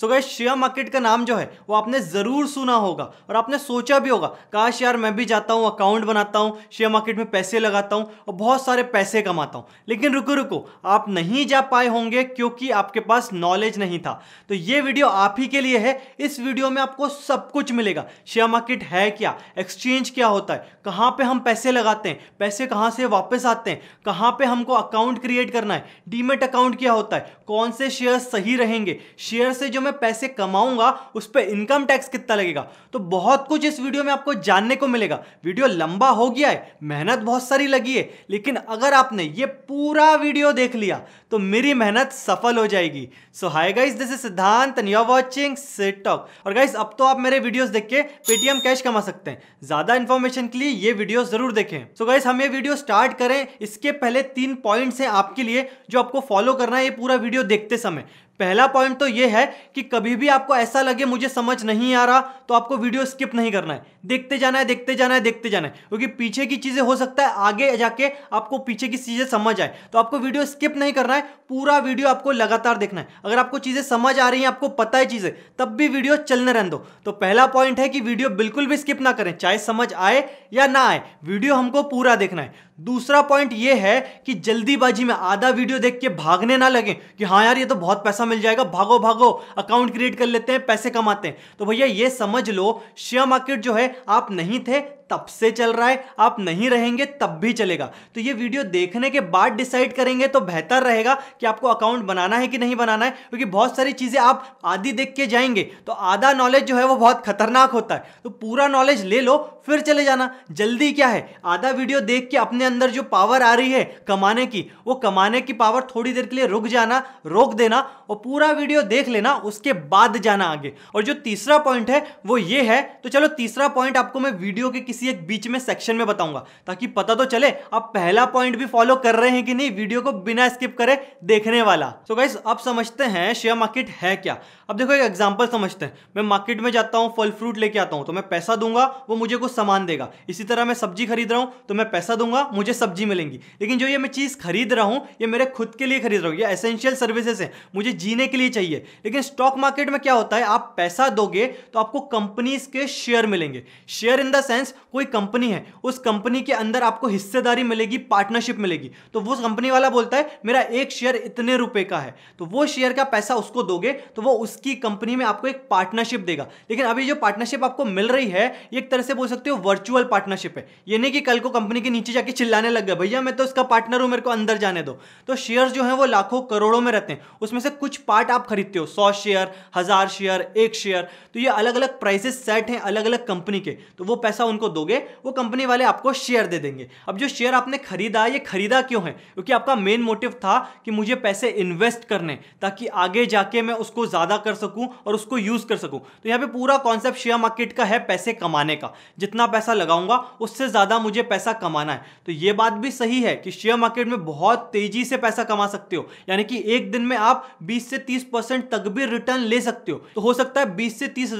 सो गए share market का नाम जो है वो आपने ज़रूर सुना होगा और आपने सोचा भी होगा काश यार मैं भी जाता हूँ अकाउंट बनाता हूँ शेयर मार्केट में पैसे लगाता हूँ और बहुत सारे पैसे कमाता हूँ लेकिन रुको रुको आप नहीं जा पाए होंगे क्योंकि आपके पास नॉलेज नहीं था तो ये वीडियो आप ही के लिए है इस वीडियो में आपको सब कुछ मिलेगा शेयर मार्केट है क्या एक्सचेंज क्या होता है कहाँ पर हम पैसे लगाते हैं पैसे कहाँ से वापस आते हैं कहाँ पर हमको अकाउंट क्रिएट करना है डीमेट अकाउंट क्या होता है कौन से शेयर सही रहेंगे शेयर से जो मैं पैसे कमाऊंगा उस पर इनकम टैक्स कितना लगेगा तो बहुत कुछ इस वीडियो में आपको जानने को मिलेगा वीडियो लंबा हो गया है मेहनत बहुत सारी लगी है लेकिन अगर आपने ये पूरा वीडियो देख लिया तो मेरी मेहनत सफल हो जाएगी so hi guys this is Siddhant and you are watching Sit Talk और गाइज अब तो आप मेरे वीडियोज देख के पेटीएम कैश कमा सकते हैं ज्यादा इन्फॉर्मेशन के लिए ये वीडियो जरूर देखें सो so गाइज हम ये वीडियो स्टार्ट करें इसके पहले तीन पॉइंट्स हैं आपके लिए जो आपको फॉलो करना है ये पूरा वीडियो देखते समय पहला पॉइंट तो ये है कि कभी भी आपको ऐसा लगे मुझे समझ नहीं आ रहा तो आपको वीडियो स्किप नहीं करना है देखते जाना है देखते जाना है देखते जाना है क्योंकि पीछे की चीज़ें हो सकता है आगे जाके आपको पीछे की चीज़ें समझ आए तो आपको वीडियो स्किप नहीं करना है पूरा वीडियो आपको लगातार देखना है अगर आपको चीज़ें समझ आ रही हैं आपको पता है चीज़ें तब भी वीडियो चलने रहने दो तो पहला पॉइंट है कि वीडियो बिल्कुल भी स्किप ना करें चाहे समझ आए या ना आए वीडियो हमको पूरा देखना है दूसरा पॉइंट ये है कि जल्दीबाजी में आधा वीडियो देख के भागने ना लगे कि हाँ यार ये तो बहुत पैसा मिल जाएगा भागो भागो अकाउंट क्रिएट कर लेते हैं पैसे कमाते हैं तो भैया ये समझ लो शेयर मार्केट जो है आप नहीं थे तब से चल रहा है आप नहीं रहेंगे तब भी चलेगा तो ये वीडियो देखने के बाद डिसाइड करेंगे तो बेहतर रहेगा कि आपको अकाउंट बनाना है कि नहीं बनाना है क्योंकि बहुत सारी चीज़ें आप आधी देख के जाएंगे तो आधा नॉलेज जो है वो बहुत खतरनाक होता है तो पूरा नॉलेज ले लो फिर चले जाना जल्दी क्या है आधा वीडियो देख के अपने अंदर जो पावर आ रही है कमाने की वो कमाने की पावर थोड़ी देर के लिए रुक जाना रोक देना और पूरा वीडियो देख लेना उसके बाद जाना आगे और जो तीसरा पॉइंट है वो ये है तो चलो तीसरा पॉइंट आपको मैं वीडियो के किस किसी एक बीच में सेक्शन में बताऊंगा ताकि पता तो चले आप पहला पॉइंट भी फॉलो कर रहे हैं कि नहीं वीडियो को बिना स्किप करे देखने वाला सो so गाइस अब समझते हैं शेयर मार्केट है क्या अब देखो एक एग्जाम्पल समझते हैं मैं मार्केट में जाता हूँ फल फ्रूट लेके आता हूँ तो मैं पैसा दूंगा वो मुझे कुछ सामान देगा इसी तरह मैं सब्जी खरीद रहा हूँ तो मैं पैसा दूंगा मुझे सब्जी मिलेंगी लेकिन जो ये मैं चीज़ खरीद रहा हूँ ये मेरे खुद के लिए खरीद रहा हूँ ये एसेंशियल सर्विसेज है मुझे जीने के लिए चाहिए लेकिन स्टॉक मार्केट में क्या होता है आप पैसा दोगे तो आपको कंपनीज के शेयर मिलेंगे शेयर इन द सेंस कोई कंपनी है उस कंपनी के अंदर आपको हिस्सेदारी मिलेगी पार्टनरशिप मिलेगी तो वो कंपनी वाला बोलता है मेरा एक शेयर इतने रुपये का है तो वो शेयर का पैसा उसको दोगे तो वो उस उसकी कंपनी में आपको एक पार्टनरशिप देगा लेकिन अभी जो पार्टनरशिप आपको मिल रही है एक तरह से बोल सकते हो वर्चुअल पार्टनरशिप है ये नहीं कि कल को कंपनी के नीचे जाके चिल्लाने लग गए भैया मैं तो इसका पार्टनर हूँ मेरे को अंदर जाने दो तो शेयर जो है वो लाखों करोड़ों में रहते हैं उसमें से कुछ पार्ट आप खरीदते हो सौ शेयर हज़ार शेयर एक शेयर तो ये अलग अलग प्राइसेस सेट हैं अलग अलग कंपनी के तो वो पैसा उनको दोगे वो कंपनी वाले आपको शेयर दे देंगे अब जो शेयर आपने खरीदा ये खरीदा क्यों है क्योंकि आपका मेन मोटिव था कि मुझे पैसे इन्वेस्ट करने ताकि आगे जाके मैं उसको ज़्यादा कर सकूं और उसको यूज़ कर सकूं तो यहाँ पे पूरा कॉन्सेप्ट शेयर मार्केट का है पैसे कमाने का जितना पैसा लगाऊंगा उससे ज़्यादा मुझे पैसा कमाना है तो ये बात भी सही है कि शेयर मार्केट में बहुत तेज़ी से पैसा कमा सकते हो यानी कि एक दिन में आप बीस से तीस तक भी रिटर्न ले सकते हो तो हो सकता है बीस से तीस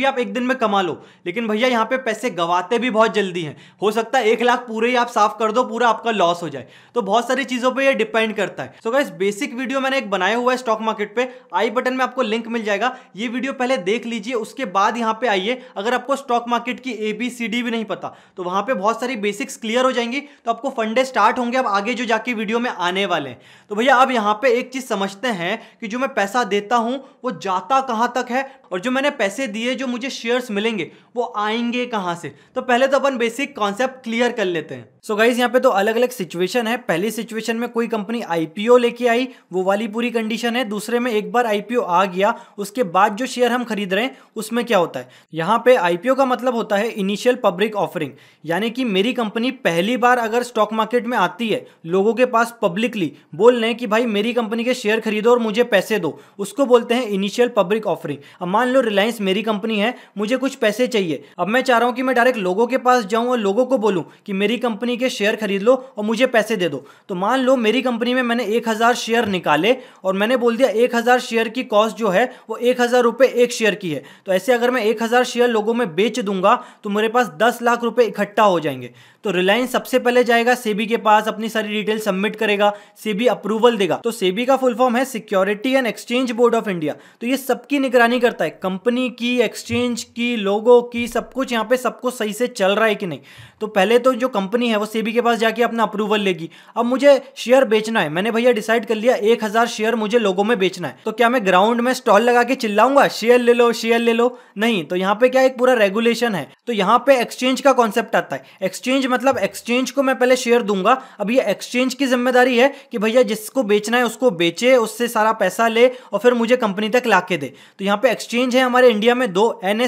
भी आप एक दिन में कमा लो लेकिन भैया यहाँ पे पैसे गंवाते भी बहुत जल्दी हैं हो सकता है एक लाख पूरे ही आप साफ कर दो पूरा आपका लॉस हो जाए तो बहुत सारी चीज़ों पर डिपेंड करता है सो so, बेसिक वीडियो मैंने एक बनाया हुआ है स्टॉक मार्केट पे आई बटन में आपको लिंक मिल जाएगा ये वीडियो पहले देख लीजिए उसके बाद यहाँ पे आइए अगर आपको स्टॉक मार्केट की ए बी सी डी भी नहीं पता तो वहाँ पे बहुत सारी बेसिक्स क्लियर हो जाएंगी तो आपको फंडे स्टार्ट होंगे अब आगे जो जाके वीडियो में आने वाले हैं तो भैया अब यहाँ पे एक चीज़ समझते हैं कि जो मैं पैसा देता हूँ वो जाता कहाँ तक है और जो मैंने पैसे दिए जो मुझे शेयर्स मिलेंगे वो आएंगे कहाँ से तो पहले तो अपन बेसिक कॉन्सेप्ट क्लियर कर लेते हैं सो गाइज यहाँ पे तो अलग अलग सिचुएशन है पहली सिचुएशन में कोई कंपनी आईपीओ लेके आई वो वाली पूरी कंडीशन है दूसरे में एक बार आईपीओ आ गया उसके बाद जो शेयर हम खरीद रहे हैं उसमें क्या होता है यहाँ पे आईपीओ का मतलब होता है इनिशियल पब्लिक ऑफरिंग यानी कि मेरी कंपनी पहली बार अगर स्टॉक मार्केट में आती है लोगों के पास पब्लिकली बोल रहे हैं कि भाई मेरी कंपनी के शेयर खरीदो और मुझे पैसे दो उसको बोलते हैं इनिशियल पब्लिक ऑफरिंग अब मान लो रिलायंस मेरी कंपनी है मुझे कुछ पैसे चाहिए अब मैं चाह रहा हूँ कि मैं डायरेक्ट लोगों के पास जाऊँ और लोगों को बोलूँ कि मेरी कंपनी के शेयर खरीद लो और मुझे पैसे दे दो तो मान लो मेरी कंपनी में मैंने एक हज़ार शेयर निकाले और मैंने बोल दिया एक हज़ार शेयर की कॉस्ट जो है वो एक हज़ार रुपये एक शेयर की है तो ऐसे अगर मैं एक हज़ार शेयर लोगों में बेच दूंगा तो मेरे पास दस लाख रुपये इकट्ठा हो जाएंगे तो रिलायंस सबसे पहले जाएगा सेबी के पास अपनी सारी डिटेल सबमिट करेगा सेबी अप्रूवल देगा तो सेबी का फुल फॉर्म है security and exchange board of India तो ये सबकी निगरानी करता है कंपनी की एक्सचेंज की लोगों की सब कुछ यहाँ पे सबको सही से चल रहा है कि नहीं तो पहले तो जो कंपनी है वो सेबी के पास जाके अपना अप्रूवल लेगी अब मुझे शेयर बेचना है मैंने भैया डिसाइड कर लिया एक हजार शेयर मुझे लोगों में बेचना है तो क्या मैं ग्राउंड में स्टॉल लगा के चिल्लाऊंगा शेयर ले लो शेयर ले लो नहीं तो यहाँ पे क्या एक पूरा रेगुलेशन है तो यहाँ पे एक्सचेंज का कॉन्सेप्ट आता है एक्सचेंज मतलब एक्सचेंज को मैं पहले शेयर दूंगा अब ये एक्सचेंज की जिम्मेदारी है कि भैया जिसको बेचना है उसको बेचे उससे सारा पैसा ले और फिर मुझे कंपनी तक ला दे तो यहाँ पे एक्सचेंज है हमारे इंडिया में दो एन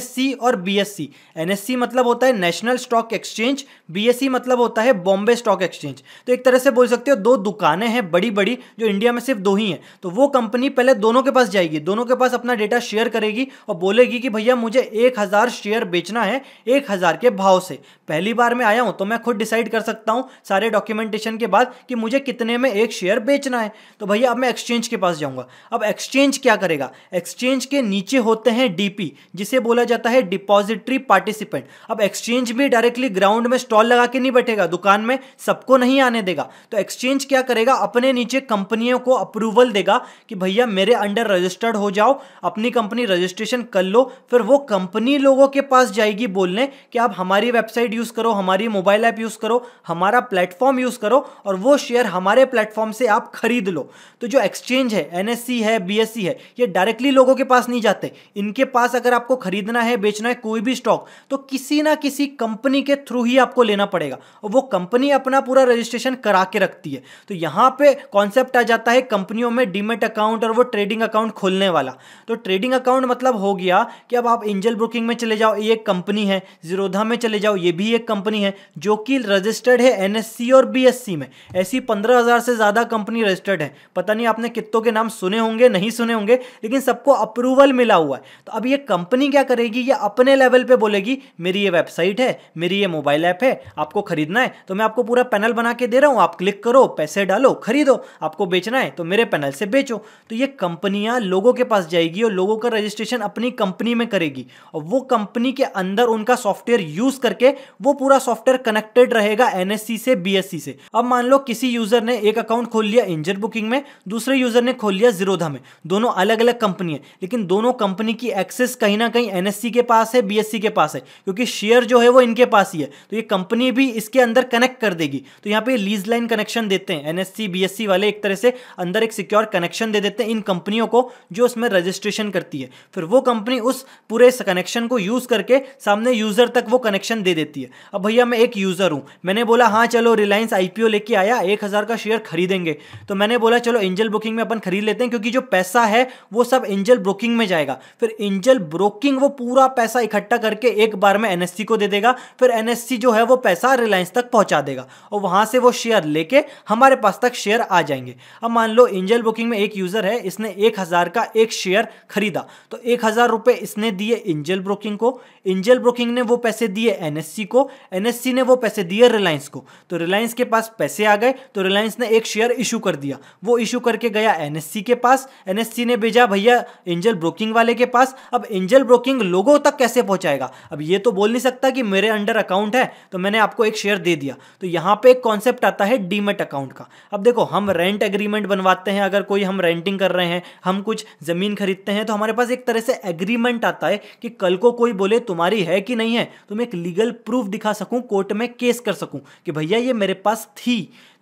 और बी एस मतलब होता है नेशनल स्टॉक एक्सचेंज बी मतलब होता है बॉम्बे स्टॉक एक्सचेंज तो एक तरह से बोल सकते हो दो दुकानें हैं बड़ी बड़ी जो इंडिया में सिर्फ दो ही हैं तो वो कंपनी पहले दोनों के पास जाएगी दोनों के पास अपना डेटा शेयर करेगी और बोलेगी कि भैया मुझे एक हजार शेयर बेचना है एक हजार के भाव से पहली बार में आया हूं तो मैं मैं खुद डिसाइड कर सकता हूँ सारे डॉक्यूमेंटेशन के बाद कि मुझे कितने में एक शेयर बेचना है तो भैया अब मैं एक्सचेंज के पास जाऊँगा अब एक्सचेंज क्या करेगा एक्सचेंज के नीचे होते हैं डीपी जिसे बोला जाता है डिपॉजिटरी पार्टिसिपेंट अब एक्सचेंज भी डायरेक्टली ग्राउंड में स्टॉल लगा के नहीं बैठेगा दुकान में सबको नहीं आने देगा तो एक्सचेंज क्या करेगा अपने नीचे कंपनियों को अप्रूवल देगा कि भैया मेरे अंडर रजिस्टर्ड हो जाओ अपनी कंपनी रजिस्ट्रेशन कर लो फिर वो कंपनी लोगों के पास जाएगी बोलने कि आप हमारी वेबसाइट यूज करो हमारी मोबाइल मोबाइल ऐप यूज़ करो हमारा प्लेटफॉर्म यूज़ करो और वो शेयर हमारे प्लेटफॉर्म से आप खरीद लो तो जो एक्सचेंज है एन है बी है ये डायरेक्टली लोगों के पास नहीं जाते इनके पास अगर आपको खरीदना है बेचना है कोई भी स्टॉक तो किसी ना किसी कंपनी के थ्रू ही आपको लेना पड़ेगा और वो कंपनी अपना पूरा रजिस्ट्रेशन करा के रखती है तो यहां पर कॉन्सेप्ट आ जाता है कंपनियों में डीमेट अकाउंट और वो ट्रेडिंग अकाउंट खोलने वाला तो ट्रेडिंग अकाउंट मतलब हो गया कि अब आप एंजल ब्रोकिंग में चले जाओ ये कंपनी है जीरोधा में चले जाओ ये भी एक कंपनी है जो कि रजिस्टर्ड है एनएससी और बीएससी में ऐसी पंद्रह हज़ार से ज़्यादा कंपनी रजिस्टर्ड है पता नहीं आपने कितों के नाम सुने होंगे नहीं सुने होंगे लेकिन सबको अप्रूवल मिला हुआ है तो अब ये कंपनी क्या करेगी ये अपने लेवल पे बोलेगी मेरी ये वेबसाइट है मेरी ये मोबाइल ऐप है आपको खरीदना है तो मैं आपको पूरा पैनल बना के दे रहा हूँ आप क्लिक करो पैसे डालो खरीदो आपको बेचना है तो मेरे पैनल से बेचो तो ये कंपनियाँ लोगों के पास जाएगी और लोगों का रजिस्ट्रेशन अपनी कंपनी में करेगी और वो कंपनी के अंदर उनका सॉफ्टवेयर यूज़ करके वो पूरा सॉफ्टवेयर कनेक्ट कनेक्टेड रहेगा एनएससी से बीएससी से अब मान लो किसी यूजर ने एक अकाउंट खोल लिया इंजन बुकिंग में दूसरे यूजर ने खोल लिया जीरोधा में दोनों अलग अलग कंपनी है लेकिन दोनों कंपनी की एक्सेस कहीं ना कहीं एनएससी के पास है बीएससी के पास है क्योंकि शेयर जो है वो इनके पास ही है तो ये कंपनी भी इसके अंदर कनेक्ट कर देगी तो यहाँ पे लीज लाइन कनेक्शन देते हैं एनएससी बीएससी वाले एक तरह से अंदर एक सिक्योर कनेक्शन दे देते हैं इन कंपनियों को जो उसमें रजिस्ट्रेशन करती है फिर वो कंपनी उस पूरे कनेक्शन को यूज करके सामने यूजर तक वो कनेक्शन दे देती है अब भैया मैं एक यूज़र हूं मैंने बोला हाँ चलो रिलायंस आईपीओ लेके आया एक हज़ार का शेयर खरीदेंगे तो मैंने बोला चलो एंजल ब्रोकिंग में अपन खरीद लेते हैं क्योंकि जो पैसा है वो सब एंजल ब्रोकिंग में जाएगा फिर एंजल ब्रोकिंग वो पूरा पैसा इकट्ठा करके एक बार में एनएससी को दे देगा फिर एनएससी जो है वो पैसा रिलायंस तक पहुंचा देगा और वहां से वो शेयर लेके हमारे पास तक शेयर आ जाएंगे अब मान लो एंजल ब्रोकिंग में एक यूज़र है इसने एक हज़ार का एक शेयर खरीदा तो एक हज़ार रुपये इसने दिए एंजल ब्रोकिंग को एंजल ब्रोकिंग ने वो पैसे दिए एनएससी को एनएससी ने वो वो पैसे दिए रिलायंस को तो रिलायंस के पास पैसे आ गए तो रिलायंस ने एक शेयर इशू कर दिया वो इशू करके गया एनएससी के पास एनएससी ने भेजा भैया एंजल ब्रोकिंग वाले के पास अब एंजल ब्रोकिंग लोगों तक कैसे पहुंचाएगा अब ये तो बोल नहीं सकता कि मेरे अंडर अकाउंट है तो मैंने आपको एक शेयर दे दिया तो यहाँ पे एक कॉन्सेप्ट आता है डीमेट अकाउंट का अब देखो हम रेंट एग्रीमेंट बनवाते हैं अगर कोई हम रेंटिंग कर रहे हैं हम कुछ ज़मीन खरीदते हैं तो हमारे पास एक तरह से एग्रीमेंट आता है कि कल को कोई बोले तुम्हारी है कि नहीं है तो मैं एक लीगल प्रूफ दिखा सकूँ कोर्ट में मैं केस कर सकूं कि भैया ये मेरे पास थी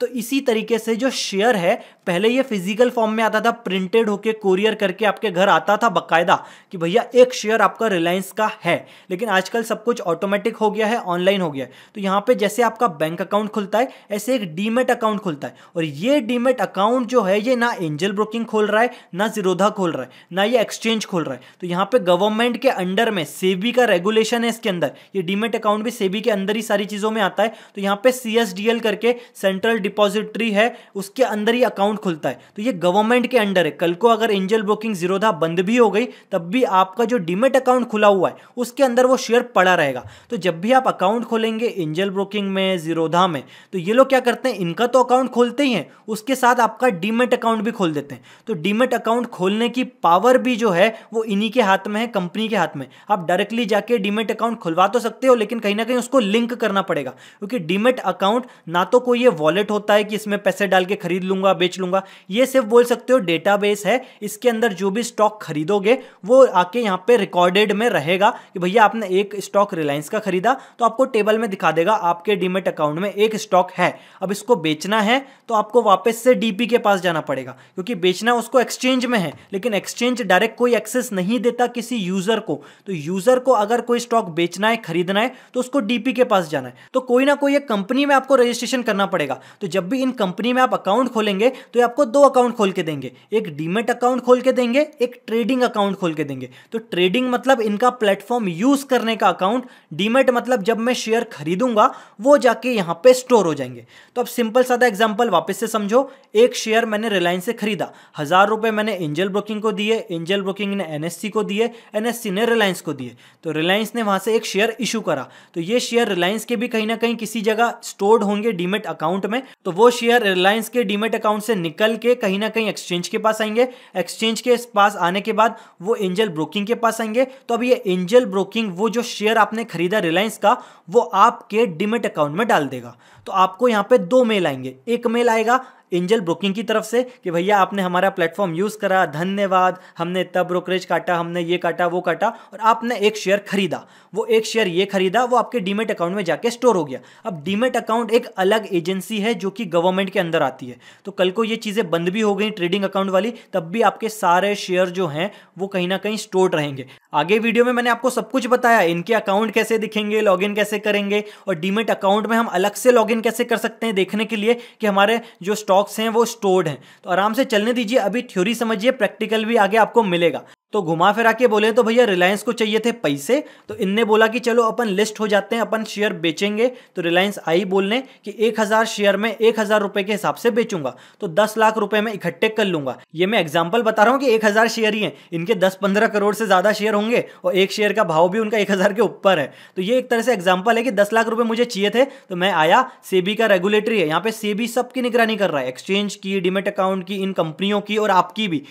तो इसी तरीके से जो शेयर है पहले ये फिजिकल फॉर्म में आता था प्रिंटेड होके कोरियर करके आपके घर आता था बकायदा कि भैया एक शेयर आपका रिलायंस का है लेकिन आजकल सब कुछ ऑटोमेटिक हो गया है ऑनलाइन हो गया है तो यहाँ पे जैसे आपका बैंक अकाउंट खुलता है ऐसे एक डीमेट अकाउंट खुलता है और ये डीमेट अकाउंट जो है ये ना एंजल ब्रोकिंग खोल रहा है ना जीरोधा खोल रहा है ना ये एक्सचेंज खोल रहा है तो यहाँ पे गवर्नमेंट के अंडर में सेबी का रेगुलेशन है इसके अंदर ये डीमेट अकाउंट भी सेबी के अंदर ही सारी चीज़ों में आता है तो यहाँ पे सी करके सेंट्रल डिपॉजिटरी है उसके अंदर ही अकाउंट खुलता है तो ये गवर्नमेंट के अंडर है कल को अगर एंजल ब्रोकिंग जीरोधा बंद भी हो गई तब भी आपका जो डिमेट अकाउंट खुला हुआ है उसके अंदर वो शेयर पड़ा रहेगा तो जब भी आप अकाउंट खोलेंगे एंजल ब्रोकिंग में जीरोधा में तो ये लोग क्या करते हैं इनका तो अकाउंट खोलते ही हैं उसके साथ आपका डीमेट अकाउंट भी खोल देते हैं तो डीमेट अकाउंट खोलने की पावर भी जो है वो इन्हीं के हाथ में है कंपनी के हाथ में आप डायरेक्टली जाके डीमेट अकाउंट खुलवा तो सकते हो लेकिन कहीं ना कहीं उसको लिंक करना पड़ेगा क्योंकि डीमेट अकाउंट ना तो कोई ये वॉलेट होता है कि इसमें पैसे डाल के खरीद लूंगा बेच लूंगा ये सिर्फ बोल सकते हो डेटाबेस है इसके अंदर जो भी स्टॉक खरीदोगे वो आके यहाँ पे रिकॉर्डेड में रहेगा कि भैया आपने एक स्टॉक रिलायंस का खरीदा तो आपको टेबल में दिखा देगा आपके डीमेट अकाउंट में एक स्टॉक है अब इसको बेचना है तो आपको वापस से डीपी के पास जाना पड़ेगा क्योंकि बेचना उसको एक्सचेंज में है लेकिन एक्सचेंज डायरेक्ट कोई एक्सेस नहीं देता किसी यूजर को तो यूजर को अगर कोई स्टॉक बेचना है खरीदना है तो उसको डीपी के पास जाना है तो कोई ना कोई एक कंपनी में आपको रजिस्ट्रेशन करना पड़ेगा तो जब भी इन कंपनी में आप अकाउंट खोलेंगे तो ये आपको दो अकाउंट खोल के देंगे एक डीमेट अकाउंट खोल के देंगे एक ट्रेडिंग अकाउंट खोल के देंगे तो ट्रेडिंग मतलब इनका प्लेटफॉर्म यूज करने का अकाउंट डीमेट मतलब जब मैं शेयर खरीदूंगा वो जाके यहाँ पर स्टोर हो जाएंगे तो अब सिंपल सादा एग्जाम्पल वापस से समझो एक शेयर मैंने रिलायंस से खरीदा हजार रुपए मैंने एंजल ब्रोकिंग को दिए एंजल ब्रोकिंग ने एनएससी को दिए एनएससी ने रिलायंस को दिए तो रिलायंस ने वहां से एक शेयर इशू करा तो ये शेयर रिलायंस के भी कहीं ना कहीं किसी जगह स्टोर्ड होंगे डीमेट अकाउंट में तो वो शेयर रिलायंस के डीमेट अकाउंट से निकल के कहीं ना कहीं एक्सचेंज के पास आएंगे एक्सचेंज के पास आने के बाद वो एंजल ब्रोकिंग के पास आएंगे तो अब ये एंजल ब्रोकिंग वो जो शेयर आपने खरीदा रिलायंस का वो आपके डीमेट अकाउंट में डाल देगा तो आपको यहाँ पे दो मेल आएंगे एक मेल आएगा एंजल ब्रोकिंग की तरफ से कि भैया आपने हमारा प्लेटफॉर्म यूज़ करा धन्यवाद हमने इतना ब्रोकरेज काटा हमने ये काटा वो काटा और आपने एक शेयर खरीदा वो एक शेयर ये खरीदा वो आपके डीमेट अकाउंट में जाके स्टोर हो गया अब डीमेट अकाउंट एक अलग एजेंसी है जो कि गवर्नमेंट के अंदर आती है तो कल को ये चीज़ें बंद भी हो गई ट्रेडिंग अकाउंट वाली तब भी आपके सारे शेयर जो हैं वो कहीं ना कहीं स्टोर रहेंगे आगे वीडियो में मैंने आपको सब कुछ बताया इनके अकाउंट कैसे दिखेंगे लॉग कैसे करेंगे और डीमेट अकाउंट में हम अलग से लॉग इन कैसे कर सकते हैं देखने के लिए कि हमारे जो स्टॉक्स हैं वो स्टोर्ड हैं तो आराम से चलने दीजिए अभी थ्योरी समझिए प्रैक्टिकल भी आगे आपको मिलेगा तो घुमा फिरा के बोले तो भैया रिलायंस को चाहिए थे पैसे तो इनने बोला कि चलो अपन लिस्ट हो जाते हैं अपन शेयर बेचेंगे तो रिलायंस आई बोलने कि एक हज़ार शेयर में एक हज़ार रुपये के हिसाब से बेचूंगा तो दस लाख रुपए में इकट्ठे कर लूंगा ये मैं एग्जाम्पल बता रहा हूँ कि एक हज़ार शेयर ही हैं इनके दस पंद्रह करोड़ से ज़्यादा शेयर होंगे और एक शेयर का भाव भी उनका एक हज़ार के ऊपर है तो ये एक तरह से एग्जाम्पल है कि दस लाख रुपये मुझे चाहिए थे तो मैं आया सेबी का रेगुलेटरी है यहाँ पे सेबी सबकी निगरानी कर रहा है एक्सचेंज की डिमेट अकाउंट की इन कंपनियों की और आपकी भी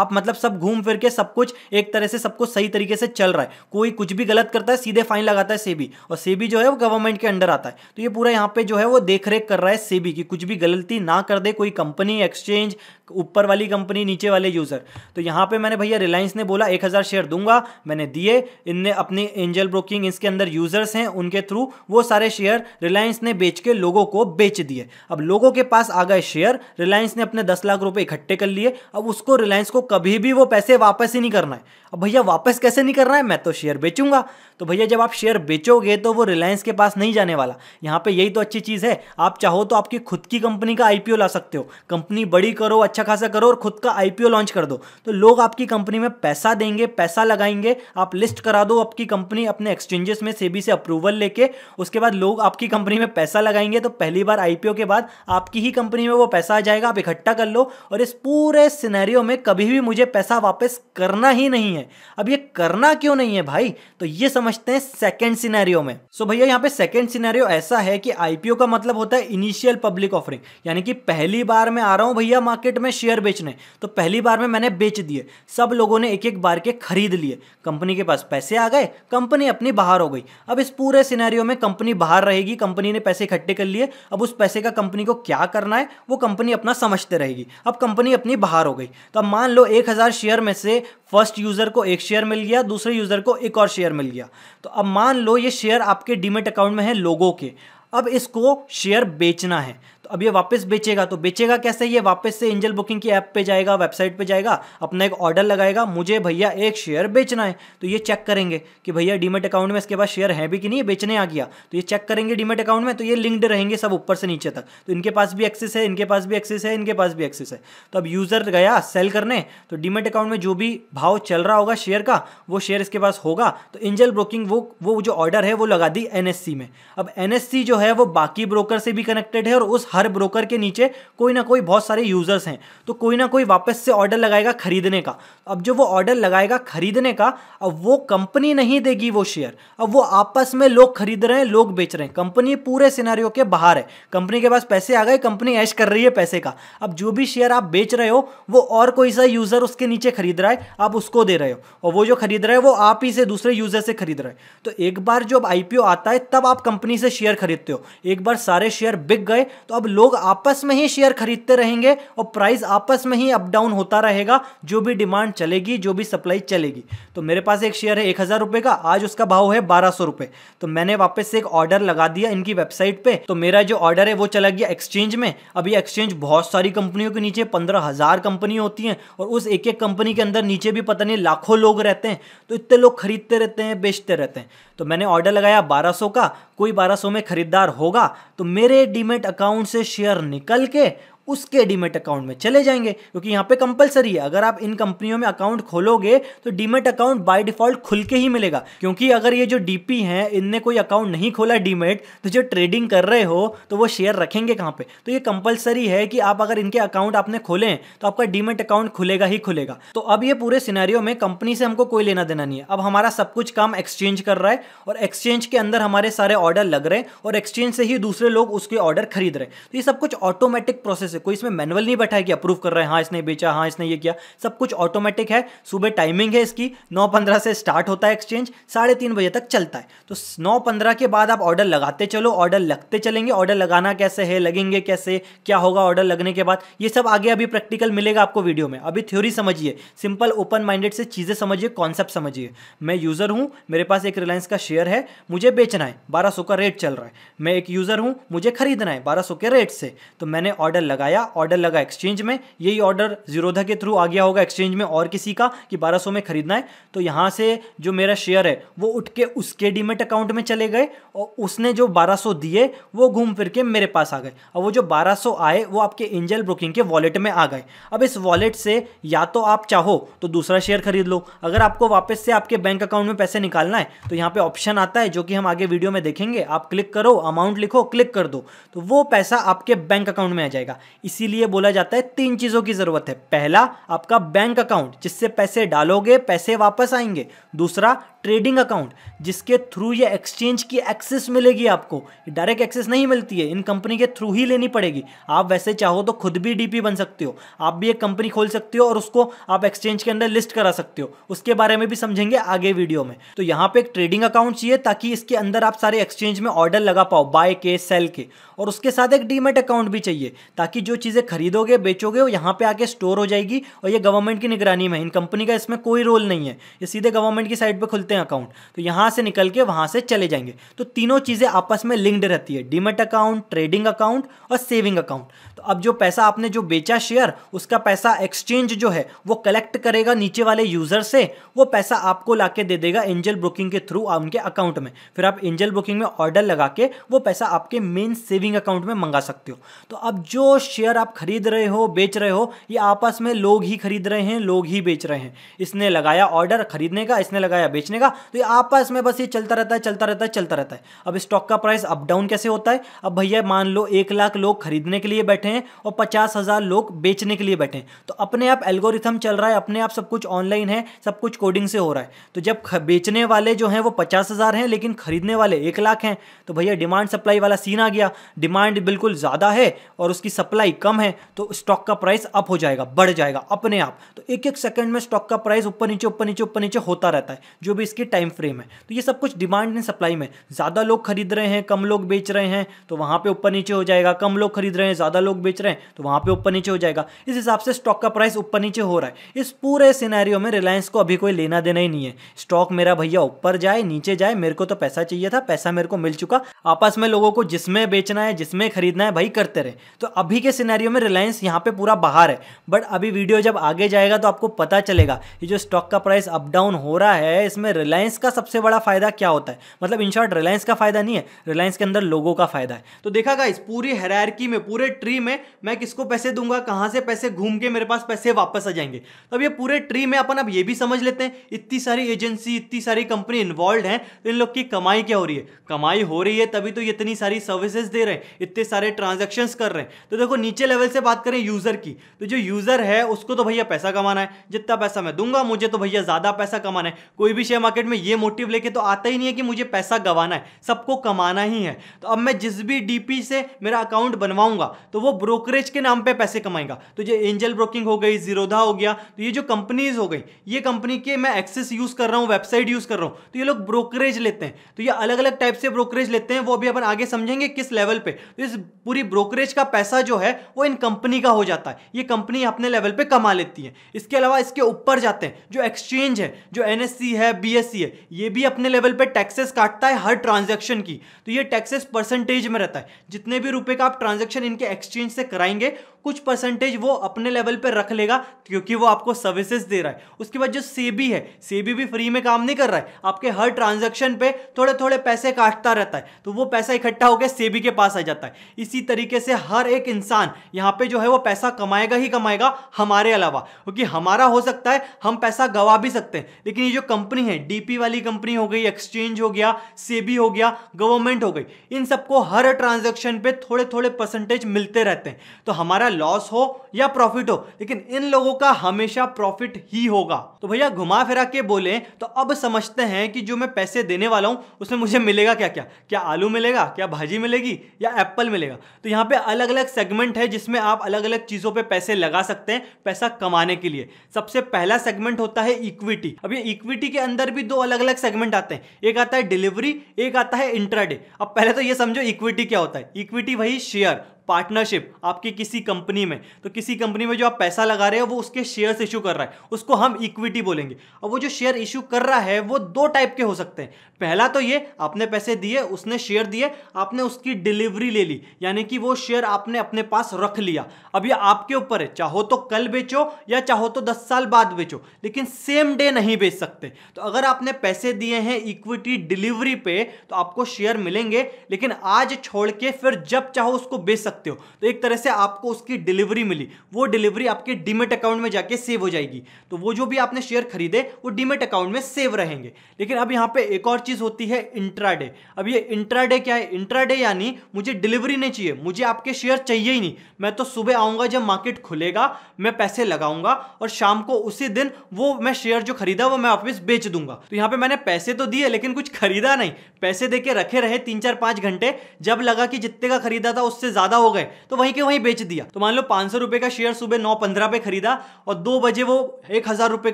आप मतलब सब घूम फिर के सब कुछ कुछ एक तरह से सब कुछ सही तरीके से चल रहा है कोई कुछ भी गलत करता है सीधे फाइन लगाता है सेबी और सेबी जो है वो गवर्नमेंट के अंडर आता है तो ये पूरा यहाँ पे जो है वो देखरेख कर रहा है सेबी की कुछ भी गलती ना कर दे कोई कंपनी एक्सचेंज ऊपर वाली कंपनी नीचे वाले यूज़र तो यहाँ पे मैंने भैया रिलायंस ने बोला एक हज़ार शेयर दूंगा मैंने दिए इनने अपनी एंजल ब्रोकिंग इसके अंदर यूज़र्स हैं उनके थ्रू वो सारे शेयर रिलायंस ने बेच के लोगों को बेच दिए अब लोगों के पास आ गए शेयर रिलायंस ने अपने दस लाख रुपये इकट्ठे कर लिए अब उसको रिलायंस को कभी भी वो पैसे वापस ही नहीं करना है अब भैया वापस कैसे नहीं करना है मैं तो शेयर बेचूंगा तो भैया जब आप शेयर बेचोगे तो वो रिलायंस के पास नहीं जाने वाला यहाँ पर यही तो अच्छी चीज़ है आप चाहो तो आपकी खुद की कंपनी का आईपीओ ला सकते हो कंपनी बड़ी करो अच्छा अच्छा खासा करो और खुद का आईपीओ लॉन्च कर दो तो लोग आपकी कंपनी में पैसा देंगे पैसा लगाएंगे आप लिस्ट करा दो आपकी कंपनी अपने एक्सचेंजेस में सेबी से अप्रूवल लेके उसके बाद लोग आपकी कंपनी में पैसा लगाएंगे तो पहली बार आईपीओ के बाद आपकी ही कंपनी में वो पैसा आ जाएगा आप इकट्ठा कर लो और इस पूरे सिनेरियो में कभी भी मुझे पैसा वापस करना ही नहीं है अब ये करना क्यों नहीं है भाई तो ये समझते हैं सेकेंड सिनेरियो में सो भैया यहाँ पे सेकेंड सिनेरियो ऐसा है कि आईपीओ का मतलब होता है इनिशियल पब्लिक ऑफरिंग यानी कि पहली बार मैं आ रहा हूँ भैया मार्केट में में शेयर बेचने तो पहली बार में मैंने बेच दिए सब लोगों ने एक एक बार के खरीद लिए कंपनी के पास पैसे आ गए कंपनी अपनी बाहर हो गई अब इस पूरे सिनेरियो में कंपनी बाहर रहेगी कंपनी ने पैसे इकट्ठे कर लिए अब उस पैसे का कंपनी को क्या करना है वो कंपनी अपना समझते रहेगी अब कंपनी अपनी बाहर हो गई तो अब मान लो एक हज़ार शेयर में से फर्स्ट यूज़र को एक शेयर मिल गया दूसरे यूज़र को एक और शेयर मिल गया तो अब मान लो ये शेयर आपके डीमेट अकाउंट में है लोगों के अब इसको शेयर बेचना है अब ये वापस बेचेगा तो बेचेगा कैसे ये वापस से एंजल बुकिंग की ऐप पे जाएगा वेबसाइट पे जाएगा अपना एक ऑर्डर लगाएगा मुझे भैया एक शेयर बेचना है तो ये चेक करेंगे कि भैया डीमेट अकाउंट में इसके पास शेयर है भी कि नहीं बेचने आ गया तो ये चेक करेंगे डीमेट अकाउंट में तो ये लिंक्ड रहेंगे सब ऊपर से नीचे तक तो इनके पास भी एक्सेस है इनके पास भी एक्सेस है इनके पास भी एक्सेस है तो अब यूज़र गया सेल करने तो डीमेट अकाउंट में जो भी भाव चल रहा होगा शेयर का वो शेयर इसके पास होगा तो एंजल ब्रोकिंग वो वो जो ऑर्डर है वो लगा दी एनएससी में अब एनएससी जो है वो बाकी ब्रोकर से भी कनेक्टेड है और उस हर हर ब्रोकर के नीचे कोई ना कोई बहुत सारे यूज़र्स हैं तो कोई ना कोई वापस से ऑर्डर लगाएगा खरीदने का अब जो वो ऑर्डर लगाएगा खरीदने का अब वो कंपनी नहीं देगी वो शेयर अब वो आपस में लोग खरीद रहे हैं लोग बेच रहे हैं कंपनी पूरे सिनारियों के बाहर है कंपनी के पास पैसे आ गए कंपनी ऐश कर रही है पैसे का अब जो भी शेयर आप बेच रहे हो वो और कोई सा यूज़र उसके नीचे खरीद रहा है आप उसको दे रहे हो और वो जो खरीद रहे हैं वो आप ही से दूसरे यूज़र से खरीद रहे हैं तो एक बार जो आईपीओ आता है तब आप कंपनी से शेयर खरीदते हो एक बार सारे शेयर बिक गए तो अब लोग आपस में ही शेयर खरीदते रहेंगे और प्राइस आपस में ही अप डाउन होता रहेगा जो भी डिमांड चलेगी जो भी सप्लाई चलेगी तो मेरे पास एक शेयर है एक हज़ार रुपए का आज उसका भाव है बारह सौ रुपए तो मैंने वापस से एक ऑर्डर लगा दिया इनकी वेबसाइट पे तो मेरा जो ऑर्डर है वो चला गया एक्सचेंज में अभी एक्सचेंज बहुत सारी कंपनियों के नीचे पंद्रह हज़ार कंपनी होती है और उस एक एक कंपनी के अंदर नीचे भी पता नहीं लाखों लोग रहते हैं तो इतने लोग खरीदते रहते हैं बेचते रहते हैं तो मैंने ऑर्डर लगाया बारह का कोई बारह में खरीदार होगा तो मेरे डीमेट अकाउंट से शेयर निकल के उसके डीमेट अकाउंट में चले जाएंगे क्योंकि यहां पे कंपलसरी है अगर आप इन कंपनियों में अकाउंट खोलोगे तो डीमेट अकाउंट बाय डिफॉल्ट खुल के ही मिलेगा क्योंकि अगर ये जो डीपी हैं इनने कोई अकाउंट नहीं खोला डीमेट तो जो ट्रेडिंग कर रहे हो तो वो शेयर रखेंगे कहां पे तो ये कंपलसरी है कि आप अगर इनके अकाउंट आपने खोले हैं तो आपका डीमेट अकाउंट खुलेगा ही खुलेगा तो अब ये पूरे सिनेरियो में कंपनी से हमको कोई लेना देना नहीं है अब हमारा सब कुछ काम एक्सचेंज कर रहा है और एक्सचेंज के अंदर हमारे सारे ऑर्डर लग रहे हैं और एक्सचेंज से ही दूसरे लोग उसके ऑर्डर खरीद रहे हैं तो ये सब कुछ ऑटोमेटिक प्रोसेस है कोई इसमें मैनुअल नहीं बैठा है कि अप्रूव कर रहे हैं हाँ इसने बेचा हाँ इसने ये किया सब कुछ ऑटोमेटिक है सुबह टाइमिंग है इसकी नौ पंद्रह से स्टार्ट होता है एक्सचेंज साढ़े तीन बजे तक चलता है तो नौ पंद्रह के बाद आप ऑर्डर लगाते चलो ऑर्डर लगते चलेंगे ऑर्डर लगाना कैसे है लगेंगे कैसे क्या होगा ऑर्डर लगने के बाद ये सब आगे अभी प्रैक्टिकल मिलेगा आपको वीडियो में अभी थ्योरी समझिए सिंपल ओपन माइंडेड से चीज़ें समझिए कॉन्सेप्ट समझिए मैं यूज़र हूँ मेरे पास एक रिलायंस का शेयर है मुझे बेचना है बारह का रेट चल रहा है मैं एक यूज़र हूँ मुझे खरीदना है बारह के रेट से तो मैंने ऑर्डर लगा लगाया ऑर्डर लगा एक्सचेंज में यही ऑर्डर जीरोधा के थ्रू आ गया होगा एक्सचेंज में और किसी का कि 1200 में खरीदना है तो यहाँ से जो मेरा शेयर है वो उठ के उसके डीमेट अकाउंट में चले गए और उसने जो 1200 दिए वो घूम फिर के मेरे पास आ गए और वो जो 1200 आए वो आपके एंजल ब्रोकिंग के वॉलेट में आ गए अब इस वॉलेट से या तो आप चाहो तो दूसरा शेयर खरीद लो अगर आपको वापस से आपके बैंक अकाउंट में पैसे निकालना है तो यहाँ पर ऑप्शन आता है जो कि हम आगे वीडियो में देखेंगे आप क्लिक करो अमाउंट लिखो क्लिक कर दो तो वो पैसा आपके बैंक अकाउंट में आ जाएगा इसीलिए बोला जाता है तीन चीज़ों की ज़रूरत है पहला आपका बैंक अकाउंट जिससे पैसे डालोगे पैसे वापस आएंगे दूसरा ट्रेडिंग अकाउंट जिसके थ्रू ये एक्सचेंज की एक्सेस मिलेगी आपको डायरेक्ट एक्सेस नहीं मिलती है इन कंपनी के थ्रू ही लेनी पड़ेगी आप वैसे चाहो तो खुद भी डीपी बन सकते हो आप भी एक कंपनी खोल सकते हो और उसको आप एक्सचेंज के अंदर लिस्ट करा सकते हो उसके बारे में भी समझेंगे आगे वीडियो में तो यहाँ पे एक ट्रेडिंग अकाउंट चाहिए ताकि इसके अंदर आप सारे एक्सचेंज में ऑर्डर लगा पाओ बाय के सेल के और उसके साथ एक डीमेट अकाउंट भी चाहिए ताकि की जो चीज़ें खरीदोगे बेचोगे वो यहाँ पे आके स्टोर हो जाएगी और ये गवर्नमेंट की निगरानी में इन कंपनी का इसमें कोई रोल नहीं है ये सीधे गवर्नमेंट की साइड पर खुलते हैं अकाउंट तो यहाँ से निकल के वहाँ से चले जाएंगे तो तीनों चीज़ें आपस में लिंक्ड रहती है डीमेट अकाउंट ट्रेडिंग अकाउंट और सेविंग अकाउंट तो अब जो पैसा आपने जो बेचा शेयर उसका पैसा एक्सचेंज जो है वो कलेक्ट करेगा नीचे वाले यूजर से वो पैसा आपको ला दे देगा एंजल ब्रोकिंग के थ्रू उनके अकाउंट में फिर आप एंजल ब्रोकिंग में ऑर्डर लगा के वो पैसा आपके मेन सेविंग अकाउंट में मंगा सकते हो तो अब जो शेयर आप खरीद रहे हो बेच रहे हो ये आपस में लोग ही खरीद रहे हैं लोग ही बेच रहे हैं इसने लगाया ऑर्डर खरीदने का इसने लगाया बेचने का तो ये आपस में बस ये चलता रहता है चलता रहता है चलता रहता है अब स्टॉक का प्राइस अप डाउन कैसे होता है अब भैया मान लो एक लाख लोग खरीदने के लिए बैठे हैं और पचास हज़ार लोग बेचने के लिए बैठे हैं तो अपने आप एल्गोरिथम चल रहा है अपने आप सब कुछ ऑनलाइन है सब कुछ कोडिंग से हो रहा है तो जब बेचने वाले जो हैं वो पचास हज़ार हैं लेकिन खरीदने वाले एक लाख हैं तो भैया डिमांड सप्लाई वाला सीन आ गया डिमांड बिल्कुल ज़्यादा है और उसकी सप्लाई कम है तो स्टॉक का प्राइस अप हो जाएगा बढ़ जाएगा अपने आप तो एक एक सेकंड में स्टॉक का प्राइस ऊपर नीचे ऊपर नीचे ऊपर नीचे होता रहता है जो भी इसकी टाइम फ्रेम है तो ये सब कुछ डिमांड एंड सप्लाई में ज़्यादा लोग खरीद रहे हैं कम लोग बेच रहे हैं तो वहां पर ऊपर नीचे हो जाएगा कम लोग खरीद रहे हैं ज़्यादा लोग लोग बेच रहे हैं तो वहां पे ऊपर नीचे हो जाएगा इस हिसाब से स्टॉक का प्राइस ऊपर नीचे हो रहा है इस पूरे सिनेरियो में रिलायंस को अभी कोई लेना देना ही नहीं है स्टॉक मेरा भैया ऊपर जाए नीचे जाए मेरे को तो पैसा चाहिए था पैसा मेरे को मिल चुका आपस में लोगों को जिसमें बेचना है जिसमें खरीदना है भाई करते रहे तो अभी के सिनेरियो में रिलायंस यहाँ पे पूरा बाहर है बट अभी वीडियो जब आगे जाएगा तो आपको पता चलेगा ये जो स्टॉक का प्राइस अप डाउन हो रहा है इसमें रिलायंस का सबसे बड़ा फायदा क्या होता है मतलब इन शॉर्ट रिलायंस का फायदा नहीं है रिलायंस के अंदर लोगों का फायदा है तो देखा गाइस पूरी हेरारकी में पूरे ट्री में में मैं किसको पैसे दूंगा कहां से पैसे घूम के मेरे पास पैसे वापस आ जाएंगे तो अब ये पूरे ट्री में अपन अब ये भी समझ लेते हैं इतनी सारी एजेंसी इतनी सारी कंपनी इन्वॉल्व है तो इन लोग की कमाई क्या हो रही है कमाई हो रही है तभी तो इतनी सारी सर्विसेज दे रहे हैं इतने सारे ट्रांजेक्शन कर रहे हैं तो देखो नीचे लेवल से बात करें यूज़र की तो जो यूज़र है उसको तो भैया पैसा कमाना है जितना पैसा मैं दूंगा मुझे तो भैया ज़्यादा पैसा कमाना है कोई भी शेयर मार्केट में ये मोटिव लेके तो आता ही नहीं है कि मुझे पैसा गवाना है सबको कमाना ही है तो अब मैं जिस भी डीपी से मेरा अकाउंट बनवाऊंगा तो वो ब्रोकरेज के नाम पे पैसे कमाएगा तो ये एंजल ब्रोकिंग हो गई जीरोधा हो गया तो ये जो कंपनीज हो गई ये कंपनी के मैं एक्सेस यूज कर रहा हूँ वेबसाइट यूज कर रहा हूँ तो ये लोग ब्रोकरेज लेते हैं तो ये अलग अलग टाइप से ब्रोकरेज लेते हैं वो अभी अपन आगे समझेंगे किस लेवल पे तो इस पूरी ब्रोकरेज का पैसा जो है वो इन कंपनी का हो जाता है ये कंपनी अपने लेवल पर कमा लेती है इसके अलावा इसके ऊपर जाते हैं जो एक्सचेंज है जो एन है बी है ये भी अपने लेवल पर टैक्सेस काटता है हर ट्रांजेक्शन की तो ये टैक्सेस परसेंटेज में रहता है जितने भी रुपए का आप ट्रांजेक्शन इनके एक्सचेंज से कराएंगे कुछ परसेंटेज वो अपने लेवल पर रख लेगा क्योंकि वो आपको सर्विसेज दे रहा है उसके बाद जो सेबी है सेबी भी फ्री में काम नहीं कर रहा है आपके हर ट्रांजेक्शन पे थोड़े थोड़े पैसे काटता रहता है तो वो पैसा इकट्ठा होकर सेबी के पास आ जाता है इसी तरीके से हर एक इंसान यहाँ पे जो है वो पैसा कमाएगा ही कमाएगा हमारे अलावा क्योंकि हमारा हो सकता है हम पैसा गवा भी सकते हैं लेकिन ये जो कंपनी है डीपी वाली कंपनी हो गई एक्सचेंज हो गया सेबी हो गया गवर्नमेंट हो गई इन सबको हर ट्रांजेक्शन पे थोड़े थोड़े परसेंटेज मिलते रहते हैं तो हमारा लॉस हो या प्रॉफिट हो लेकिन इन लोगों का हमेशा प्रॉफिट ही होगा तो भैया घुमा फिरा के बोले तो अब समझते हैं कि जो मैं पैसे देने वाला हूं उसमें मुझे मिलेगा क्या क्या क्या आलू मिलेगा क्या भाजी मिलेगी या एप्पल मिलेगा तो यहाँ पे अलग अलग सेगमेंट है जिसमें आप अलग अलग चीज़ों पर पैसे लगा सकते हैं पैसा कमाने के लिए सबसे पहला सेगमेंट होता है इक्विटी अब ये इक्विटी के अंदर भी दो अलग अलग सेगमेंट आते हैं एक आता है डिलीवरी एक आता है इंट्राडे अब पहले तो ये समझो इक्विटी क्या होता है इक्विटी वही शेयर पार्टनरशिप आपकी किसी कंपनी में तो किसी कंपनी में जो आप पैसा लगा रहे हो वो उसके शेयर्स इशू कर रहा है उसको हम इक्विटी बोलेंगे और वो जो शेयर इशू कर रहा है वो दो टाइप के हो सकते हैं पहला तो ये आपने पैसे दिए उसने शेयर दिए आपने उसकी डिलीवरी ले ली यानी कि वो शेयर आपने अपने पास रख लिया अब ये आपके ऊपर है चाहो तो कल बेचो या चाहो तो दस साल बाद बेचो लेकिन सेम डे नहीं बेच सकते तो अगर आपने पैसे दिए हैं इक्विटी डिलीवरी पे तो आपको शेयर मिलेंगे लेकिन आज छोड़ के फिर जब चाहो उसको बेच सकते हो तो एक तरह से आपको उसकी डिलीवरी मिली वो डिलीवरी आपके डिमेट अकाउंट में जाके सेव हो जाएगी तो वो जो भी आपने शेयर खरीदे वो डिमेट अकाउंट में सेव रहेंगे लेकिन अब यहाँ पे एक और चीज़ होती है इंट्राडे अब ये इंट्राडे क्या है इंट्राडे यानी मुझे डिलीवरी नहीं चाहिए मुझे आपके शेयर चाहिए ही नहीं मैं तो सुबह आऊंगा जब मार्केट खुलेगा मैं पैसे लगाऊंगा और शाम को उसी दिन वो मैं शेयर जो खरीदा वो मैं वापिस बेच दूंगा तो यहाँ पे मैंने पैसे तो दिए लेकिन कुछ खरीदा नहीं पैसे दे रखे रहे तीन चार पांच घंटे जब लगा कि जितने का खरीदा था उससे ज़्यादा हो गए तो वहीं के वहीं बेच दिया तो मान लो पांच सौ रुपए का शेयर सुबह नौ पंद्रह पे खरीदा और दो बजे वो एक हज़ार रुपए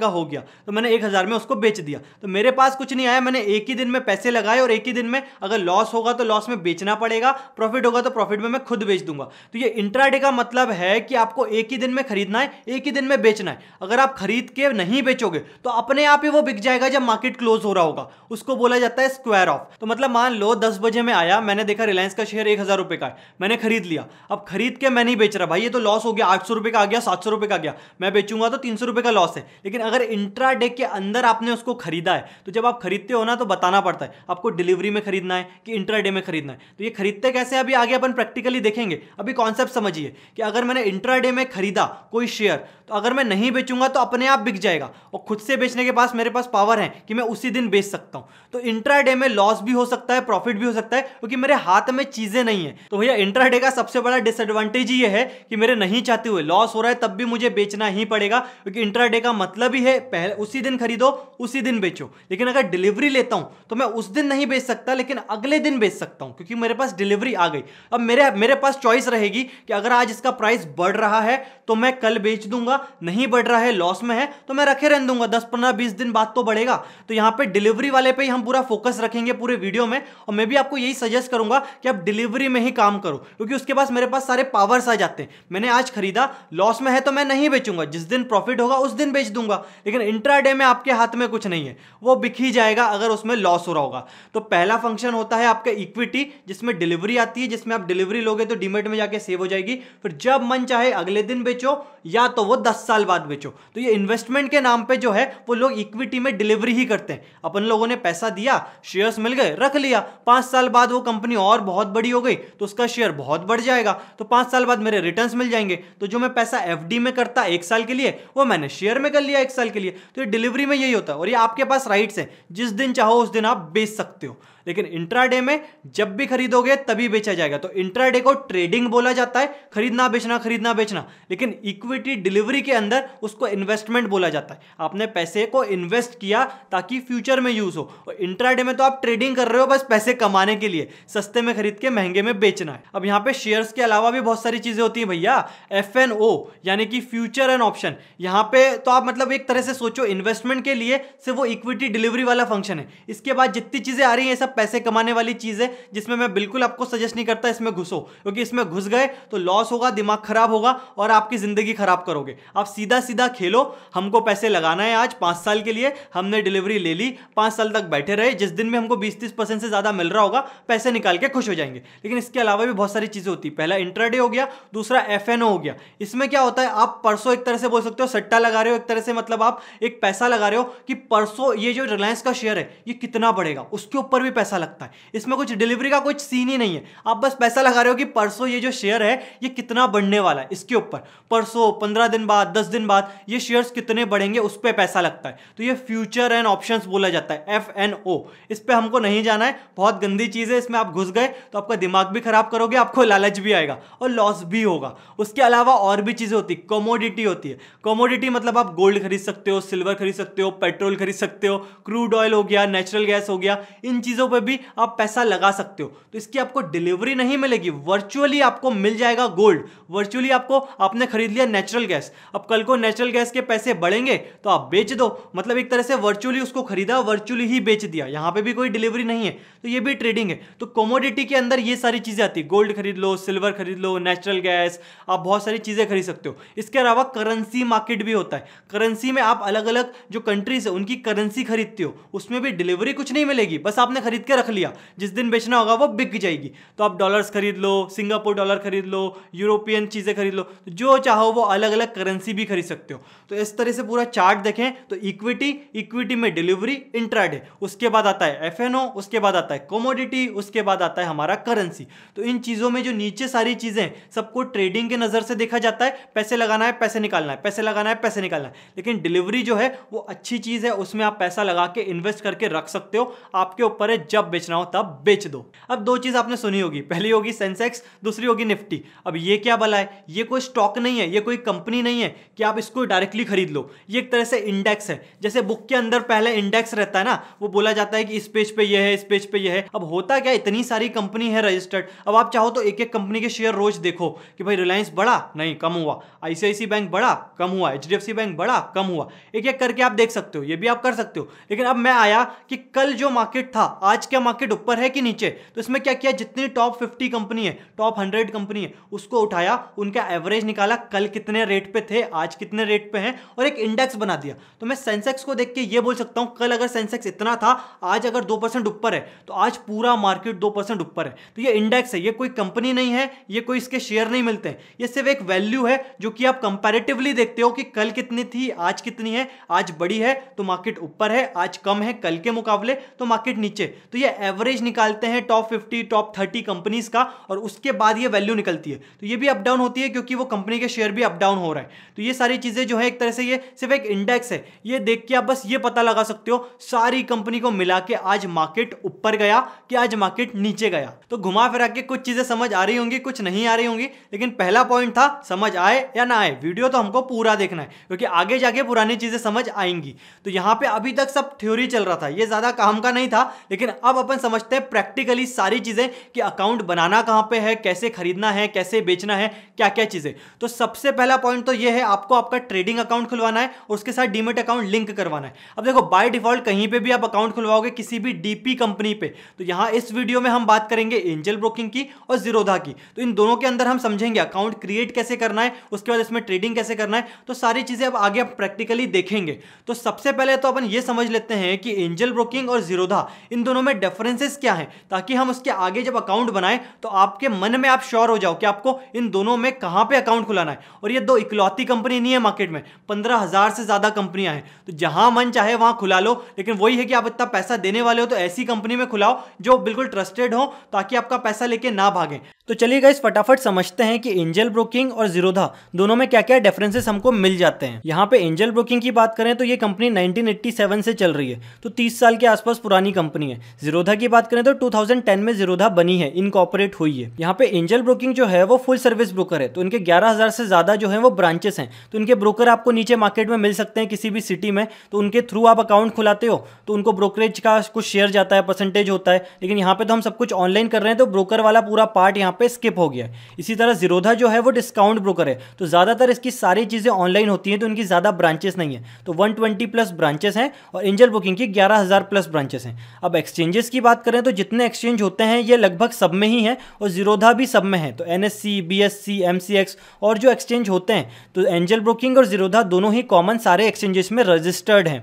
का हो गया तो मैंने एक हज़ार में उसको बेच दिया तो मेरे पास कुछ नहीं आया मैंने एक ही दिन दिन में पैसे लगाए और एक ही दिन में अगर लॉस होगा तो लॉस में बेचना पड़ेगा प्रॉफिट होगा तो प्रॉफिट में मैं खुद बेच दूंगा तो ये इंट्राडे का मतलब है कि आपको एक ही दिन में खरीदना है एक ही दिन में बेचना है अगर आप खरीद के नहीं बेचोगे तो अपने आप ही वो बिक जाएगा जब मार्केट क्लोज हो रहा होगा उसको बोला जाता है स्क्वायर ऑफ तो मतलब मान लो दस बजे में आया मैंने देखा रिलायंस का शेयर एक हजार रुपए का है मैंने खरीद लिया अब खरीद के मैं नहीं बेच रहा भाई ये तो लॉस हो गया आठ सौ रुपए का आ गया सात सौ रुपए का गया मैं बेचूंगा तो तीन सौ रुपए का लॉस है लेकिन अगर इंट्राडे के अंदर आपने उसको खरीदा है तो जब आप खरीदते हो ना तो बताना जाना पड़ता है आपको डिलीवरी में खरीदना है कि इंटर में खरीदना है तो ये खरीदते कैसे अभी आगे अपन प्रैक्टिकली देखेंगे अभी कॉन्सेप्ट समझिए कि अगर मैंने इंटर में खरीदा कोई शेयर तो अगर मैं नहीं बेचूंगा तो अपने आप बिक जाएगा और खुद से बेचने के पास मेरे पास पावर है कि मैं उसी दिन बेच सकता हूँ तो इंटर में लॉस भी हो सकता है प्रॉफिट भी हो सकता है क्योंकि मेरे हाथ में चीजें नहीं है तो भैया इंटर का सबसे बड़ा डिसएडवांटेज ये है कि मेरे नहीं चाहते हुए लॉस हो रहा है तब भी मुझे बेचना ही पड़ेगा क्योंकि इंटर का मतलब ही है पहले उसी दिन खरीदो उसी दिन बेचो लेकिन अगर डिलीवरी लेता हूं तो मैं उस दिन नहीं बेच सकता लेकिन अगले दिन बेच सकता हूं क्योंकि मेरे पास डिलीवरी आ गई अब मेरे मेरे पास चॉइस रहेगी कि अगर आज इसका प्राइस बढ़ रहा है तो मैं कल बेच दूंगा नहीं बढ़ रहा है लॉस में है तो मैं रखे रहने दूंगा दस पंद्रह बीस दिन बाद तो बढ़ेगा तो यहां पर डिलीवरी वाले पर ही हम पूरा फोकस रखेंगे पूरे वीडियो में और मैं भी आपको यही सजेस्ट करूंगा कि आप डिलीवरी में ही काम करो क्योंकि उसके पास मेरे पास सारे पावर्स आ जाते हैं मैंने आज खरीदा लॉस में है तो मैं नहीं बेचूंगा जिस दिन प्रॉफिट होगा उस दिन बेच दूंगा लेकिन इंट्राडे में आपके हाथ में कुछ नहीं है वो बिक ही जाएगा अगर उसमें लॉस लॉस हो रहा होगा तो पहला फंक्शन होता है आपका इक्विटी जिसमें डिलीवरी आती है जिसमें आप डिलीवरी लोगे तो डिमेट में जाके सेव हो जाएगी फिर जब मन चाहे अगले दिन बेचो या तो वो दस साल बाद बेचो तो ये इन्वेस्टमेंट के नाम पे जो है वो लोग इक्विटी में डिलीवरी ही करते हैं अपन लोगों ने पैसा दिया शेयर्स मिल गए रख लिया पांच साल बाद वो कंपनी और बहुत बड़ी हो गई तो उसका शेयर बहुत बढ़ जाएगा तो पांच साल बाद मेरे रिटर्न मिल जाएंगे तो जो मैं पैसा एफ में करता एक साल के लिए वो मैंने शेयर में कर लिया एक साल के लिए तो ये डिलीवरी में यही होता है और ये आपके पास राइट्स है जिस दिन चाहो उस दिन आप बेच सकते हो लेकिन इंट्राडे में जब भी खरीदोगे तभी बेचा जाएगा तो इंट्राडे को ट्रेडिंग बोला जाता है खरीदना बेचना खरीदना बेचना लेकिन इक्विटी डिलीवरी के अंदर उसको इन्वेस्टमेंट बोला जाता है आपने पैसे को इन्वेस्ट किया ताकि फ्यूचर में यूज हो और इंट्राडे में तो आप ट्रेडिंग कर रहे हो बस पैसे कमाने के लिए सस्ते में खरीद के महंगे में बेचना है अब यहाँ पे शेयर्स के अलावा भी बहुत सारी चीजें होती हैं भैया एफ एन ओ यानी कि फ्यूचर एंड ऑप्शन यहाँ पे तो आप मतलब एक तरह से सोचो इन्वेस्टमेंट के लिए सिर्फ वो इक्विटी डिलीवरी वाला फंक्शन है इसके बाद जितनी चीजें आ रही हैं सब पैसे कमाने वाली चीज़ है जिसमें मैं बिल्कुल आपको सजेस्ट नहीं करता इसमें घुसो क्योंकि इसमें घुस गए तो लॉस होगा दिमाग खराब होगा और आपकी ज़िंदगी खराब करोगे आप सीधा सीधा खेलो हमको पैसे लगाना है आज पांच साल के लिए हमने डिलीवरी ले ली पांच साल तक बैठे रहे जिस दिन में हमको बीस तीस परसेंट से ज़्यादा मिल रहा होगा पैसे निकाल के खुश हो जाएंगे लेकिन इसके अलावा भी बहुत सारी चीज़ें होती है पहला इंट्राडे हो गया दूसरा एफ हो गया इसमें क्या होता है आप परसों एक तरह से बोल सकते हो सट्टा लगा रहे हो एक तरह से मतलब आप एक पैसा लगा रहे हो कि परसों ये जो रिलायंस का शेयर है ये कितना बढ़ेगा उसके ऊपर भी पैसा पैसा लगता है इसमें कुछ डिलीवरी का कुछ सीन ही नहीं है आप बस पैसा लगा रहे हो कि परसों ये जो शेयर है ये कितना बढ़ने वाला है इसके ऊपर परसों पंद्रह दिन बाद दस दिन बाद ये शेयर्स कितने बढ़ेंगे उस पर पैसा लगता है तो ये फ्यूचर एंड ऑप्शन बोला जाता है एफ एन ओ इस पर हमको नहीं जाना है बहुत गंदी चीज़ है इसमें आप घुस गए तो आपका दिमाग भी खराब करोगे आपको लालच भी आएगा और लॉस भी होगा उसके अलावा और भी चीज़ें होती कॉमोडिटी होती है कॉमोडिटी मतलब आप गोल्ड खरीद सकते हो सिल्वर खरीद सकते हो पेट्रोल खरीद सकते हो क्रूड ऑयल हो गया नेचुरल गैस हो गया इन चीज़ों चीज़ों पर भी आप पैसा लगा सकते हो तो इसकी आपको डिलीवरी नहीं मिलेगी वर्चुअली आपको मिल जाएगा गोल्ड वर्चुअली आपको आपने खरीद लिया नेचुरल गैस अब कल को नेचुरल गैस के पैसे बढ़ेंगे तो आप बेच दो मतलब एक तरह से वर्चुअली उसको खरीदा वर्चुअली ही बेच दिया यहां पर भी कोई डिलीवरी नहीं है तो ये भी ट्रेडिंग है तो कॉमोडिटी के अंदर ये सारी चीज़ें आती है गोल्ड खरीद लो सिल्वर खरीद लो नेचुरल गैस आप बहुत सारी चीज़ें खरीद सकते हो इसके अलावा करेंसी मार्केट भी होता है करेंसी में आप अलग अलग जो कंट्रीज है उनकी करेंसी खरीदते हो उसमें भी डिलीवरी कुछ नहीं मिलेगी बस आपने खरीद खरीद के रख लिया जिस दिन बेचना होगा वो बिक जाएगी तो आप डॉलर्स खरीद लो सिंगापुर डॉलर खरीद लो यूरोपियन चीज़ें खरीद लो तो जो चाहो वो अलग अलग करेंसी भी खरीद सकते हो तो इस तरह से पूरा चार्ट देखें तो इक्विटी इक्विटी में डिलीवरी इंट्राडे उसके बाद आता है एफ उसके बाद आता है कॉमोडिटी उसके बाद आता है हमारा करेंसी तो इन चीज़ों में जो नीचे सारी चीज़ें सबको ट्रेडिंग के नज़र से देखा जाता है पैसे लगाना है पैसे निकालना है पैसे लगाना है पैसे निकालना है लेकिन डिलीवरी जो है वो अच्छी चीज़ है उसमें आप पैसा लगा के इन्वेस्ट करके रख सकते हो आपके ऊपर है जब बेचना हो तब बेच दो अब दो चीज आपने सुनी होगी पहली होगी सेंसेक्स दूसरी होगी निफ्टी अब ये क्या भला है ये कोई स्टॉक नहीं है ये कोई कंपनी नहीं है कि आप इसको डायरेक्टली खरीद लो ये एक तरह से इंडेक्स है जैसे बुक के अंदर पहले इंडेक्स रहता है ना वो बोला जाता है कि इस पेज पे ये है इस पेज पे ये है अब होता क्या इतनी सारी कंपनी है रजिस्टर्ड अब आप चाहो तो एक एक कंपनी के शेयर रोज देखो कि भाई रिलायंस बड़ा नहीं कम हुआ आईसीआईसी बैंक बड़ा कम हुआ एच बैंक बड़ा कम हुआ एक एक करके आप देख सकते हो ये भी आप कर सकते हो लेकिन अब मैं आया कि कल जो मार्केट था आज आज क्या मार्केट ऊपर है कि नीचे तो इसमें क्या किया जितनी टॉप फिफ्टी कंपनी है टॉप हंड्रेड कंपनी है उसको उठाया उनका एवरेज निकाला कल कितने रेट पे थे आज कितने रेट पे हैं और एक इंडेक्स बना दिया तो मैं सेंसेक्स को देख के ये बोल सकता हूँ कल अगर सेंसेक्स इतना था आज अगर दो परसेंट ऊपर है तो आज पूरा मार्केट दो परसेंट ऊपर है तो ये इंडेक्स है ये कोई कंपनी नहीं है ये कोई इसके शेयर नहीं मिलते हैं ये सिर्फ एक वैल्यू है जो कि आप कंपेरेटिवली देखते हो कि कल कितनी थी आज कितनी है आज बड़ी है तो मार्केट ऊपर है आज कम है कल के मुकाबले तो मार्केट नीचे तो ये एवरेज निकालते हैं top fifty top thirty companies का और उसके बाद ये वैल्यू निकलती है तो ये भी अप डाउन होती है क्योंकि वो कंपनी के शेयर भी अप डाउन हो रहा है तो ये सारी चीज़ें जो है एक तरह से ये सिर्फ एक इंडेक्स है ये देख के आप बस ये पता लगा सकते हो सारी कंपनी को मिला के आज मार्केट ऊपर गया कि आज मार्केट नीचे गया तो घुमा फिरा के कुछ चीज़ें समझ आ रही होंगी कुछ नहीं आ रही होंगी लेकिन पहला पॉइंट था समझ आए या ना आए वीडियो तो हमको पूरा देखना है क्योंकि आगे जाके पुरानी चीज़ें समझ आएंगी तो यहाँ पर अभी तक सब थ्योरी चल रहा था ये ज़्यादा काम का नहीं था लेकिन अब अपन समझते हैं प्रैक्टिकली सारी चीज़ें कि अकाउंट बनाना कहां पे है कैसे खरीदना है कैसे बेचना है क्या क्या चीज़ें तो सबसे पहला पॉइंट तो ये है आपको आपका ट्रेडिंग अकाउंट खुलवाना है और उसके साथ डीमेट अकाउंट लिंक करवाना है अब देखो बाय डिफॉल्ट कहीं पर भी आप अकाउंट खुलवाओगे किसी भी डीपी कंपनी पे तो यहां इस वीडियो में हम बात करेंगे एंजल ब्रोकिंग की और जीरोधा की तो इन दोनों के अंदर हम समझेंगे अकाउंट क्रिएट कैसे करना है उसके बाद इसमें ट्रेडिंग कैसे करना है तो सारी चीज़ें अब आगे आप प्रैक्टिकली देखेंगे तो सबसे पहले तो अपन ये समझ लेते हैं कि एंजल ब्रोकिंग और जीरोधा इन दोनों में डिफरेंसेस क्या हैं ताकि हम उसके आगे जब अकाउंट बनाएं तो आपके मन में आप श्योर हो जाओ कि आपको इन दोनों में कहाँ पे अकाउंट खुलाना है और ये दो इकलौती कंपनी नहीं है मार्केट में पंद्रह हज़ार से ज़्यादा कंपनियाँ हैं तो जहाँ मन चाहे वहाँ खुला लो लेकिन वही है कि आप इतना पैसा देने वाले हो तो ऐसी कंपनी में खुलाओ जो बिल्कुल ट्रस्टेड हो ताकि आपका पैसा लेके ना भागें तो चलिए गाइस फटाफट समझते हैं कि एंजल ब्रोकिंग और जीरोधा दोनों में क्या क्या डिफरेंसेस हमको मिल जाते हैं यहाँ पे एंजल ब्रोकिंग की बात करें तो ये कंपनी 1987 से चल रही है तो 30 साल के आसपास पुरानी कंपनी है जीरोधा की बात करें तो 2010 में जीरोधा बनी है इनकॉपरेट हुई है यहाँ पे एंजल ब्रोकिंग जो है वो फुल सर्विस ब्रोकर है तो इनके 11000 से ज़्यादा जो है वो ब्रांचेस हैं तो इनके ब्रोकर आपको नीचे मार्केट में मिल सकते हैं किसी भी सिटी में तो उनके थ्रू आप अकाउंट खुलाते हो तो उनको ब्रोकरेज का कुछ शेयर जाता है परसेंटेज होता है लेकिन यहाँ पर तो हम सब कुछ ऑनलाइन कर रहे हैं तो ब्रोकर वाला पूरा पार्ट यहाँ पे स्किप हो गया इसी तरह जीरोधा जो है वो डिस्काउंट ब्रोकर है तो ज़्यादातर इसकी सारी चीज़ें ऑनलाइन होती हैं तो इनकी ज़्यादा ब्रांचेस नहीं है तो वन प्लस ब्रांचेस हैं और एंजल बुकिंग की ग्यारह प्लस ब्रांचेस हैं अब एक्सचेंज एक्सचेंजेस की बात करें तो जितने एक्सचेंज होते हैं ये लगभग सब में ही हैं और जीरोधा भी सब में है तो एन एस सी और जो एक्सचेंज होते हैं तो एंजल ब्रोकिंग और जीरोधा दोनों ही कॉमन सारे एक्सचेंजेस में रजिस्टर्ड हैं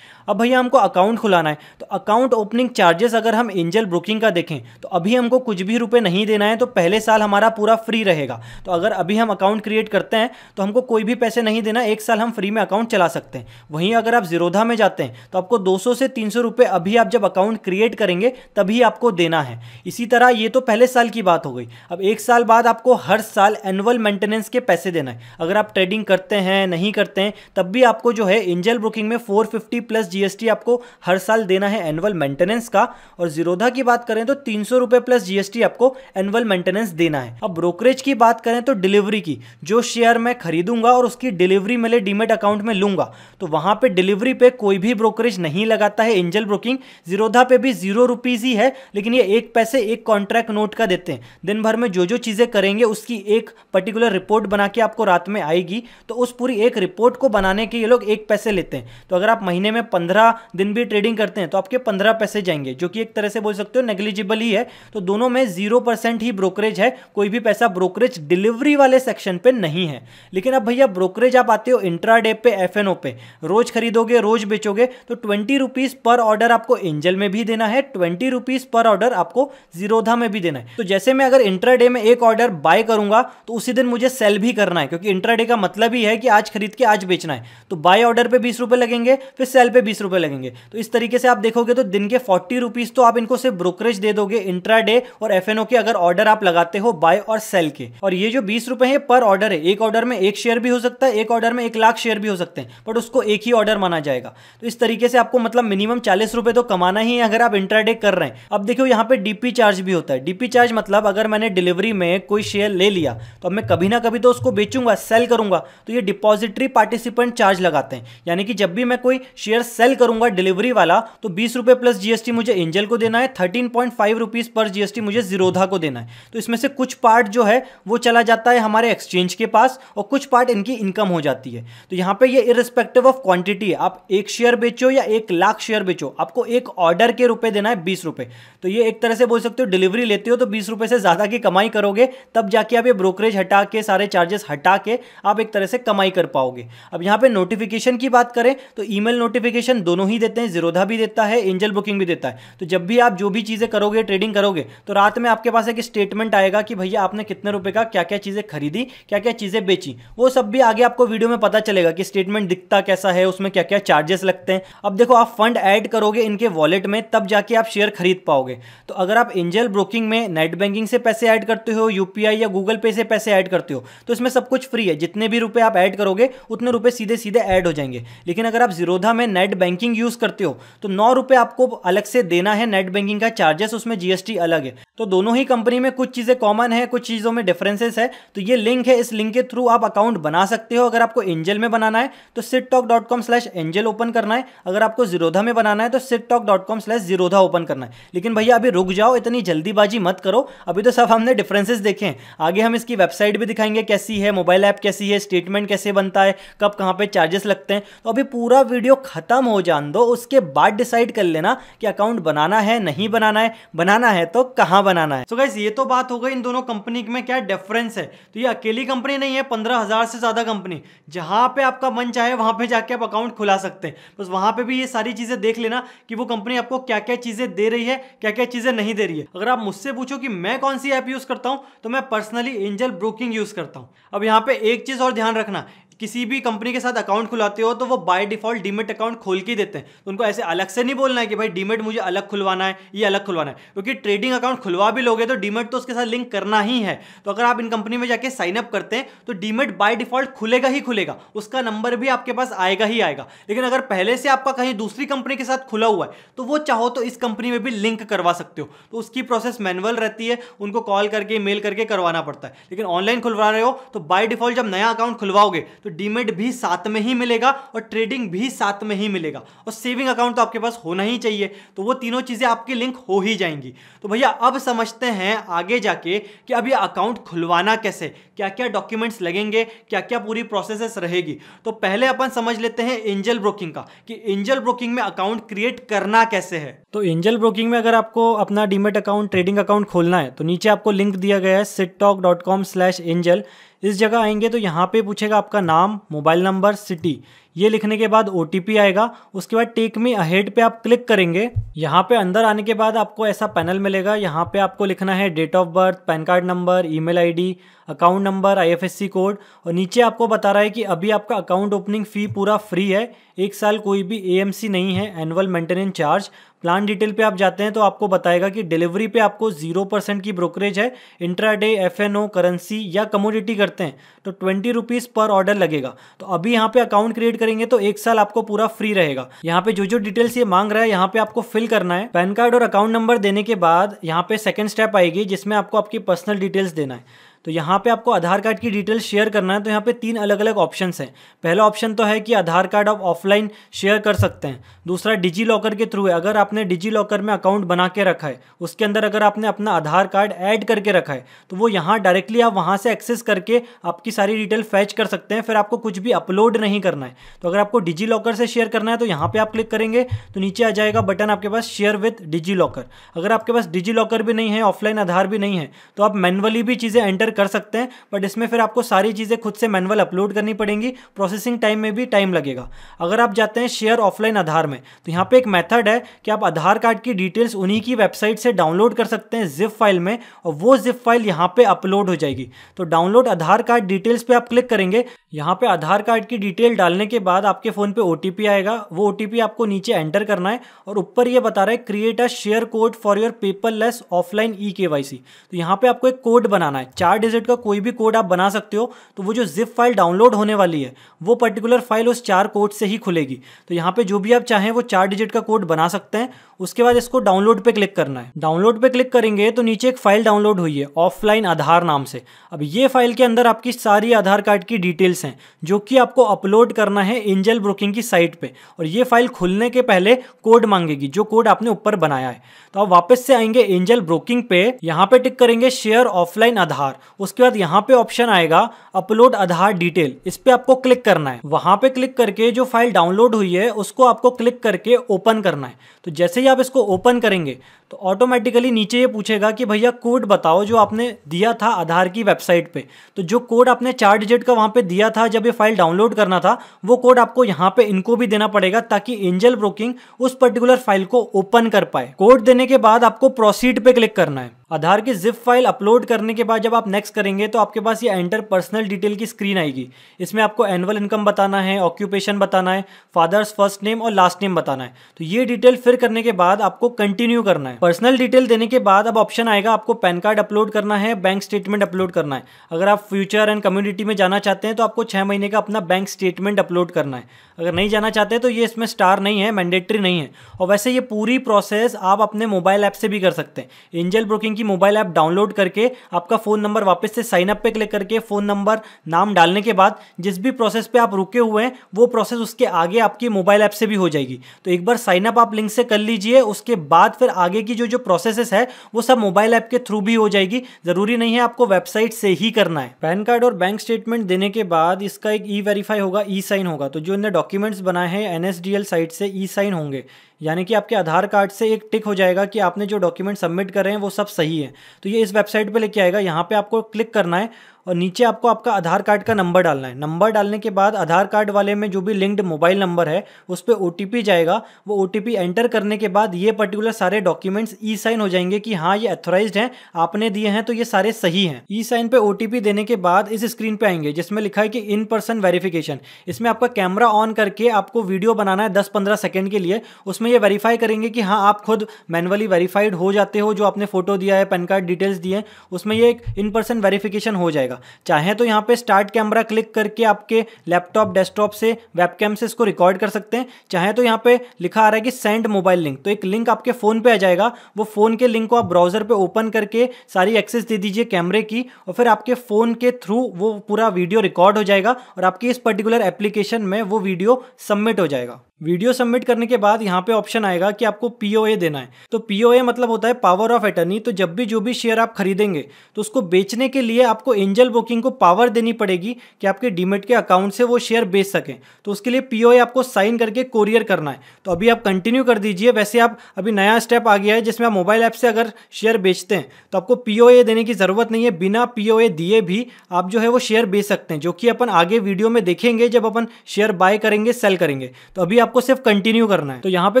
अब भैया हमको अकाउंट खुलाना है तो अकाउंट ओपनिंग चार्जेस अगर हम एंजल ब्रोकिंग का देखें तो अभी हमको कुछ भी रुपये नहीं देना है तो पहले साल हमारा पूरा फ्री रहेगा तो अगर अभी हम अकाउंट क्रिएट करते हैं तो हमको कोई भी पैसे नहीं देना एक साल हम फ्री में अकाउंट चला सकते हैं वहीं अगर आप जीरोधा में जाते हैं तो आपको दो से तीन सौ अभी आप जब अकाउंट क्रिएट करेंगे तभी आपको देना है इसी तरह ये तो पहले साल की बात हो गई अब एक साल बाद आपको हर साल एनुअल मेंटेनेंस के पैसे देना है अगर आप ट्रेडिंग करते हैं नहीं करते हैं तब भी आपको जो है एंजल ब्रोकिंग में फोर प्लस जी जीएसटी आपको हर साल देना है एनुअल मेंटेनेंस का और जीरोधा की बात करें तो तीन सौ रुपए प्लस जीएसटी आपको एनुअल मेंटेनेंस देना है अब ब्रोकरेज की बात करें तो डिलीवरी की जो शेयर मैं खरीदूंगा और उसकी डिलीवरी मेरे डीमेट अकाउंट में लूंगा तो वहां पर डिलीवरी पे कोई भी ब्रोकरेज नहीं लगाता है एंजल ब्रोकिंग जीरोधा पे भी जीरो रुपीज ही है लेकिन ये एक पैसे एक कॉन्ट्रैक्ट नोट का देते हैं दिन भर में जो जो चीजें करेंगे उसकी एक पर्टिकुलर रिपोर्ट बना के आपको रात में आएगी तो उस पूरी एक रिपोर्ट को बनाने के ये लोग एक पैसे लेते हैं तो अगर आप महीने में पंद्रह दिन भी ट्रेडिंग करते हैं तो आपके पंद्रह पैसे जाएंगे जो कि एक तरह से बोल सकते हो नेग्लिजिबल ही है तो दोनों में जीरो परसेंट ही ब्रोकरेज है कोई भी पैसा ब्रोकरेज डिलीवरी वाले सेक्शन पे नहीं है लेकिन अब भैया ब्रोकरेज आप आते हो इंट्राडे पे एफ पे रोज खरीदोगे रोज बेचोगे तो ट्वेंटी पर ऑर्डर आपको एंजल में भी देना है ट्वेंटी पर ऑर्डर आपको जीरोधा में भी देना है तो जैसे मैं अगर इंट्राडे में एक ऑर्डर बाय करूंगा तो उसी दिन मुझे सेल भी करना है क्योंकि इंट्राडे का मतलब ही है कि आज खरीद के आज बेचना है तो बाय ऑर्डर पे बीस रुपए लगेंगे फिर सेल पे बीस रुपए लगेंगे तो इस तरीके से आप देखोगे तो दिन के फोर्टी रुपीज़ तो आप इनको सिर्फ ब्रोकरेज दे दोगे इंट्रा डे और एफ के अगर ऑर्डर आप लगाते हो बाय और सेल के और ये जो बीस रुपए है पर ऑर्डर है एक ऑर्डर में एक शेयर भी हो सकता है एक ऑर्डर में एक लाख शेयर भी हो सकते हैं बट उसको एक ही ऑर्डर माना जाएगा तो इस तरीके से आपको मतलब मिनिमम चालीस रुपए तो कमाना ही है अगर आप इंट्रा कर रहे हैं अब देखो यहाँ पे डीपी चार्ज भी होता है डीपी चार्ज मतलब अगर मैंने डिलीवरी में कोई शेयर ले लिया तो अब मैं कभी ना कभी तो उसको बेचूंगा सेल करूंगा तो ये डिपॉजिटरी पार्टिसिपेंट चार्ज लगाते हैं यानी कि जब भी मैं कोई शेयर सेल करूंगा डिलीवरी वाला तो बीस रुपए प्लस जीएसटी मुझे एंजल को देना है थर्टीन पॉइंट फाइव रुपीज़ पर जीएसटी मुझे जीरोधा को देना है तो इसमें से कुछ पार्ट जो है वो चला जाता है हमारे एक्सचेंज के पास और कुछ पार्ट इनकी इनकम हो जाती है तो यहाँ पर यह इरिस्पेक्टिव ऑफ क्वांटिटी है आप एक शेयर बेचो या एक लाख शेयर बेचो आपको एक ऑर्डर के रुपए देना है बीस रुपए तो ये एक तरह से बोल सकते हो डिलीवरी लेते हो तो बीस रुपए से ज़्यादा की कमाई करोगे तब जाके आप ये ब्रोकरेज हटा के सारे चार्जेस हटा के आप एक तरह से कमाई कर पाओगे अब यहां पे नोटिफिकेशन की बात करें तो ईमेल नोटिफिकेशन कमीशन दोनों ही देते हैं जीरोधा भी देता है एंजल बुकिंग भी देता है तो जब भी आप जो भी चीज़ें करोगे ट्रेडिंग करोगे तो रात में आपके पास एक स्टेटमेंट आएगा कि भैया आपने कितने रुपए का क्या क्या चीज़ें खरीदी क्या क्या चीज़ें बेची वो सब भी आगे आपको वीडियो में पता चलेगा कि स्टेटमेंट दिखता कैसा है उसमें क्या क्या चार्जेस लगते हैं अब देखो आप फंड ऐड करोगे इनके वॉलेट में तब जाके आप शेयर खरीद पाओगे तो अगर आप एंजल ब्रोकिंग में नेट बैंकिंग से पैसे ऐड करते हो यूपीआई या गूगल पे से पैसे ऐड करते हो तो इसमें सब कुछ फ्री है जितने भी रुपए आप ऐड करोगे उतने रुपए सीधे सीधे ऐड हो जाएंगे लेकिन अगर आप जीरोधा में नेट बैंकिंग यूज करते हो तो नौ रुपए आपको अलग से देना है नेट बैंकिंग का चार्जेस उसमें जीएसटी अलग है तो दोनों ही कंपनी में कुछ चीज़ें कॉमन है कुछ चीज़ों में डिफरेंसेस है तो ये लिंक है इस लिंक के थ्रू आप अकाउंट बना सकते हो अगर आपको एंजल में बनाना है तो Sit Talk dot com slash Angel open करना है अगर आपको जीरोधा में बनाना है तो Sit Talk dot com slash Zerodha open करना है लेकिन भैया अभी रुक जाओ इतनी जल्दीबाजी मत करो अभी तो सब हमने डिफरेंसेस देखे हैं आगे हम इसकी वेबसाइट भी दिखाएंगे कैसी है मोबाइल ऐप कैसी है स्टेटमेंट कैसे बनता है कब कहाँ पे चार्जेस लगते हैं तो अभी पूरा वीडियो खत्म हो जान दो उसके बाद डिसाइड कर लेना कि अकाउंट बनाना है नहीं बनाना है बनाना है तो कहाँ बनाना है सो so guys, ये तो बात हो गई इन दोनों कंपनी में क्या डिफरेंस है तो ये अकेली कंपनी नहीं है पंद्रह हज़ार से ज़्यादा कंपनी जहाँ पे आपका मन चाहे वहाँ पे जाके आप अकाउंट खुला सकते हैं बस तो वहाँ पे भी ये सारी चीज़ें देख लेना कि वो कंपनी आपको क्या क्या चीज़ें दे रही है क्या क्या चीज़ें नहीं दे रही है अगर आप मुझसे पूछो कि मैं कौन सी ऐप यूज़ करता हूँ तो मैं पर्सनली एंजल ब्रोकिंग यूज़ करता हूँ अब यहाँ पर एक चीज़ और ध्यान रखना किसी भी कंपनी के साथ अकाउंट खुलाते हो तो वो बाय डिफॉल्ट डीमेट अकाउंट खोल के देते हैं तो उनको ऐसे अलग से नहीं बोलना है कि भाई डीमेट मुझे अलग खुलवाना है ये अलग खुलवाना है क्योंकि ट्रेडिंग अकाउंट खुलवा भी लोगे तो डीमेट तो उसके साथ लिंक करना ही है तो अगर आप इन कंपनी में जाके साइनअप करते हैं तो डीमेट बाय डिफॉल्ट खुलेगा ही खुलेगा उसका नंबर भी आपके पास आएगा ही आएगा लेकिन अगर पहले से आपका कहीं दूसरी कंपनी के साथ खुला हुआ है तो वो चाहो तो इस कंपनी में भी लिंक करवा सकते हो तो उसकी प्रोसेस मैनुअल रहती है उनको कॉल करके मेल करके करवाना पड़ता है लेकिन ऑनलाइन खुलवा रहे हो तो बाय डिफॉल्ट जब नया अकाउंट खुलवाओगे तो डीमेट भी साथ में ही मिलेगा और ट्रेडिंग भी साथ में ही मिलेगा और सेविंग अकाउंट तो आपके पास होना ही चाहिए तो वो तीनों चीज़ें आपकी लिंक हो ही जाएंगी तो भैया अब समझते हैं आगे जाके कि अब ये अकाउंट खुलवाना कैसे क्या क्या डॉक्यूमेंट्स लगेंगे क्या क्या पूरी प्रोसेसेस रहेगी तो पहले अपन समझ लेते हैं एंजल ब्रोकिंग का कि एंजल ब्रोकिंग में अकाउंट क्रिएट करना कैसे है तो एंजल ब्रोकिंग में अगर आपको अपना डीमेट अकाउंट ट्रेडिंग अकाउंट खोलना है तो नीचे आपको लिंक दिया गया है Sit Talk dot com slash Angel इस जगह आएंगे तो यहाँ पे पूछेगा आपका नाम मोबाइल नंबर सिटी ये लिखने के बाद ओ आएगा उसके बाद टेक मी अहेड पे आप क्लिक करेंगे यहाँ पे अंदर आने के बाद आपको ऐसा पैनल मिलेगा यहाँ पे आपको लिखना है date of birth PAN card number email ID account number IFSC code और नीचे आपको बता रहा है कि अभी आपका अकाउंट ओपनिंग फ़ी पूरा फ्री है एक साल कोई भी ए नहीं है annual maintenance charge plan detail पे आप जाते हैं तो आपको बताएगा कि डिलीवरी पे आपको जीरो परसेंट की ब्रोकरेज है intraday F N O currency या कमोडिटी करते हैं तो ट्वेंटी रुपीज़ पर ऑर्डर लगेगा तो अभी यहाँ पे अकाउंट क्रिएट करेंगे तो एक साल आपको पूरा फ्री रहेगा यहाँ पे जो जो डिटेल्स ये मांग रहा है यहाँ पे आपको फिल करना है पैन कार्ड और अकाउंट नंबर देने के बाद यहाँ पे सेकेंड स्टेप आएगी जिसमें आपको आपकी पर्सनल डिटेल्स देना है तो यहाँ पे आपको आधार कार्ड की डिटेल शेयर करना है तो यहाँ पे तीन अलग अलग ऑप्शंस हैं पहला ऑप्शन तो है कि आधार कार्ड आप ऑफलाइन शेयर कर सकते हैं दूसरा डिजी लॉकर के थ्रू है अगर आपने डिजी लॉकर में अकाउंट बना के रखा है उसके अंदर अगर आपने अपना आधार कार्ड ऐड करके रखा है तो वो यहाँ डायरेक्टली आप वहाँ से एक्सेस करके आपकी सारी डिटेल फैच कर सकते हैं फिर आपको कुछ भी अपलोड नहीं करना है तो अगर आपको डिजी लॉकर से शेयर करना है तो यहाँ पर आप क्लिक करेंगे तो नीचे आ जाएगा बटन आपके पास शेयर विथ डिजी लॉकर अगर आपके पास डिजी लॉकर भी नहीं है ऑफलाइन आधार भी नहीं है तो आप मैनुअली भी चीज़ें एंटर प्रिपेयर कर सकते हैं बट इसमें फिर आपको सारी चीज़ें खुद से मैनुअल अपलोड करनी पड़ेंगी प्रोसेसिंग टाइम में भी टाइम लगेगा अगर आप जाते हैं शेयर ऑफलाइन आधार में तो यहाँ पे एक मेथड है कि आप आधार कार्ड की डिटेल्स उन्हीं की वेबसाइट से डाउनलोड कर सकते हैं जिप फाइल में और वो जिप फाइल यहाँ पे अपलोड हो जाएगी तो डाउनलोड आधार कार्ड डिटेल्स पे आप क्लिक करेंगे यहाँ पे आधार कार्ड की डिटेल डालने के बाद आपके फ़ोन पे ओ आएगा वो ओ आपको नीचे एंटर करना है और ऊपर ये बता रहा है create a share code for your paperless offline e के तो यहाँ पे आपको एक कोड बनाना है चार डिजिट का कोई भी कोड आप बना सकते हो तो वो जो जिप फाइल डाउनलोड होने वाली है वो पर्टिकुलर फाइल उस चार कोड से ही खुलेगी तो यहाँ पे जो भी आप चाहें वो चार डिजिट का कोड बना सकते हैं उसके बाद इसको डाउनलोड पे क्लिक करना है डाउनलोड पे क्लिक करेंगे तो नीचे एक फाइल डाउनलोड हुई है ऑफलाइन आधार नाम से अब ये फाइल के अंदर आपकी सारी आधार कार्ड की डिटेल्स हैं जो कि आपको अपलोड करना है एंजल ब्रोकिंग की साइट पे और ये फाइल खुलने के पहले कोड मांगेगी जो कोड आपने ऊपर बनाया है तो आप वापस से आएंगे एंजल ब्रोकिंग पे यहाँ पे टिक करेंगे शेयर ऑफलाइन आधार उसके बाद यहाँ पे ऑप्शन आएगा अपलोड आधार डिटेल इस पर आपको क्लिक करना है वहां पे क्लिक करके जो फाइल डाउनलोड हुई है उसको आपको क्लिक करके ओपन करना है तो जैसे ही आप इसको ओपन करेंगे तो ऑटोमेटिकली नीचे ये पूछेगा कि भैया कोड बताओ जो आपने दिया था आधार की वेबसाइट पे तो जो कोड आपने चार डिजिट का वहाँ पे दिया था जब ये फाइल डाउनलोड करना था वो कोड आपको यहाँ पे इनको भी देना पड़ेगा ताकि एंजल ब्रोकिंग उस पर्टिकुलर फाइल को ओपन कर पाए कोड देने के बाद आपको प्रोसीड पे क्लिक करना है आधार की जिप फाइल अपलोड करने के बाद जब आप नेक्स्ट करेंगे तो आपके पास ये एंटर पर्सनल डिटेल की स्क्रीन आएगी इसमें आपको एनुअल इनकम बताना है ऑक्यूपेशन बताना है फादर्स फर्स्ट नेम और लास्ट नेम बताना है तो ये डिटेल फिर करने के बाद आपको कंटिन्यू करना है पर्सनल डिटेल देने के बाद अब ऑप्शन आएगा आपको पैन कार्ड अपलोड करना है बैंक स्टेटमेंट अपलोड करना है अगर आप फ्यूचर एंड कम्युनिटी में जाना चाहते हैं तो आपको छः महीने का अपना बैंक स्टेटमेंट अपलोड करना है अगर नहीं जाना चाहते तो ये इसमें स्टार नहीं है मैंडेटरी नहीं है और वैसे ये पूरी प्रोसेस आप अपने मोबाइल ऐप से भी कर सकते हैं एंजल ब्रोकिंग की मोबाइल ऐप डाउनलोड करके आपका फ़ोन नंबर वापस से साइन अप पे क्लिक करके फ़ोन नंबर नाम डालने के बाद जिस भी प्रोसेस पे आप रुके हुए हैं वो प्रोसेस उसके आगे आपकी मोबाइल ऐप से भी हो जाएगी तो एक बार साइनअप आप लिंक से कर लीजिए उसके बाद फिर आगे की की जो जो प्रोसेसेस है वो सब मोबाइल ऐप के थ्रू भी हो जाएगी ज़रूरी नहीं है आपको वेबसाइट से ही करना है पैन कार्ड और बैंक स्टेटमेंट देने के बाद इसका एक ई वेरीफाई होगा ई साइन होगा तो जो इनने डॉक्यूमेंट्स बनाए हैं एन साइट से ई साइन होंगे यानी कि आपके आधार कार्ड से एक टिक हो जाएगा कि आपने जो डॉक्यूमेंट सबमिट कर रहे हैं वो सब सही है तो ये इस वेबसाइट पर लेके आएगा यहाँ पे आपको क्लिक करना है और नीचे आपको आपका आधार कार्ड का नंबर डालना है नंबर डालने के बाद आधार कार्ड वाले में जो भी लिंक्ड मोबाइल नंबर है उस पर ओ जाएगा वो ओ एंटर करने के बाद ये पर्टिकुलर सारे डॉक्यूमेंट्स ई साइन हो जाएंगे कि हाँ ये अथोराइज हैं आपने दिए हैं तो ये सारे सही हैं ई साइन पे ओ देने के बाद इस स्क्रीन पे आएंगे जिसमें लिखा है कि इन पर्सन वेरिफिकेशन इसमें आपका कैमरा ऑन करके आपको वीडियो बनाना है दस पंद्रह सेकेंड के लिए उसमें ये वेरीफाई करेंगे कि हाँ आप खुद मैनुअली वेरीफाइड हो जाते हो जो आपने फोटो दिया है पैन कार्ड डिटेल्स दिए उसमें ये एक इन पर्सन वेरीफिकेशन हो जाएगा जाएगा चाहे तो यहाँ पे स्टार्ट कैमरा क्लिक करके आपके लैपटॉप डेस्कटॉप से वेबकैम से इसको रिकॉर्ड कर सकते हैं चाहे तो यहाँ पे लिखा आ रहा है कि सेंड मोबाइल लिंक तो एक लिंक आपके फ़ोन पे आ जाएगा वो फ़ोन के लिंक को आप ब्राउज़र पे ओपन करके सारी एक्सेस दे दीजिए कैमरे की और फिर आपके फ़ोन के थ्रू वो पूरा वीडियो रिकॉर्ड हो जाएगा और आपकी इस पर्टिकुलर एप्लीकेशन में वो वीडियो सबमिट हो जाएगा वीडियो सबमिट करने के बाद यहाँ पे ऑप्शन आएगा कि आपको पीओए देना है तो पीओए मतलब होता है पावर ऑफ अटर्नी तो जब भी जो भी शेयर आप खरीदेंगे तो उसको बेचने के लिए आपको एंजल बुकिंग को पावर देनी पड़ेगी कि आपके डीमेट के अकाउंट से वो शेयर बेच सकें तो उसके लिए पीओए आपको साइन करके कोरियर करना है तो अभी आप कंटिन्यू कर दीजिए वैसे आप अभी नया स्टेप आ गया है जिसमें आप मोबाइल ऐप से अगर शेयर बेचते हैं तो आपको पी देने की ज़रूरत नहीं है बिना पी दिए भी आप जो है वो शेयर बेच सकते हैं जो कि अपन आगे वीडियो में देखेंगे जब अपन शेयर बाय करेंगे सेल करेंगे तो अभी आप आपको सिर्फ कंटिन्यू करना है तो यहाँ पे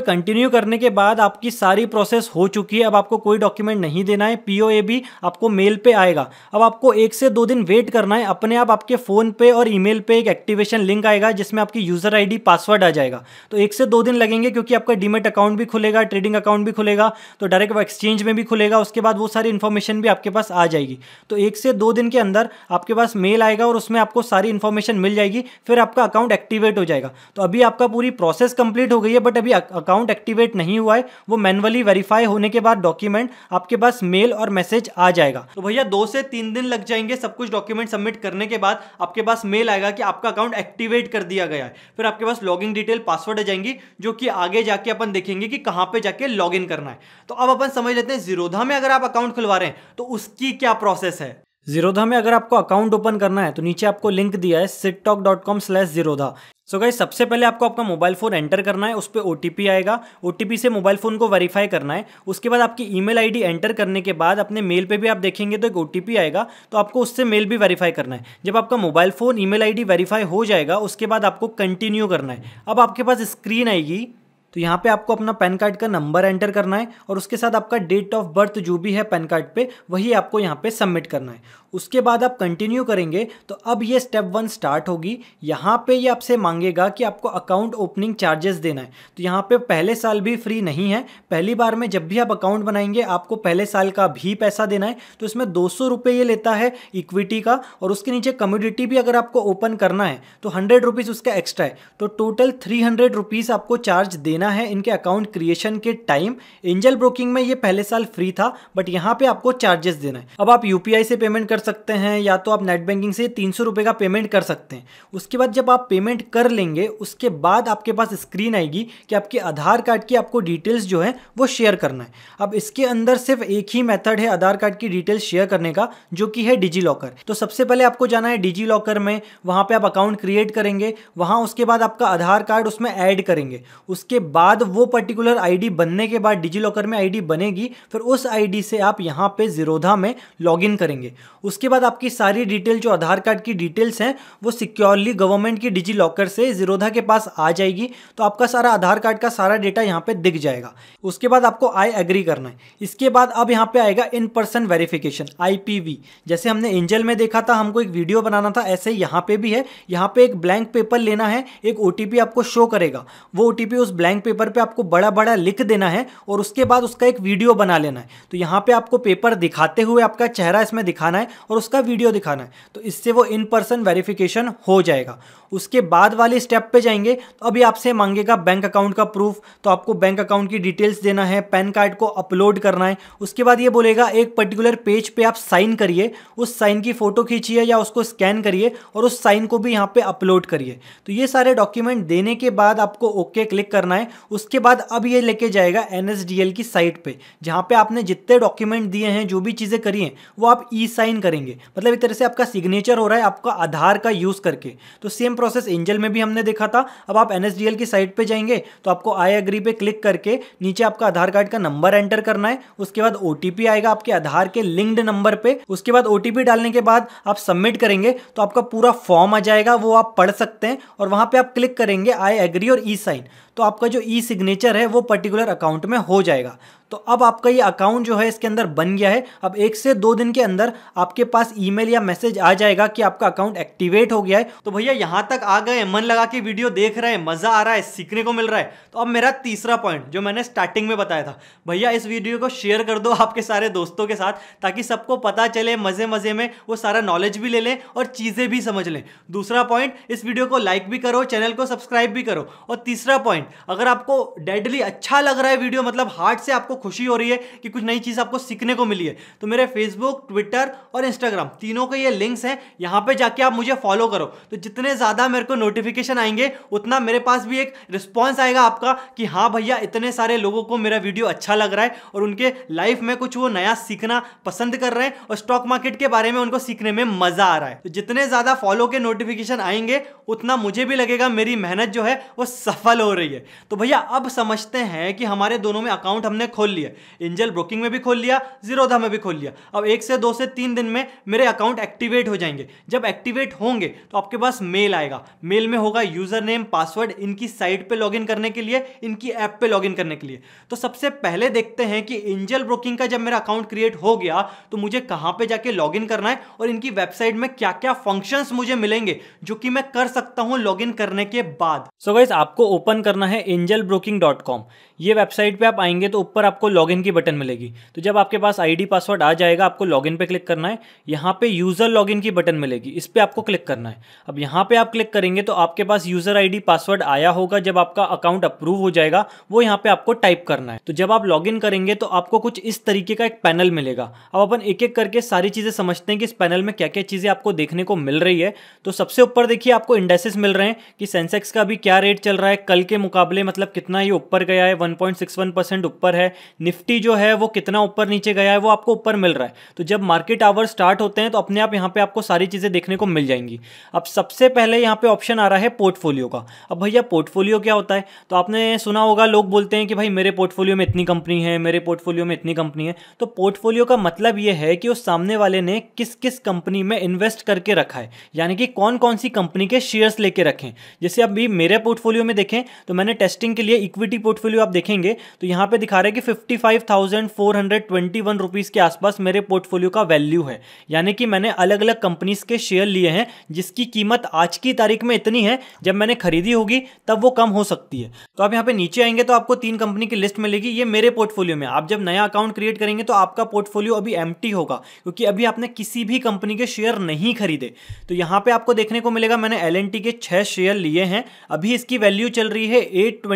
कंटिन्यू करने के बाद आपकी सारी प्रोसेस हो चुकी है अब आपको कोई डॉक्यूमेंट नहीं देना है पीओ भी आपको मेल पे आएगा अब आपको एक से दो दिन वेट करना है अपने आप आपके फोन पे और ईमेल पे एक एक्टिवेशन लिंक आएगा जिसमें आपकी यूजर आईडी पासवर्ड आ जाएगा तो एक से दो दिन लगेंगे क्योंकि आपका डीमेट अकाउंट भी खुलेगा ट्रेडिंग अकाउंट भी खुलेगा तो डायरेक्ट एक्सचेंज में भी खुलेगा उसके बाद वो सारी इन्फॉर्मेशन भी आपके पास आ जाएगी तो एक से दो दिन के अंदर आपके पास मेल आएगा और उसमें आपको सारी इन्फॉर्मेशन मिल जाएगी फिर आपका अकाउंट एक्टिवेट हो जाएगा तो अभी आपका पूरी प्रोसेस प्रोसेस कंप्लीट हो गई है बट अभी अकाउंट एक्टिवेट नहीं हुआ है वो मैनुअली वेरीफाई होने के बाद डॉक्यूमेंट आपके पास मेल और मैसेज आ जाएगा तो भैया दो से तीन दिन लग जाएंगे सब कुछ डॉक्यूमेंट सबमिट करने के बाद आपके पास मेल आएगा कि आपका अकाउंट एक्टिवेट कर दिया गया है फिर आपके पास लॉगिन डिटेल पासवर्ड आ जाएंगी जो कि आगे जाके अपन देखेंगे कि कहाँ पे जाके लॉग करना है तो अब अपन समझ लेते हैं जीरोधा में अगर आप अकाउंट खुलवा रहे हैं तो उसकी क्या प्रोसेस है जीरोधा में अगर आपको अकाउंट ओपन करना है तो नीचे आपको लिंक दिया है Sit Talk dot com slash Zerodha so so सबसे पहले आपको आपका मोबाइल फ़ोन एंटर करना है उस पर ओ आएगा ओ से मोबाइल फ़ोन को वेरीफाई करना है उसके बाद आपकी ईमेल आईडी एंटर करने के बाद अपने मेल पे भी आप देखेंगे तो एक ओ आएगा तो आपको उससे मेल भी वेरीफाई करना है जब आपका mobile phone email ID verify हो जाएगा उसके बाद आपको कंटिन्यू करना है अब आपके पास स्क्रीन आएगी तो यहाँ पे आपको अपना पैन कार्ड का नंबर एंटर करना है और उसके साथ आपका डेट ऑफ बर्थ जो भी है पैन कार्ड पे वही आपको यहाँ पे सबमिट करना है उसके बाद आप कंटिन्यू करेंगे तो अब ये स्टेप वन स्टार्ट होगी यहाँ पे ये आपसे मांगेगा कि आपको अकाउंट ओपनिंग चार्जेस देना है तो यहाँ पे पहले साल भी फ्री नहीं है पहली बार में जब भी आप अकाउंट बनाएंगे आपको पहले साल का भी पैसा देना है तो इसमें दो सौ ये लेता है इक्विटी का और उसके नीचे कम्यूडिटी भी अगर आपको ओपन करना है तो हंड्रेड रुपीज़ उसका एक्स्ट्रा है तो टोटल थ्री हंड्रेड रुपीज़ आपको चार्ज देना है इनके अकाउंट क्रिएशन के टाइम एंजल ब्रोकिंग में ये पहले साल फ्री था बट यहाँ पे आपको चार्जेस देना है अब आप यूपीआई से पेमेंट कर कर सकते हैं या तो आप नेट बैंकिंग से तीन सौ रुपये का पेमेंट कर सकते हैं उसके बाद जब आप पेमेंट कर लेंगे उसके बाद आपके पास स्क्रीन आएगी कि आपके आधार कार्ड की आपको डिटेल्स जो है वो शेयर करना है अब इसके अंदर सिर्फ एक ही मेथड है आधार कार्ड की डिटेल्स शेयर करने का जो कि है डिजी लॉकर तो सबसे पहले आपको जाना है डिजी लॉकर में वहाँ पर आप अकाउंट क्रिएट करेंगे वहाँ उसके बाद आपका आधार कार्ड उसमें ऐड करेंगे उसके बाद वो पर्टिकुलर आई बनने के बाद डिजी लॉकर में आई बनेगी फिर उस आई से आप यहाँ पर जीरोधा में लॉग करेंगे उसके बाद आपकी सारी डिटेल जो आधार कार्ड की डिटेल्स हैं वो सिक्योरली गवर्नमेंट की डिजी लॉकर से जीरोधा के पास आ जाएगी तो आपका सारा आधार कार्ड का सारा डेटा यहाँ पे दिख जाएगा उसके बाद आपको आई एग्री करना है इसके बाद अब यहाँ पे आएगा इन पर्सन वेरिफिकेशन आई जैसे हमने एंजल में देखा था हमको एक वीडियो बनाना था ऐसे यहाँ पे भी है यहाँ पे एक ब्लैंक पेपर लेना है एक ओ आपको शो करेगा वो ओ उस ब्लैंक पेपर पर पे आपको बड़ा बड़ा लिख देना है और उसके बाद उसका एक वीडियो बना लेना है तो यहाँ पे आपको पेपर दिखाते हुए आपका चेहरा इसमें दिखाना है और उसका वीडियो दिखाना है तो इससे वो इन पर्सन वेरिफिकेशन हो जाएगा उसके बाद वाले स्टेप पे जाएंगे तो अभी आपसे मांगेगा बैंक अकाउंट का प्रूफ तो आपको बैंक अकाउंट की डिटेल्स देना है पैन कार्ड को अपलोड करना है उसके बाद ये बोलेगा एक पर्टिकुलर पेज पे आप साइन करिए उस साइन की फ़ोटो खींचिए या उसको स्कैन करिए और उस साइन को भी यहाँ पे अपलोड करिए तो ये सारे डॉक्यूमेंट देने के बाद आपको ओके क्लिक करना है उसके बाद अब ये लेके जाएगा एन की साइट पर जहाँ पर आपने जितने डॉक्यूमेंट दिए हैं जो भी चीज़ें करी हैं वो आप ई साइन करेंगे मतलब एक तरह से आपका सिग्नेचर हो रहा है आपका आधार का यूज़ करके तो सेम प्रोसेस एंजल में भी हमने देखा था अब आप एनएसडीएल की साइट पे जाएंगे तो आपको आई एग्री पे क्लिक करके नीचे आपका आधार कार्ड का नंबर एंटर करना है उसके बाद ओटीपी आएगा आपके आधार के लिंक्ड नंबर पे उसके बाद ओटीपी डालने के बाद आप सबमिट करेंगे तो आपका पूरा फॉर्म आ जाएगा वो आप पढ़ सकते हैं और वहां पर आप क्लिक करेंगे आई एग्री और ई साइन तो आपका जो ई सिग्नेचर है वो पर्टिकुलर अकाउंट में हो जाएगा तो अब आपका ये अकाउंट जो है इसके अंदर बन गया है अब एक से दो दिन के अंदर आपके पास ईमेल या मैसेज आ जाएगा कि आपका अकाउंट एक्टिवेट हो गया है तो भैया यहाँ तक आ गए मन लगा के वीडियो देख रहे हैं मज़ा आ रहा है सीखने को मिल रहा है तो अब मेरा तीसरा पॉइंट जो मैंने स्टार्टिंग में बताया था भैया इस वीडियो को शेयर कर दो आपके सारे दोस्तों के साथ ताकि सबको पता चले मज़े मज़े में वो सारा नॉलेज भी ले लें और चीज़ें भी समझ लें दूसरा पॉइंट इस वीडियो को लाइक भी करो चैनल को सब्सक्राइब भी करो और तीसरा पॉइंट अगर आपको डेडली अच्छा लग रहा है वीडियो मतलब हार्ट से आपको खुशी हो रही है कि कुछ नई चीज़ आपको सीखने को मिली है तो मेरे फेसबुक ट्विटर और इंस्टाग्राम तीनों के ये लिंक्स हैं यहाँ पर जाके आप मुझे फॉलो करो तो जितने ज़्यादा मेरे को नोटिफिकेशन आएंगे उतना मेरे पास भी एक रिस्पॉन्स आएगा आपका कि हाँ भैया इतने सारे लोगों को मेरा वीडियो अच्छा लग रहा है और उनके लाइफ में कुछ वो नया सीखना पसंद कर रहे हैं और स्टॉक मार्केट के बारे में उनको सीखने में मज़ा आ रहा है तो जितने ज़्यादा फॉलो के नोटिफिकेशन आएंगे उतना मुझे भी लगेगा मेरी मेहनत जो है वो सफल हो रही है लिए तो भैया अब समझते हैं कि हमारे दोनों में अकाउंट हमने खोल लिया एंजल ब्रोकिंग में भी खोल लिया जीरोधा में भी खोल लिया अब एक से दो से तीन दिन में मेरे अकाउंट एक्टिवेट हो जाएंगे जब एक्टिवेट होंगे तो आपके पास मेल आएगा मेल में होगा यूजर नेम पासवर्ड इनकी साइट पर लॉग करने के लिए इनकी ऐप पर लॉग करने के लिए तो सबसे पहले देखते हैं कि एंजल ब्रोकिंग का जब मेरा अकाउंट क्रिएट हो गया तो मुझे कहाँ पर जाके लॉग करना है और इनकी वेबसाइट में क्या क्या फंक्शन मुझे मिलेंगे जो कि मैं कर सकता हूं लॉग करने के बाद सो so guys, आपको ओपन करना करना है एंजल ब्रोकिंग डॉट कॉम ये वेबसाइट पे आप आएंगे तो ऊपर आपको लॉगिन की बटन मिलेगी तो जब आपके पास आईडी पासवर्ड आ जाएगा आपको लॉगिन पे क्लिक करना है यहाँ पे यूज़र लॉगिन की बटन मिलेगी इस पर आपको क्लिक करना है अब यहाँ पे आप क्लिक करेंगे तो आपके पास यूज़र आईडी पासवर्ड आया होगा जब आपका अकाउंट अप्रूव हो जाएगा वो यहाँ पे आपको टाइप करना है तो जब आप लॉग करेंगे तो आपको कुछ इस तरीके का एक पैनल मिलेगा अब अपन एक एक करके सारी चीज़ें समझते हैं कि इस पैनल में क्या क्या चीज़ें आपको देखने को मिल रही है तो सबसे ऊपर देखिए आपको इंडेसिस मिल रहे हैं कि सेंसेक्स का अभी क्या रेट चल रहा है कल के मुकाबले मतलब कितना ये ऊपर गया है 1.61 परसेंट ऊपर है निफ्टी जो है वो कितना ऊपर नीचे गया है वो आपको ऊपर मिल रहा है तो जब मार्केट आवर स्टार्ट होते हैं तो अपने आप यहाँ पे आपको सारी चीज़ें देखने को मिल जाएंगी अब सबसे पहले यहाँ पे ऑप्शन आ रहा है पोर्टफोलियो का अब भैया पोर्टफोलियो क्या होता है तो आपने सुना होगा लोग बोलते हैं कि भाई मेरे पोर्टफोलियो में इतनी कंपनी है मेरे पोर्टफोलियो में इतनी कंपनी है तो पोर्टफोलियो का मतलब ये है कि उस सामने वाले ने किस किस कंपनी में इन्वेस्ट करके रखा है यानी कि कौन कौन सी कंपनी के शेयर्स लेके रखें जैसे अभी मेरे पोर्टफोलियो में देखें तो मैंने टेस्टिंग के लिए इक्विटी पोर्टफोलियो आप देखेंगे तो यहाँ पे दिखा रहे कि fifty five thousand four hundred twenty one rupees के आसपास मेरे पोर्टफोलियो का वैल्यू है यानी कि मैंने अलग अलग कंपनीज के शेयर लिए हैं जिसकी कीमत आज की तारीख में इतनी है जब मैंने खरीदी होगी तब वो कम हो सकती है तो आप यहाँ पे नीचे आएंगे तो आपको तीन कंपनी की लिस्ट मिलेगी ये मेरे पोर्टफोलियो में आप जब नया अकाउंट क्रिएट करेंगे तो आपका पोर्टफोलियो अभी एम होगा क्योंकि अभी आपने किसी भी कंपनी के शेयर नहीं खरीदे तो यहाँ पर आपको देखने को मिलेगा मैंने एल के छः शेयर लिए हैं अभी इसकी वैल्यू चल रही है एट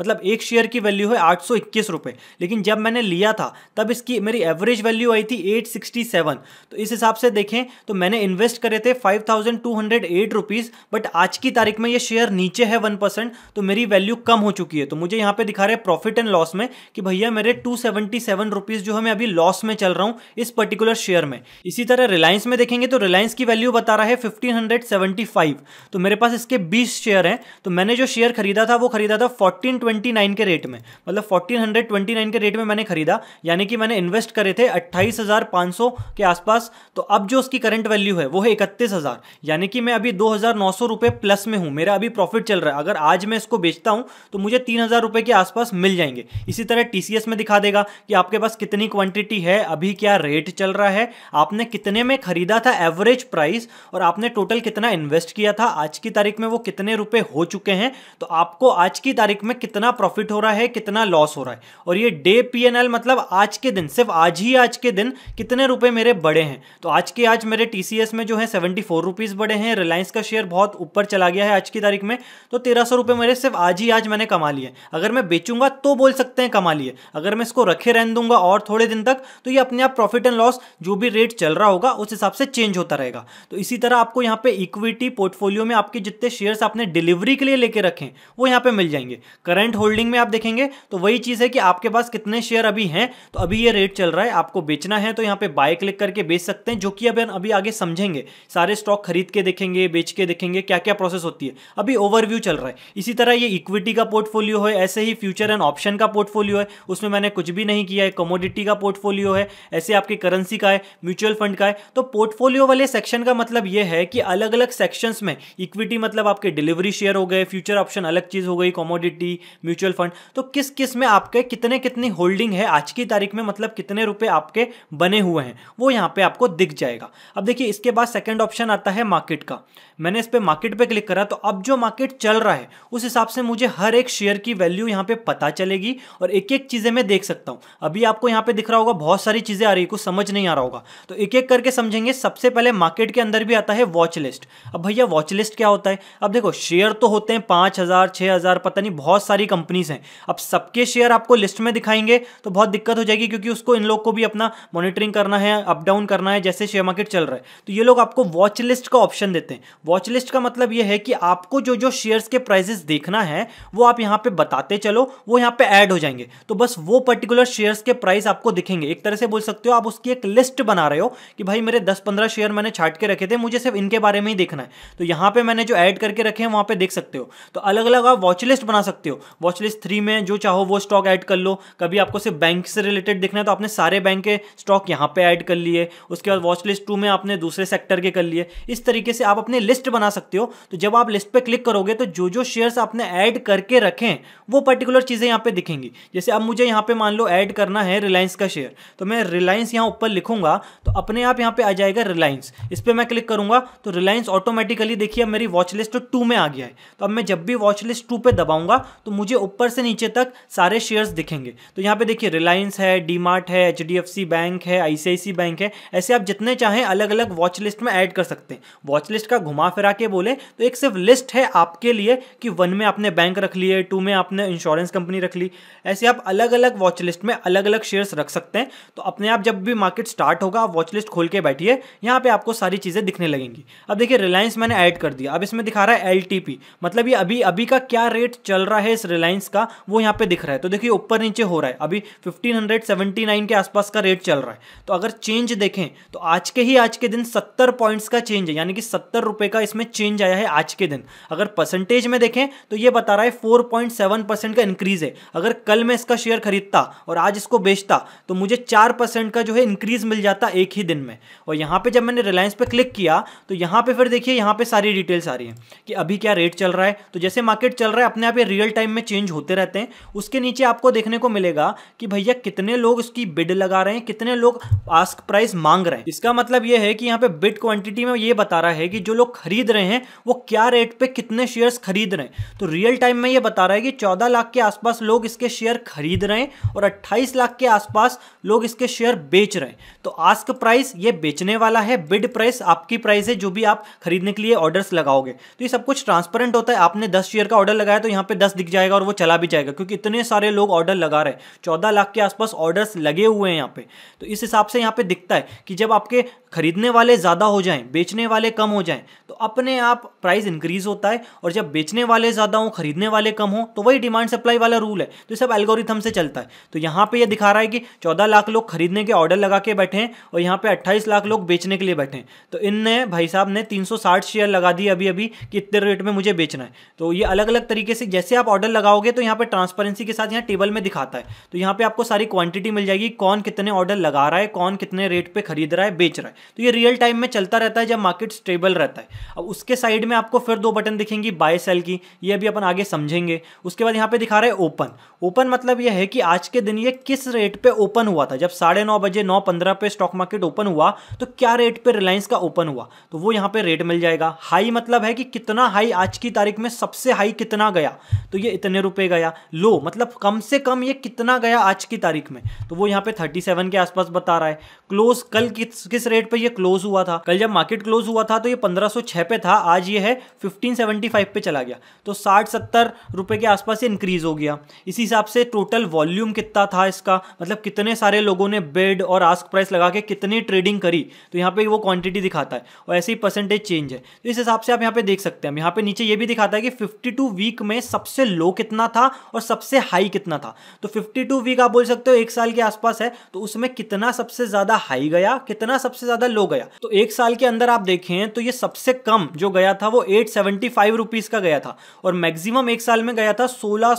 मतलब एक शेयर की वैल्यू है आठ सौ इक्कीस रुपए लेकिन जब मैंने लिया था तब इसकी मेरी एवरेज वैल्यू आई थी एट सिक्सटी सेवन तो इस हिसाब से देखें तो मैंने इन्वेस्ट करे थे five thousand two hundred eight rupees but आज की तारीख में ये शेयर नीचे है वन परसेंट तो मेरी वैल्यू कम हो चुकी है तो मुझे यहाँ पे दिखा रहे प्रॉफिट एंड लॉस में कि भैया मेरे टू सेवेंटी सेवन रुपीज़ जो है मैं अभी लॉस में चल रहा हूँ इस पर्टिकुलर शेयर में इसी तरह रिलायंस में देखेंगे तो रिलायंस की वैल्यू बता रहा है फिफ्टीन हंड्रेड सेवेंटी फाइव तो मेरे पास इसके बीस शेयर हैं तो मैंने जो शेयर खरीदा था वो खरीदा था फोर्टीन ट्वेंटी के रेट में मतलब फोर्टीन के रेट में मैंने खरीदा यानी कि मैंने इन्वेस्ट करे थे अट्ठाईस के आसपास तो अब जो उसकी करंट वैल्यू है वो है इकतीस यानी कि मैं अभी दो रुपए प्लस में हूँ मेरा अभी प्रॉफिट चल रहा है अगर आज मैं इसको बेचता हूँ तो मुझे तीन रुपए के आसपास मिल जाएंगे इसी तरह टी में दिखा देगा कि आपके पास कितनी क्वांटिटी है अभी क्या रेट चल रहा है आपने कितने में खरीदा था एवरेज प्राइस और आपने टोटल कितना इन्वेस्ट किया था आज की तारीख में वो कितने रुपए हो चुके हैं तो आपको आज की तारीख में कितना प्रॉफिट हो रहा है कितना लॉस हो रहा है और ये डे पीएनएल मतलब आज के दिन सिर्फ आज ही आज के दिन कितने रुपए मेरे बड़े हैं तो आज के आज मेरे टीसीएस में जो है सेवेंटी फोर रुपीज बड़े हैं रिलायंस का शेयर बहुत ऊपर चला गया है आज की तारीख में तो तेरह सौ रुपये मेरे सिर्फ आज ही आज मैंने कमा लिए अगर मैं बेचूंगा तो बोल सकते हैं कमा लिए अगर मैं इसको रखे रहने दूंगा और थोड़े दिन तक तो ये अपने आप प्रॉफिट एंड लॉस जो भी रेट चल रहा होगा उस हिसाब से चेंज होता रहेगा तो इसी तरह आपको यहाँ पे इक्विटी पोर्टफोलियो में आपके जितने शेयर्स आपने डिलीवरी के लिए लेके रखे वो यहाँ पे मिल जाएंगे करंट करंट होल्डिंग में आप देखेंगे तो वही चीज़ है कि आपके पास कितने शेयर अभी हैं तो अभी ये रेट चल रहा है आपको बेचना है तो यहाँ पे बाय क्लिक करके बेच सकते हैं जो कि अभी अभी आगे समझेंगे सारे स्टॉक खरीद के देखेंगे बेच के देखेंगे क्या क्या प्रोसेस होती है अभी ओवरव्यू चल रहा है इसी तरह ये इक्विटी का पोर्टफोलियो है ऐसे ही फ्यूचर एंड ऑप्शन का पोर्टफोलियो है उसमें मैंने कुछ भी नहीं किया है कमोडिटी का पोर्टफोलियो है ऐसे आपके करेंसी का है म्यूचुअल फंड का है तो पोर्टफोलियो वाले सेक्शन का मतलब यह है कि अलग अलग सेक्शंस में इक्विटी मतलब आपके डिलीवरी शेयर हो गए फ्यूचर ऑप्शन अलग चीज़ हो गई कॉमोडिटी म्यूचुअल फंड तो किस किस में आपके कितने कितनी होल्डिंग है आज की तारीख में मतलब कितने रुपए आपके बने हुए हैं वो यहाँ पे आपको दिख जाएगा अब देखिए इसके बाद सेकंड ऑप्शन आता है मार्केट का मैंने इस पर मार्केट पर क्लिक करा तो अब जो मार्केट चल रहा है उस हिसाब से मुझे हर एक शेयर की वैल्यू यहाँ पे पता चलेगी और एक एक चीज़ें मैं देख सकता हूँ अभी आपको यहाँ पे दिख रहा होगा बहुत सारी चीज़ें आ रही है कुछ समझ नहीं आ रहा होगा तो एक एक करके समझेंगे सबसे पहले मार्केट के अंदर भी आता है वॉच लिस्ट अब भैया वॉच लिस्ट क्या होता है अब देखो शेयर तो होते हैं पांच हज़ार छः हज़ार पता नहीं बहुत सारे सारी कंपनीज हैं अब सबके शेयर आपको लिस्ट में दिखाएंगे तो बहुत दिक्कत हो जाएगी क्योंकि उसको इन लोग को भी अपना मॉनिटरिंग करना है अप डाउन करना है जैसे शेयर मार्केट चल रहा है तो ये लोग आपको वॉच लिस्ट का ऑप्शन देते हैं वॉच लिस्ट का मतलब यह है कि आपको जो जो शेयर्स के प्राइजेस देखना है वो आप यहाँ पे बताते चलो वो यहाँ पे ऐड हो जाएंगे तो बस वो पर्टिकुलर शेयर्स के प्राइस आपको दिखेंगे एक तरह से बोल सकते हो आप उसकी एक लिस्ट बना रहे हो कि भाई मेरे दस पंद्रह शेयर मैंने छाट के रखे थे मुझे सिर्फ इनके बारे में ही देखना है तो यहाँ पे मैंने जो ऐड करके रखे हैं वहाँ पे देख सकते हो तो अलग अलग आप वॉच लिस्ट बना सकते हो वॉचलिस्ट थ्री में जो चाहो वो स्टॉक ऐड कर लो कभी आपको सिर्फ बैंक से रिलेटेड देखना है तो आपने सारे बैंक के स्टॉक यहाँ पे ऐड कर लिए उसके बाद वॉच लिस्ट टू में आपने दूसरे सेक्टर के कर लिए इस तरीके से आप अपने लिस्ट बना सकते हो तो जब आप लिस्ट पर क्लिक करोगे तो जो जो शेयर्स आपने ऐड करके रखें वो पर्टिकुलर चीज़ें यहाँ पर दिखेंगी जैसे अब मुझे यहाँ पर मान लो ऐड करना है रिलायंस का शेयर तो मैं रिलायंस यहाँ ऊपर लिखूंगा तो अपने आप यहाँ पर आ जाएगा रिलायंस इस पर मैं क्लिक करूंगा तो रिलायंस ऑटोमेटिकली देखिए मेरी वॉच लिस्ट टू में आ गया है तो अब मैं जब भी वॉचलिस्ट टू पे दबाऊंगा तो मुझे ऊपर से नीचे तक सारे शेयर्स दिखेंगे तो यहाँ पे देखिए रिलायंस है डी है एच बैंक है आई बैंक है ऐसे आप जितने चाहें अलग अलग वॉच लिस्ट में ऐड कर सकते हैं वॉच लिस्ट का घुमा फिरा के बोले तो एक सिर्फ लिस्ट है आपके लिए कि वन में आपने बैंक रख लिए टू में आपने इंश्योरेंस कंपनी रख ली ऐसे आप अलग अलग वॉच लिस्ट में अलग अलग शेयर्स रख सकते हैं तो अपने आप जब भी मार्केट स्टार्ट होगा आप वॉच लिस्ट खोल के बैठिए यहाँ पर आपको सारी चीज़ें दिखने लगेंगी अब देखिए रिलायंस मैंने ऐड कर दिया अब इसमें दिखा रहा है एल मतलब ये अभी अभी का क्या रेट चल रहा है इस रिलायंस का वो यहाँ पे दिख रहा है तो देखिए ऊपर नीचे हो रहा है अभी 1579 के आसपास का रेट चल रहा है तो अगर चेंज देखें तो आज के ही आज के दिन 70 पॉइंट्स का चेंज है यानी कि सत्तर रुपये का इसमें चेंज आया है आज के दिन अगर परसेंटेज में देखें तो ये बता रहा है फोर का इंक्रीज है अगर कल मैं इसका शेयर खरीदता और आज इसको बेचता तो मुझे चार का जो है इंक्रीज मिल जाता एक ही दिन में और यहाँ पर जब मैंने रिलायंस पर क्लिक किया तो यहाँ पर फिर देखिए यहाँ पर सारी डिटेल्स आ रही है कि अभी क्या रेट चल रहा है तो जैसे मार्केट चल रहा है अपने आप ये रियल टाइम में चेंज होते रहते हैं उसके नीचे आपको देखने को मिलेगा कि भैया कितने लोग इसकी बिड लगा रहे हैं कितने लोग आस्क प्राइस मांग रहे हैं इसका मतलब यह है कि यहाँ पे बिड क्वांटिटी में ये बता रहा है कि जो लोग खरीद रहे हैं वो क्या रेट पे कितने शेयर्स खरीद रहे हैं तो रियल टाइम में ये बता रहा है कि चौदह लाख के आसपास लोग इसके शेयर खरीद रहे हैं और अट्ठाईस लाख के आसपास लोग इसके शेयर बेच रहे हैं तो आस्क प्राइस ये बेचने वाला है बिड प्राइस आपकी प्राइस है जो भी आप खरीदने के लिए ऑर्डर्स लगाओगे तो ये सब कुछ ट्रांसपेरेंट होता है आपने दस शेयर का ऑर्डर लगाया तो यहाँ पे दस दिख जाए जाएगा और वो चला भी जाएगा क्योंकि इतने सारे लोग ऑर्डर लगा रहे हैं चौदह लाख के आसपास ऑर्डर्स लगे हुए हैं यहाँ पे तो इस हिसाब से यहाँ पे दिखता है कि जब आपके खरीदने वाले ज़्यादा हो जाएं बेचने वाले कम हो जाएं तो अपने आप प्राइस इंक्रीज होता है और जब बेचने वाले ज़्यादा हो खरीदने वाले कम हो तो वही डिमांड सप्लाई वाला रूल है तो सब एल्गोरिथम से चलता है तो यहाँ पे ये दिखा रहा है कि 14 लाख लोग खरीदने के ऑर्डर लगा के बैठे हैं और यहाँ पे 28 लाख लोग बेचने के लिए बैठे हैं तो इनने भाई साहब ने 360 शेयर लगा दी अभी अभी कि इतने रेट में मुझे बेचना है तो ये अलग अलग तरीके से जैसे आप ऑर्डर लगाओगे तो यहाँ पे ट्रांसपेरेंसी के साथ यहाँ टेबल में दिखाता है तो यहाँ पे आपको सारी क्वांटिटी मिल जाएगी कौन कितने ऑर्डर लगा रहा है कौन कितने रेट पे खरीद रहा है बेच रहा है तो ये रियल टाइम में चलता रहता है जब मार्केट स्टेबल रहता है अब उसके साइड में आपको फिर दो बटन दिखेंगी बाय सेल की ये अभी अपन आगे समझेंगे उसके बाद यहाँ पे दिखा रहा है ओपन ओपन मतलब यह है कि आज के दिन ये किस रेट पर ओपन हुआ था जब साढ़े बजे नौ पंद्रह स्टॉक मार्केट ओपन हुआ तो क्या रेट पर रिलायंस का ओपन हुआ तो वो यहाँ पे रेट मिल जाएगा हाई मतलब है कि कितना हाई आज की तारीख में सबसे हाई कितना गया तो ये इतने रुपए गया लो मतलब कम से कम ये कितना गया आज की तारीख में तो वो यहाँ पे 37 के आसपास बता रहा है क्लोज कल किस किस रेट पे ये क्लोज हुआ था कल जब मार्केट क्लोज हुआ था तो ये 1506 पे था आज ये है 1575 पे चला गया तो 60-70 रुपए के आसपास इंक्रीज हो गया इसी हिसाब से टोटल वॉल्यूम कितना था इसका मतलब कितने सारे लोगों ने बेड और आस्क प्राइस लगा के कितनी ट्रेडिंग करी तो यहाँ पे वो क्वान्टिटी दिखाता है और ऐसे ही परसेंटेज चेंज है तो इस हिसाब से आप यहाँ पे देख सकते हैं यहाँ पे नीचे ये भी दिखाता है कि टू वीक में सबसे लो कितना था और सबसे हाई कितना था तो 52 वीक आप बोल सकते हो एक साल के आसपास है तो उसमें कितना सबसे ज्यादा हाई गया कितना सबसे ज्यादा लो गया तो एक साल के अंदर आप देखें तो ये सबसे कम जो गया था वो एट सेवेंटी का गया था और मैक्सिमम एक साल में गया था सोलह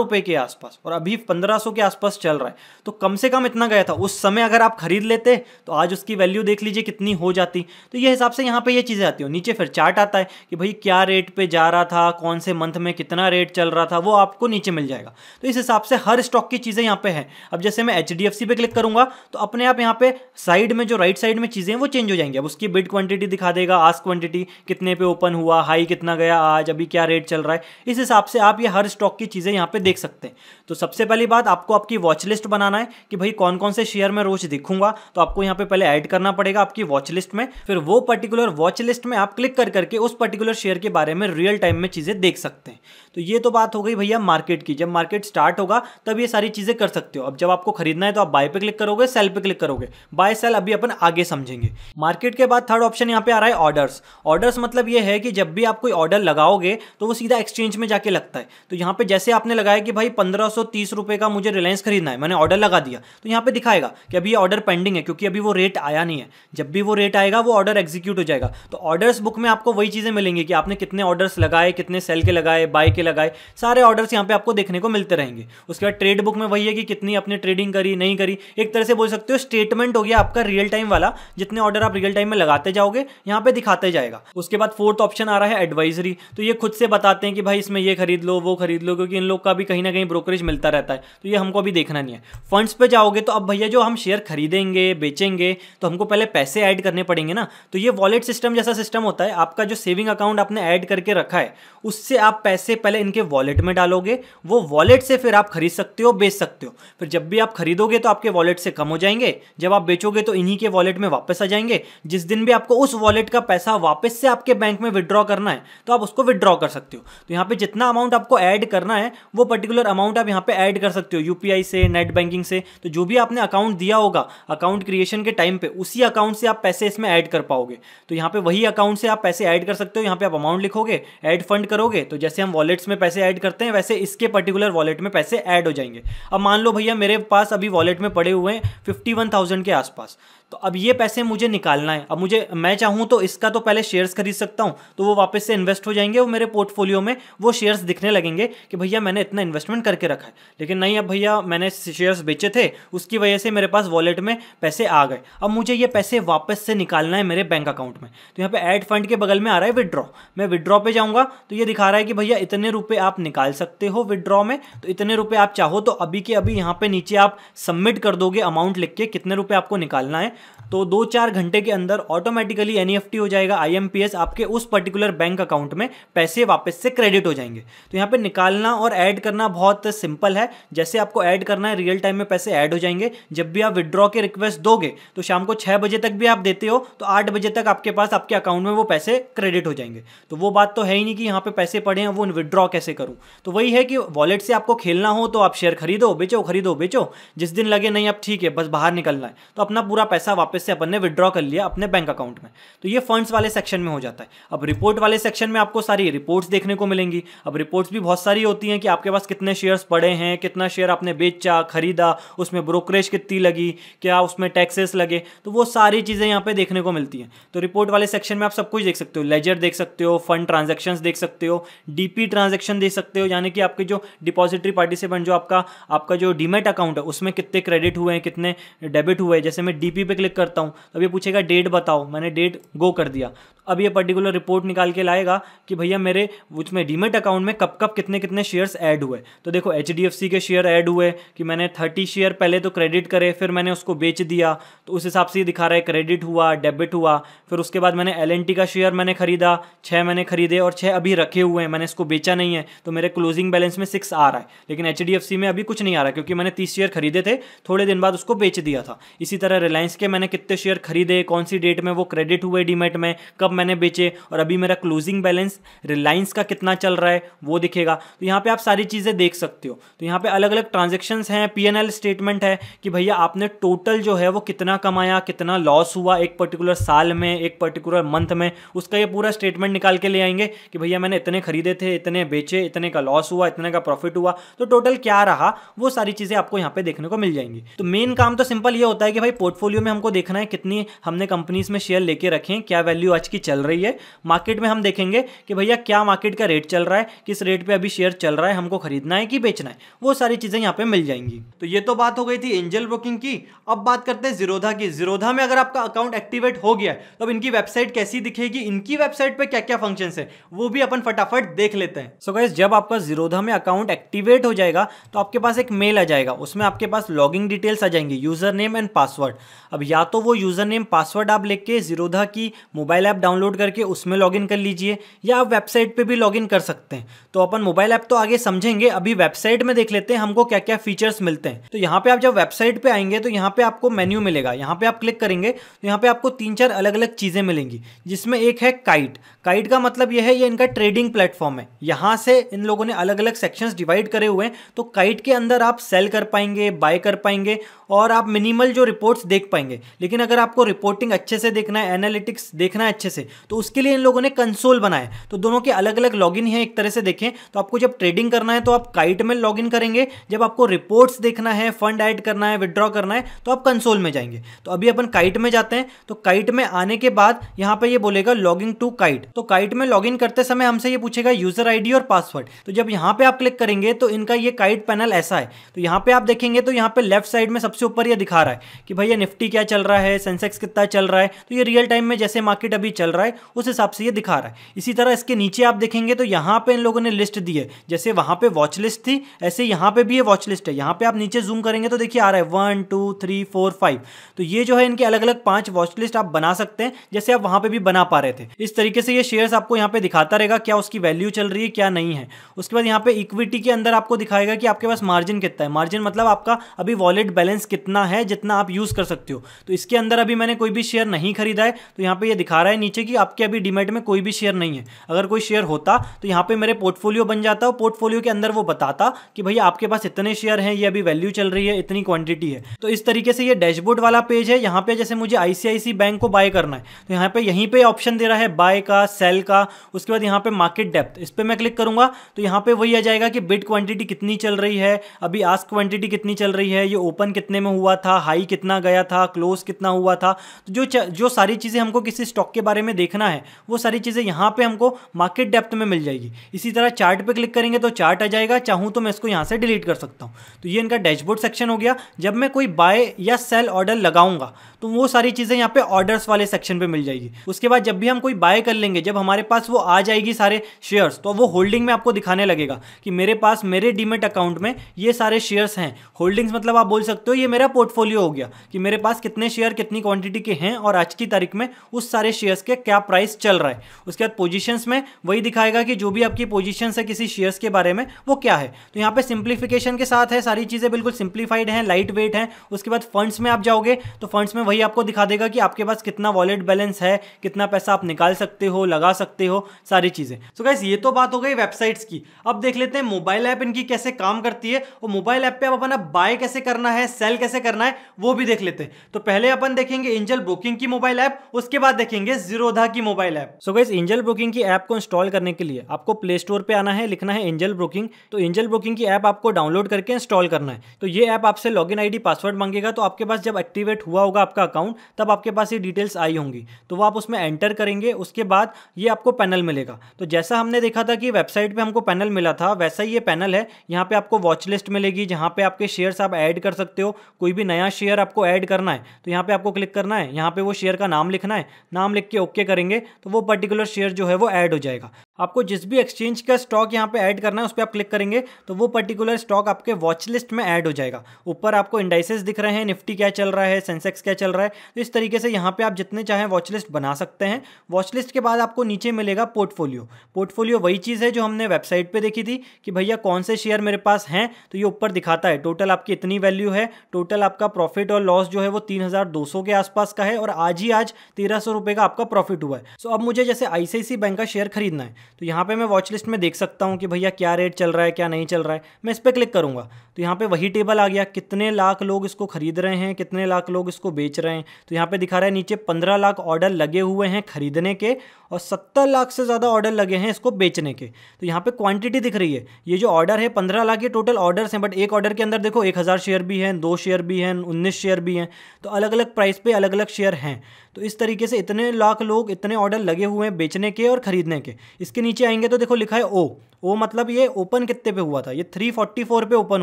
रुपए के आसपास और अभी पंद्रह के आसपास चल रहा है तो कम से कम इतना गया था उस समय अगर आप खरीद लेते तो आज उसकी वैल्यू देख लीजिए कितनी हो जाती तो ये हिसाब से यहाँ पे ये चीज़ें आती हो नीचे फिर चार्ट आता है कि भाई क्या रेट पे जा रहा था कौन से मंथ में कितना रेट रेट चल रहा था वो आपको नीचे मिल जाएगा तो इस हिसाब से हर स्टॉक की चीज़ें यहाँ पे हैं अब जैसे मैं एच पे क्लिक करूँगा तो अपने आप यहाँ पे साइड में जो राइट साइड में चीज़ें वो चेंज हो जाएंगी अब उसकी बिड क्वांटिटी दिखा देगा आस क्वांटिटी कितने पे ओपन हुआ हाई कितना गया आज अभी क्या रेट चल रहा है इस हिसाब से आप ये हर स्टॉक की चीज़ें यहाँ पे देख सकते हैं तो सबसे पहली बात आपको आपकी वॉच लिस्ट बनाना है कि भाई कौन कौन से शेयर में रोज दिखूंगा तो आपको यहाँ पे पहले ऐड करना पड़ेगा आपकी वॉच लिस्ट में फिर वो पर्टिकुलर वॉच लिस्ट में आप क्लिक कर करके उस पर्टिकुलर शेयर के बारे में रियल टाइम में चीज़ें देख सकते हैं तो ये ये तो बात हो गई भैया मार्केट की जब मार्केट स्टार्ट होगा तब ये सारी चीज़ें कर सकते हो अब जब आपको खरीदना है तो आप बाय पे क्लिक करोगे सेल पे क्लिक करोगे बाय सेल अभी अपन आगे समझेंगे मार्केट के बाद थर्ड ऑप्शन यहाँ पे आ रहा है ऑर्डर्स ऑर्डर्स मतलब ये है कि जब भी आप कोई ऑर्डर लगाओगे तो वो सीधा एक्सचेंज में जाके लगता है तो यहाँ पे जैसे आपने लगाया कि भाई पंद्रह सौ तीस का मुझे रिलायंस खरीदना है मैंने ऑर्डर लगा दिया तो यहाँ पे दिखाएगा कि अभी ऑर्डर पेंडिंग है क्योंकि अभी वो रेट आया नहीं है जब भी वो रेट आएगा वो ऑर्डर एग्जीक्यूट हो जाएगा तो ऑर्डर्स बुक में आपको वही चीज़ें मिलेंगी कि आपने कितने ऑर्डर्स लगाए कितने सेल के लगाए बाय के लगाए है सारे ऑर्डर्स यहाँ पे आपको देखने को मिलते रहेंगे उसके बाद ट्रेड बुक में वही है कि कितनी आपने ट्रेडिंग करी नहीं करी एक तरह से बोल सकते हो स्टेटमेंट हो गया आपका रियल टाइम वाला जितने ऑर्डर आप रियल टाइम में लगाते जाओगे यहाँ पे दिखाते जाएगा उसके बाद फोर्थ ऑप्शन आ रहा है एडवाइजरी तो ये खुद से बताते हैं कि भाई इसमें ये खरीद लो वो खरीद लो क्योंकि इन लोग का भी कहीं ना कहीं ब्रोकरेज मिलता रहता है तो ये हमको अभी देखना नहीं है फंड्स पे जाओगे तो अब भैया जो हम शेयर खरीदेंगे बेचेंगे तो हमको पहले पैसे ऐड करने पड़ेंगे ना तो ये वॉलेट सिस्टम जैसा सिस्टम होता है आपका जो सेविंग अकाउंट आपने ऐड करके रखा है उससे आप पैसे पहले इनके उनके वॉलेट में डालोगे वो वॉलेट से फिर आप खरीद सकते हो बेच सकते हो फिर जब भी आप खरीदोगे तो आपके वॉलेट से कम हो जाएंगे जब आप बेचोगे तो इन्हीं के वॉलेट में वापस आ जाएंगे जिस दिन भी आपको उस वॉलेट का पैसा वापस से आपके बैंक में विड्रॉ करना है तो आप उसको विदड्रॉ कर सकते हो तो यहाँ पे जितना अमाउंट आपको ऐड करना है वो पर्टिकुलर अमाउंट आप यहाँ पे ऐड कर सकते हो यूपीआई से नेट बैंकिंग से तो जो भी आपने अकाउंट दिया होगा अकाउंट क्रिएशन के टाइम पे उसी अकाउंट से आप पैसे इसमें ऐड कर पाओगे तो यहाँ पे वही अकाउंट से आप पैसे ऐड कर सकते हो यहाँ पे आप अमाउंट लिखोगे ऐड फंड करोगे तो जैसे हम वॉलेट्स में में पैसे ऐड करते हैं वैसे इसके पर्टिकुलर वॉलेट में पैसे ऐड हो जाएंगे अब मान लो भैया मेरे पास अभी वॉलेट में पड़े हुए हैं फिफ्टी के आसपास तो अब ये पैसे मुझे निकालना है अब मुझे मैं चाहूँ तो इसका तो पहले शेयर्स खरीद सकता हूँ तो वो वापस से इन्वेस्ट हो जाएंगे वो मेरे पोर्टफोलियो में वो शेयर्स दिखने लगेंगे कि भैया मैंने इतना इन्वेस्टमेंट करके रखा है लेकिन नहीं अब भैया मैंने शेयर्स बेचे थे उसकी वजह से मेरे पास वॉलेट में पैसे आ गए अब मुझे ये पैसे वापस से निकालना है मेरे बैंक अकाउंट में तो यहाँ पर एड फंड के बगल में आ रहा है विदड्रॉ मैं विदड्रॉ पर जाऊँगा तो ये दिखा रहा है कि भैया इतने रुपये आप निकाल सकते हो विदड्रॉ में तो इतने रुपये आप चाहो तो अभी के अभी यहाँ पर नीचे आप सबमिट कर दोगे अमाउंट लिख के कितने रुपये आपको निकालना है तो दो चार घंटे के अंदर ऑटोमेटिकली एन e हो जाएगा आई आपके उस पर्टिकुलर बैंक अकाउंट में पैसे वापस से क्रेडिट हो जाएंगे तो यहाँ पर निकालना और ऐड करना बहुत सिंपल है जैसे आपको ऐड करना है रियल टाइम में पैसे ऐड हो जाएंगे जब भी आप विड्रॉ के रिक्वेस्ट दोगे तो शाम को छः बजे तक भी आप देते हो तो आठ बजे तक आपके पास आपके अकाउंट में वो पैसे क्रेडिट हो जाएंगे तो वो बात तो है ही नहीं कि यहाँ पे पैसे पड़े हैं वो विद्रॉ कैसे करूँ तो वही है कि वॉलेट से आपको खेलना हो तो आप शेयर खरीदो बेचो खरीदो बेचो जिस दिन लगे नहीं अब ठीक है बस बाहर निकलना है तो अपना पूरा पैसा पैसा वापस से अपन ने विड्रॉ कर लिया अपने बैंक अकाउंट में तो ये फंड्स वाले सेक्शन में हो जाता है अब रिपोर्ट वाले सेक्शन में आपको सारी रिपोर्ट्स देखने को मिलेंगी अब रिपोर्ट्स भी बहुत सारी होती हैं कि आपके पास कितने शेयर्स पड़े हैं कितना शेयर आपने बेचा खरीदा उसमें ब्रोकरेज कितनी लगी क्या उसमें टैक्सेस लगे तो वो सारी चीज़ें यहाँ पर देखने को मिलती हैं तो रिपोर्ट वाले सेक्शन में आप सब कुछ देख सकते हो लेजर देख सकते हो फंड ट्रांजेक्शन देख सकते हो डी पी देख सकते हो यानी कि आपके जो डिपॉजिटरी पार्टिसिपेंट जो आपका आपका जो डीमेट अकाउंट है उसमें कितने क्रेडिट हुए हैं कितने डेबिट हुए हैं जैसे मैं डीपी पे क्लिक करता हूँ तो अब ये पूछेगा डेट बताओ मैंने डेट गो कर दिया अब ये पर्टिकुलर रिपोर्ट निकाल के लाएगा कि भैया मेरे उसमें डीमेट अकाउंट में कब कब कितने कितने शेयर्स ऐड हुए तो देखो एच के शेयर ऐड हुए कि मैंने थर्टी शेयर पहले तो क्रेडिट करे फिर मैंने उसको बेच दिया तो उस हिसाब से दिखा रहा है क्रेडिट हुआ डेबिट हुआ फिर उसके बाद मैंने एल का शेयर मैंने खरीदा छः मैंने खरीदे और छः अभी रखे हुए हैं मैंने इसको बेचा नहीं है तो मेरे क्लोजिंग बैलेंस में सिक्स आ रहा है लेकिन एच में अभी कुछ नहीं आ रहा क्योंकि मैंने तीस शेयर खरीदे थे थोड़े दिन बाद उसको बेच दिया था इसी तरह रिलायंस के मैंने कितने शेयर खरीदे कौन सी डेट में वो क्रेडिट हुए डीमेट में कब मैंने बेचे और अभी मेरा क्लोजिंग बैलेंस रिलायंस का कितना चल रहा है वो दिखेगा तो यहाँ पे आप सारी चीज़ें देख सकते हो तो यहाँ पे अलग अलग ट्रांजेक्शन हैं पी स्टेटमेंट है कि भैया आपने टोटल जो है वो कितना कमाया कितना लॉस हुआ एक पर्टिकुलर साल में एक पर्टिकुलर मंथ में उसका ये पूरा स्टेटमेंट निकाल के ले आएंगे कि भैया मैंने इतने खरीदे थे इतने बेचे इतने का लॉस हुआ इतने का प्रॉफिट हुआ तो टोटल क्या रहा वो सारी चीज़ें आपको यहाँ पे देखने को मिल जाएंगी तो मेन काम तो सिंपल ये होता है कि भाई पोर्टफोलियो में हमको देखना है कितनी हमने कंपनीज में शेयर लेके रखे हैं क्या वैल्यू आज की चल रही है मार्केट में हम देखेंगे कि भैया क्या मार्केट का रेट चल रहा है किस रेट पे अभी शेयर चल रहा है हमको खरीदना है कि बेचना है वो सारी चीज़ें यहाँ पे मिल जाएंगी तो ये तो बात हो गई थी एंजल ब्रोकिंग की अब बात करते हैं जीरोधा की जीरोधा में अगर आपका अकाउंट एक्टिवेट हो गया है तो अब इनकी वेबसाइट कैसी दिखेगी इनकी वेबसाइट पर क्या क्या फंक्शन है वो भी अपन फटाफट देख लेते हैं सो गैस जब आपका जीरोधा में अकाउंट एक्टिवेट हो जाएगा तो आपके पास एक मेल आ जाएगा उसमें आपके पास लॉगिंग डिटेल्स आ जाएंगे यूजर नेम एंड पासवर्ड अब या तो वो यूज़र नेम पासवर्ड आप लिख के जीरोधा की मोबाइल ऐप डाउनलोड करके उसमें लॉगिन कर लीजिए या आप वेबसाइट पे भी लॉगिन कर सकते हैं तो अपन मोबाइल ऐप तो आगे समझेंगे अभी वेबसाइट में देख लेते हैं हमको क्या क्या फीचर्स मिलते हैं तो यहाँ पे आप जब वेबसाइट पे आएंगे तो यहाँ पे आपको मेन्यू मिलेगा यहाँ पे आप क्लिक करेंगे तो यहाँ पे आपको तीन चार अलग अलग चीज़ें मिलेंगी जिसमें एक है काइट काइट का मतलब यह है ये इनका ट्रेडिंग प्लेटफॉर्म है यहाँ से इन लोगों ने अलग अलग सेक्शंस डिवाइड करे हुए हैं तो काइट के अंदर आप सेल कर पाएंगे बाय कर पाएंगे और आप मिनिमल जो रिपोर्ट्स देख पाएंगे लेकिन अगर आपको रिपोर्टिंग अच्छे से देखना है एनालिटिक्स देखना है अच्छे से तो उसके लिए इन लोगों ने कंसोल बनाया तो दोनों के अलग अलग लॉगिन है एक तरह से देखें तो आपको जब ट्रेडिंग करना है तो आप काइट में लॉग करेंगे जब आपको रिपोर्ट्स देखना है फंड एड करना है विदड्रॉ करना है तो आप कंसोल में जाएंगे तो अभी अपन काइट में जाते हैं तो काइट में आने के बाद यहाँ पर यह बोलेगा लॉगिंग टू काइट तो काइट में लॉग करते समय हमसे ये पूछेगा यूजर आईडी और पासवर्ड तो जब यहाँ पे आप क्लिक करेंगे तो इनका ये काइट पैनल ऐसा है तो यहाँ पे आप देखेंगे तो यहाँ पे लेफ्ट साइड में सबसे ऊपर ये दिखा रहा है कि भाई ये निफ्टी क्या क्या चल रहा है सेंसेक्स कितना चल रहा है तो ये रियल टाइम में जैसे मार्केट अभी चल रहा है उस हिसाब से ये दिखा रहा है इसी तरह इसके नीचे आप देखेंगे तो यहाँ पे इन लोगों ने लिस्ट दी है जैसे वहाँ पे वॉच लिस्ट थी ऐसे यहाँ पे भी ये वॉच लिस्ट है यहाँ पे आप नीचे जूम करेंगे तो देखिए आ रहा है one two three four five तो ये जो है इनके अलग अलग पांच वॉच लिस्ट आप बना सकते हैं जैसे आप वहाँ पे भी बना पा रहे थे इस तरीके से ये शेयर्स आपको यहाँ पे दिखाता रहेगा क्या उसकी वैल्यू चल रही है क्या नहीं है उसके बाद यहाँ पे इक्विटी के अंदर आपको दिखाएगा कि आपके पास मार्जिन कितना है मार्जिन मतलब आपका अभी वॉलेट बैलेंस कितना है जितना आप यूज कर सकते हो तो इसके अंदर अभी मैंने कोई भी शेयर नहीं खरीदा है तो यहाँ पे ये दिखा रहा है नीचे कि आपके अभी डिमेट में कोई भी शेयर नहीं है अगर कोई शेयर होता तो यहाँ पे मेरे पोर्टफोलियो बन जाता और पोर्टफोलियो के अंदर वो बताता कि भैया आपके पास इतने शेयर हैं ये अभी वैल्यू चल रही है इतनी क्वांटिटी है तो इस तरीके से ये डैशबोर्ड वाला पेज है यहाँ पे जैसे मुझे आईसीआईसी बैंक को बाय करना है तो यहाँ पे यहीं पर ऑप्शन दे रहा है बाय का सेल का उसके बाद यहाँ पे मार्केट डेप्थ इस पर मैं क्लिक करूंगा तो यहाँ पे वही आ जाएगा कि बिड क्वांटिटी कितनी चल रही है अभी आस्क क्वांटिटी कितनी चल रही है ये ओपन कितने में हुआ था हाई कितना गया था क्लोज कितना हुआ था तो जो जो सारी चीज़ें हमको किसी स्टॉक के बारे में देखना है वो सारी चीज़ें यहाँ पे हमको मार्केट डेप्थ में मिल जाएगी इसी तरह चार्ट पे क्लिक करेंगे तो चार्ट आ जाएगा चाहूँ तो मैं इसको यहाँ से डिलीट कर सकता हूँ तो ये इनका डैशबोर्ड सेक्शन हो गया जब मैं कोई बाय या सेल ऑर्डर लगाऊंगा तो वो सारी चीज़ें यहाँ पे ऑर्डर्स वाले सेक्शन पर मिल जाएगी उसके बाद जब भी हम कोई बाय कर लेंगे जब हमारे पास वो आ जाएगी सारे शेयर्स तो वो होल्डिंग में आपको दिखाने लगेगा कि मेरे पास मेरे डीमेट अकाउंट में ये सारे शेयर्स हैं होल्डिंग्स मतलब आप बोल सकते हो ये मेरा पोर्टफोलियो हो गया कि मेरे पास कितने शेयर कितनी क्वांटिटी के हैं और आज की तारीख में उस सारे शेयर्स के क्या प्राइस चल रहा है उसके बाद पोजीशंस में वही दिखाएगा कि जो भी आपकी पोजीशंस है किसी शेयर्स के बारे में वो क्या है तो यहाँ पे सिंप्लीफिकेशन के साथ है सारी चीज़ें बिल्कुल सिंप्लीफाइड हैं लाइट वेट हैं उसके बाद फंड्स में आप जाओगे तो फंड्स में वही आपको दिखा देगा कि आपके पास कितना वॉलेट बैलेंस है कितना पैसा आप निकाल सकते हो लगा सकते हो सारी चीज़ें सो so गैस ये तो बात हो गई वेबसाइट्स की अब देख लेते हैं मोबाइल ऐप इनकी कैसे काम करती है और मोबाइल ऐप पर आप अपना बाय कैसे करना है सेल कैसे करना है वो भी देख लेते हैं तो तो पहले अपन देखेंगे एंजल बुकिंग की मोबाइल ऐप उसके बाद देखेंगे जीरोधा की मोबाइल ऐप सो गई एंजल बुकिंग की ऐप को इंस्टॉल करने के लिए आपको प्ले स्टोर पे आना है लिखना है एंजल बुकिंग तो एंजल बुकिंग की ऐप आपको डाउनलोड करके इंस्टॉल करना है तो ये ऐप आपसे लॉग इन आई पासवर्ड मांगेगा तो आपके पास जब एक्टिवेट हुआ होगा आपका अकाउंट तब आपके पास ये डिटेल्स आई होंगी तो वो आप उसमें एंटर करेंगे उसके बाद ये आपको पैनल मिलेगा तो जैसा हमने देखा था कि वेबसाइट पर हमको पैनल मिला था वैसा ही ये पैनल है यहाँ पे आपको वॉच लिस्ट मिलेगी जहाँ पे आपके शेयर्स आप ऐड कर सकते हो कोई भी नया शेयर आपको ऐड करना है तो यहाँ पे आपको क्लिक करना है यहाँ पे वो शेयर का नाम लिखना है नाम लिख के ओके करेंगे तो वो पर्टिकुलर शेयर जो है वो ऐड हो जाएगा आपको जिस भी एक्सचेंज का स्टॉक यहाँ पे ऐड करना है उस पर आप क्लिक करेंगे तो वो पर्टिकुलर स्टॉक आपके वॉच लिस्ट में ऐड हो जाएगा ऊपर आपको इंडाइसेस दिख रहे हैं निफ्टी क्या चल रहा है सेंसेक्स क्या चल रहा है तो इस तरीके से यहाँ पे आप जितने चाहें वॉच लिस्ट बना सकते हैं वॉच लिस्ट के बाद आपको नीचे मिलेगा पोर्टफोलियो पोर्टफोलियो वही चीज़ है जो हमने वेबसाइट पर देखी थी कि भैया कौन से शेयर मेरे पास हैं तो ये ऊपर दिखाता है टोटल आपकी इतनी वैल्यू है टोटल आपका प्रॉफिट और लॉस जो है वो तीन के आसपास का है और आज ही आज तेरह का आपका प्रॉफिट हुआ है सो अब मुझे जैसे आईसीआईसी बैंक का शेयर खरीदना है तो यहाँ पे मैं वॉच लिस्ट में देख सकता हूँ कि भैया क्या रेट चल रहा है क्या नहीं चल रहा है मैं इस पर क्लिक करूँगा तो यहाँ पे वही टेबल आ गया कितने लाख लोग इसको खरीद रहे हैं कितने लाख लोग इसको बेच रहे हैं तो यहाँ पे दिखा रहा है नीचे पंद्रह लाख ऑर्डर लगे हुए हैं खरीदने के और सत्तर लाख से ज़्यादा ऑर्डर लगे हैं इसको बेचने के तो यहाँ पे क्वान्टिटी दिख रही है ये जो ऑर्डर है पंद्रह लाख के टोटल ऑर्डर्स हैं बट एक ऑर्डर के अंदर देखो एक हज़ार शेयर भी हैं दो शेयर भी हैं उन्नीस शेयर भी हैं तो अलग अलग प्राइस पर अलग अलग शेयर हैं तो इस तरीके से इतने लाख लोग इतने ऑर्डर लगे हुए हैं बेचने के और ख़रीदने के इसके नीचे आएंगे तो देखो लिखा है ओ वो मतलब ये ओपन कितने पे हुआ था ये 344 पे ओपन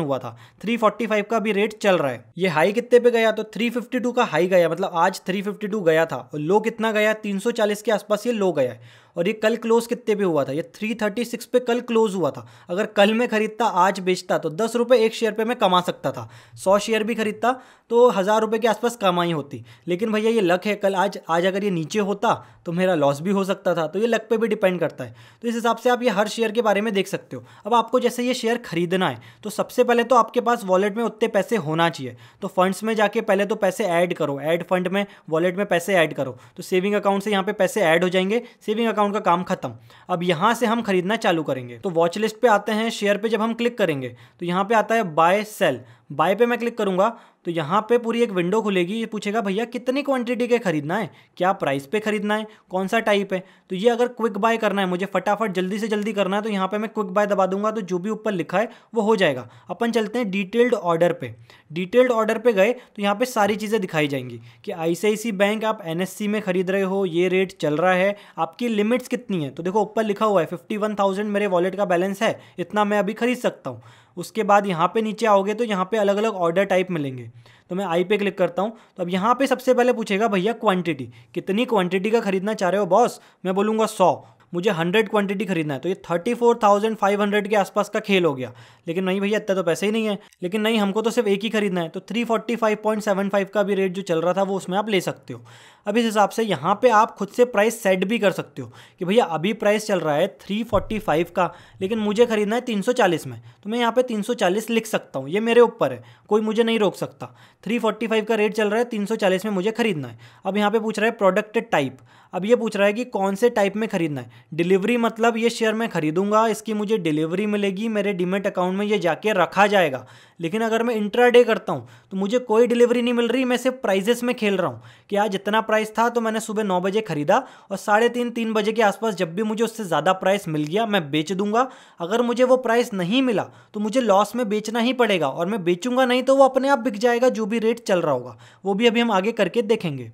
हुआ था 345 का भी रेट चल रहा है ये हाई कितने पे गया तो 352 का हाई गया मतलब आज 352 गया था और लो कितना गया 340 के आसपास ये लो गया है और ये कल क्लोज कितने पे हुआ था ये 336 पे कल क्लोज हुआ था अगर कल मैं खरीदता आज बेचता तो दस रुपये एक शेयर पे मैं कमा सकता था सौ शेयर भी खरीदता तो हज़ार रुपये के आसपास कमाई होती लेकिन भैया ये लक है कल आज आज अगर ये नीचे होता तो मेरा लॉस भी हो सकता था तो ये लक पे भी डिपेंड करता है तो इस हिसाब से आप ये हर शेयर के बारे में में देख सकते हो अब आपको जैसे ये शेयर खरीदना है तो सबसे पहले तो आपके पास वॉलेट में उतने पैसे होना चाहिए तो फंड्स में जाके पहले तो पैसे ऐड करो ऐड फंड में वॉलेट में पैसे ऐड करो तो सेविंग अकाउंट से यहाँ पे पैसे ऐड हो जाएंगे सेविंग अकाउंट का काम खत्म अब यहाँ से हम खरीदना चालू करेंगे तो वॉच लिस्ट पर आते हैं शेयर पर जब हम क्लिक करेंगे तो यहाँ पर आता है बाय सेल बाय पे मैं क्लिक करूँगा तो यहाँ पे पूरी एक विंडो खुलेगी ये पूछेगा भैया कितनी क्वांटिटी के खरीदना है क्या प्राइस पे खरीदना है कौन सा टाइप है तो ये अगर क्विक बाय करना है मुझे फटाफट जल्दी से जल्दी करना है तो यहाँ पे मैं क्विक बाय दबा दूंगा तो जो भी ऊपर लिखा है वो हो जाएगा अपन चलते हैं डिटेल्ड ऑर्डर पर डिटेल्ड ऑर्डर पर गए तो यहाँ पर सारी चीज़ें दिखाई जाएंगी कि आई बैंक आप एन में खरीद रहे हो ये रेट चल रहा है आपकी लिमिट्स कितनी है तो देखो ऊपर लिखा हुआ है फिफ्टी मेरे वॉलेट का बैलेंस है इतना मैं अभी खरीद सकता हूँ उसके बाद यहाँ पे नीचे आओगे तो यहाँ पे अलग अलग ऑर्डर टाइप मिलेंगे तो मैं आई पे क्लिक करता हूँ तो अब यहाँ पे सबसे पहले पूछेगा भैया क्वांटिटी कितनी क्वांटिटी का खरीदना चाह रहे हो बॉस मैं बोलूँगा सौ मुझे हंड्रेड क्वांटिटी खरीदना है तो ये thirty four thousand five hundred के आसपास का खेल हो गया लेकिन नहीं भैया इतना तो पैसे ही नहीं है लेकिन नहीं हमको तो सिर्फ एक ही खरीदना है तो three forty five point seven five का भी रेट जो चल रहा था वो उसमें आप ले सकते हो अब इस हिसाब से यहाँ पे आप खुद से प्राइस सेट भी कर सकते हो कि भैया अभी प्राइस चल रहा है थ्री फोर्टी फाइव का लेकिन मुझे खरीदना है तीन सौ चालीस में तो मैं यहाँ पे तीन सौ चालीस लिख सकता हूँ ये मेरे ऊपर है कोई मुझे नहीं रोक सकता 345 का रेट चल रहा है 340 में मुझे खरीदना है अब यहाँ पे पूछ रहा है प्रोडक्ट टाइप अब ये पूछ रहा है कि कौन से टाइप में खरीदना है डिलीवरी मतलब ये शेयर मैं खरीदूंगा इसकी मुझे डिलीवरी मिलेगी मेरे डिमेट अकाउंट में ये जाके रखा जाएगा लेकिन अगर मैं इंट्रा डे करता हूँ तो मुझे कोई डिलीवरी नहीं मिल रही मैं सिर्फ प्राइजेस में खेल रहा हूँ कि आज इतना प्राइस था तो मैंने सुबह नौ बजे खरीदा और साढ़े तीन तीन बजे के आसपास जब भी मुझे उससे ज़्यादा प्राइस मिल गया मैं बेच दूंगा अगर मुझे वो प्राइस नहीं मिला तो मुझे लॉस में बेचना ही पड़ेगा और मैं बेचूंगा नहीं नहीं तो वो अपने आप बिक जाएगा जो भी रेट चल रहा होगा वो भी अभी हम आगे करके देखेंगे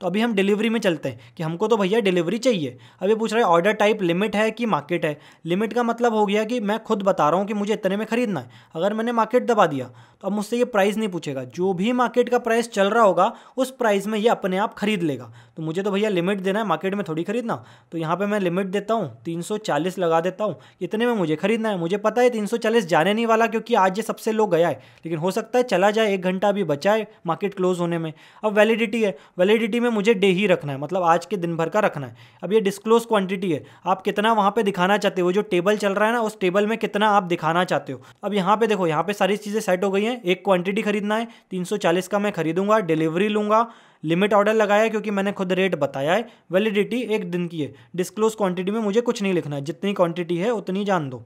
तो अभी हम डिलीवरी में चलते हैं कि हमको तो भैया डिलीवरी चाहिए अभी पूछ रहे है ऑर्डर टाइप लिमिट है कि मार्केट है लिमिट का मतलब हो गया कि मैं खुद बता रहा हूँ कि मुझे इतने में ख़रीदना है अगर मैंने मार्केट दबा दिया तो अब मुझसे ये प्राइस नहीं पूछेगा जो भी मार्केट का प्राइस चल रहा होगा उस प्राइस में ये अपने आप खरीद लेगा तो मुझे तो भैया लिमिट देना है मार्केट में थोड़ी खरीदना तो यहाँ पर मैं लिमिट देता हूँ तीन लगा देता हूँ इतने में मुझे खरीदना है मुझे पता है तीन जाने नहीं वाला क्योंकि आज ये सबसे लो गया है लेकिन हो सकता है चला जाए एक घंटा अभी बचा है मार्केट क्लोज होने में अब वैलिडिटी है वैलिडिटी में मुझे डे ही रखना है मतलब आज के दिन भर का रखना है अब ये डिस्क्लोज क्वांटिटी है आप कितना वहाँ पर दिखाना चाहते हो जो टेबल चल रहा है ना उस टेबल में कितना आप दिखाना चाहते हो अब यहाँ पे देखो यहाँ पे सारी चीज़ें सेट हो गई हैं है एक क्वांटिटी खरीदना है 340 का मैं खरीदूंगा डिलीवरी लूंगा लिमिट ऑर्डर लगाया है क्योंकि मैंने खुद रेट बताया है वैलिडिटी एक दिन की है डिस्क्लोज क्वांटिटी में मुझे कुछ नहीं लिखना है जितनी क्वांटिटी है उतनी जान दो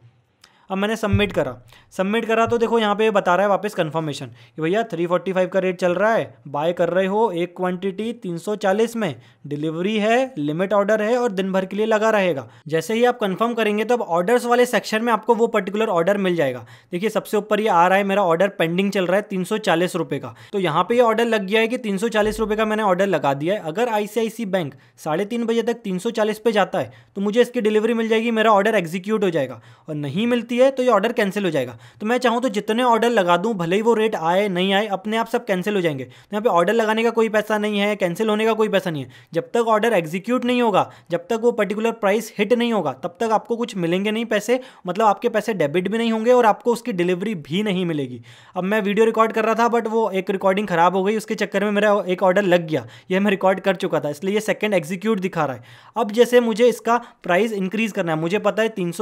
अब मैंने सबमिट करा सबमिट करा तो देखो यहाँ पे बता रहा है वापस कंफर्मेशन कि भैया 345 का रेट चल रहा है बाय कर रहे हो एक क्वांटिटी 340 में डिलीवरी है लिमिट ऑर्डर है और दिन भर के लिए लगा रहेगा जैसे ही आप कंफर्म करेंगे तो अब ऑर्डर्स वाले सेक्शन में आपको वो पर्टिकुलर ऑर्डर मिल जाएगा देखिए सबसे ऊपर ये आ रहा है मेरा ऑर्डर पेंडिंग चल रहा है तीन का तो यहाँ पे ये ऑर्डर लग गया है कि तीन का मैंने ऑर्डर लगा दिया है अगर आई बैंक साढ़े बजे तक तीन पे जाता है तो मुझे इसकी डिलीवरी मिल जाएगी मेरा ऑर्डर एग्जीक्यूट हो जाएगा और नहीं मिलती देती है तो ये ऑर्डर कैंसिल हो जाएगा तो मैं चाहूँ तो जितने ऑर्डर लगा दूँ भले ही वो रेट आए नहीं आए अपने आप सब कैंसिल हो जाएंगे तो यहाँ पे ऑर्डर लगाने का कोई पैसा नहीं है कैंसिल होने का कोई पैसा नहीं है जब तक ऑर्डर एग्जीक्यूट नहीं होगा जब तक वो पर्टिकुलर प्राइस हिट नहीं होगा तब तक आपको कुछ मिलेंगे नहीं पैसे मतलब आपके पैसे डेबिट भी नहीं होंगे और आपको उसकी डिलीवरी भी नहीं मिलेगी अब मैं वीडियो रिकॉर्ड कर रहा था बट वो एक रिकॉर्डिंग खराब हो गई उसके चक्कर में मेरा एक ऑर्डर लग गया यह मैं रिकॉर्ड कर चुका था इसलिए सेकेंड एग्जीक्यूट दिखा रहा है अब जैसे मुझे इसका प्राइस इंक्रीज करना है मुझे पता है तीन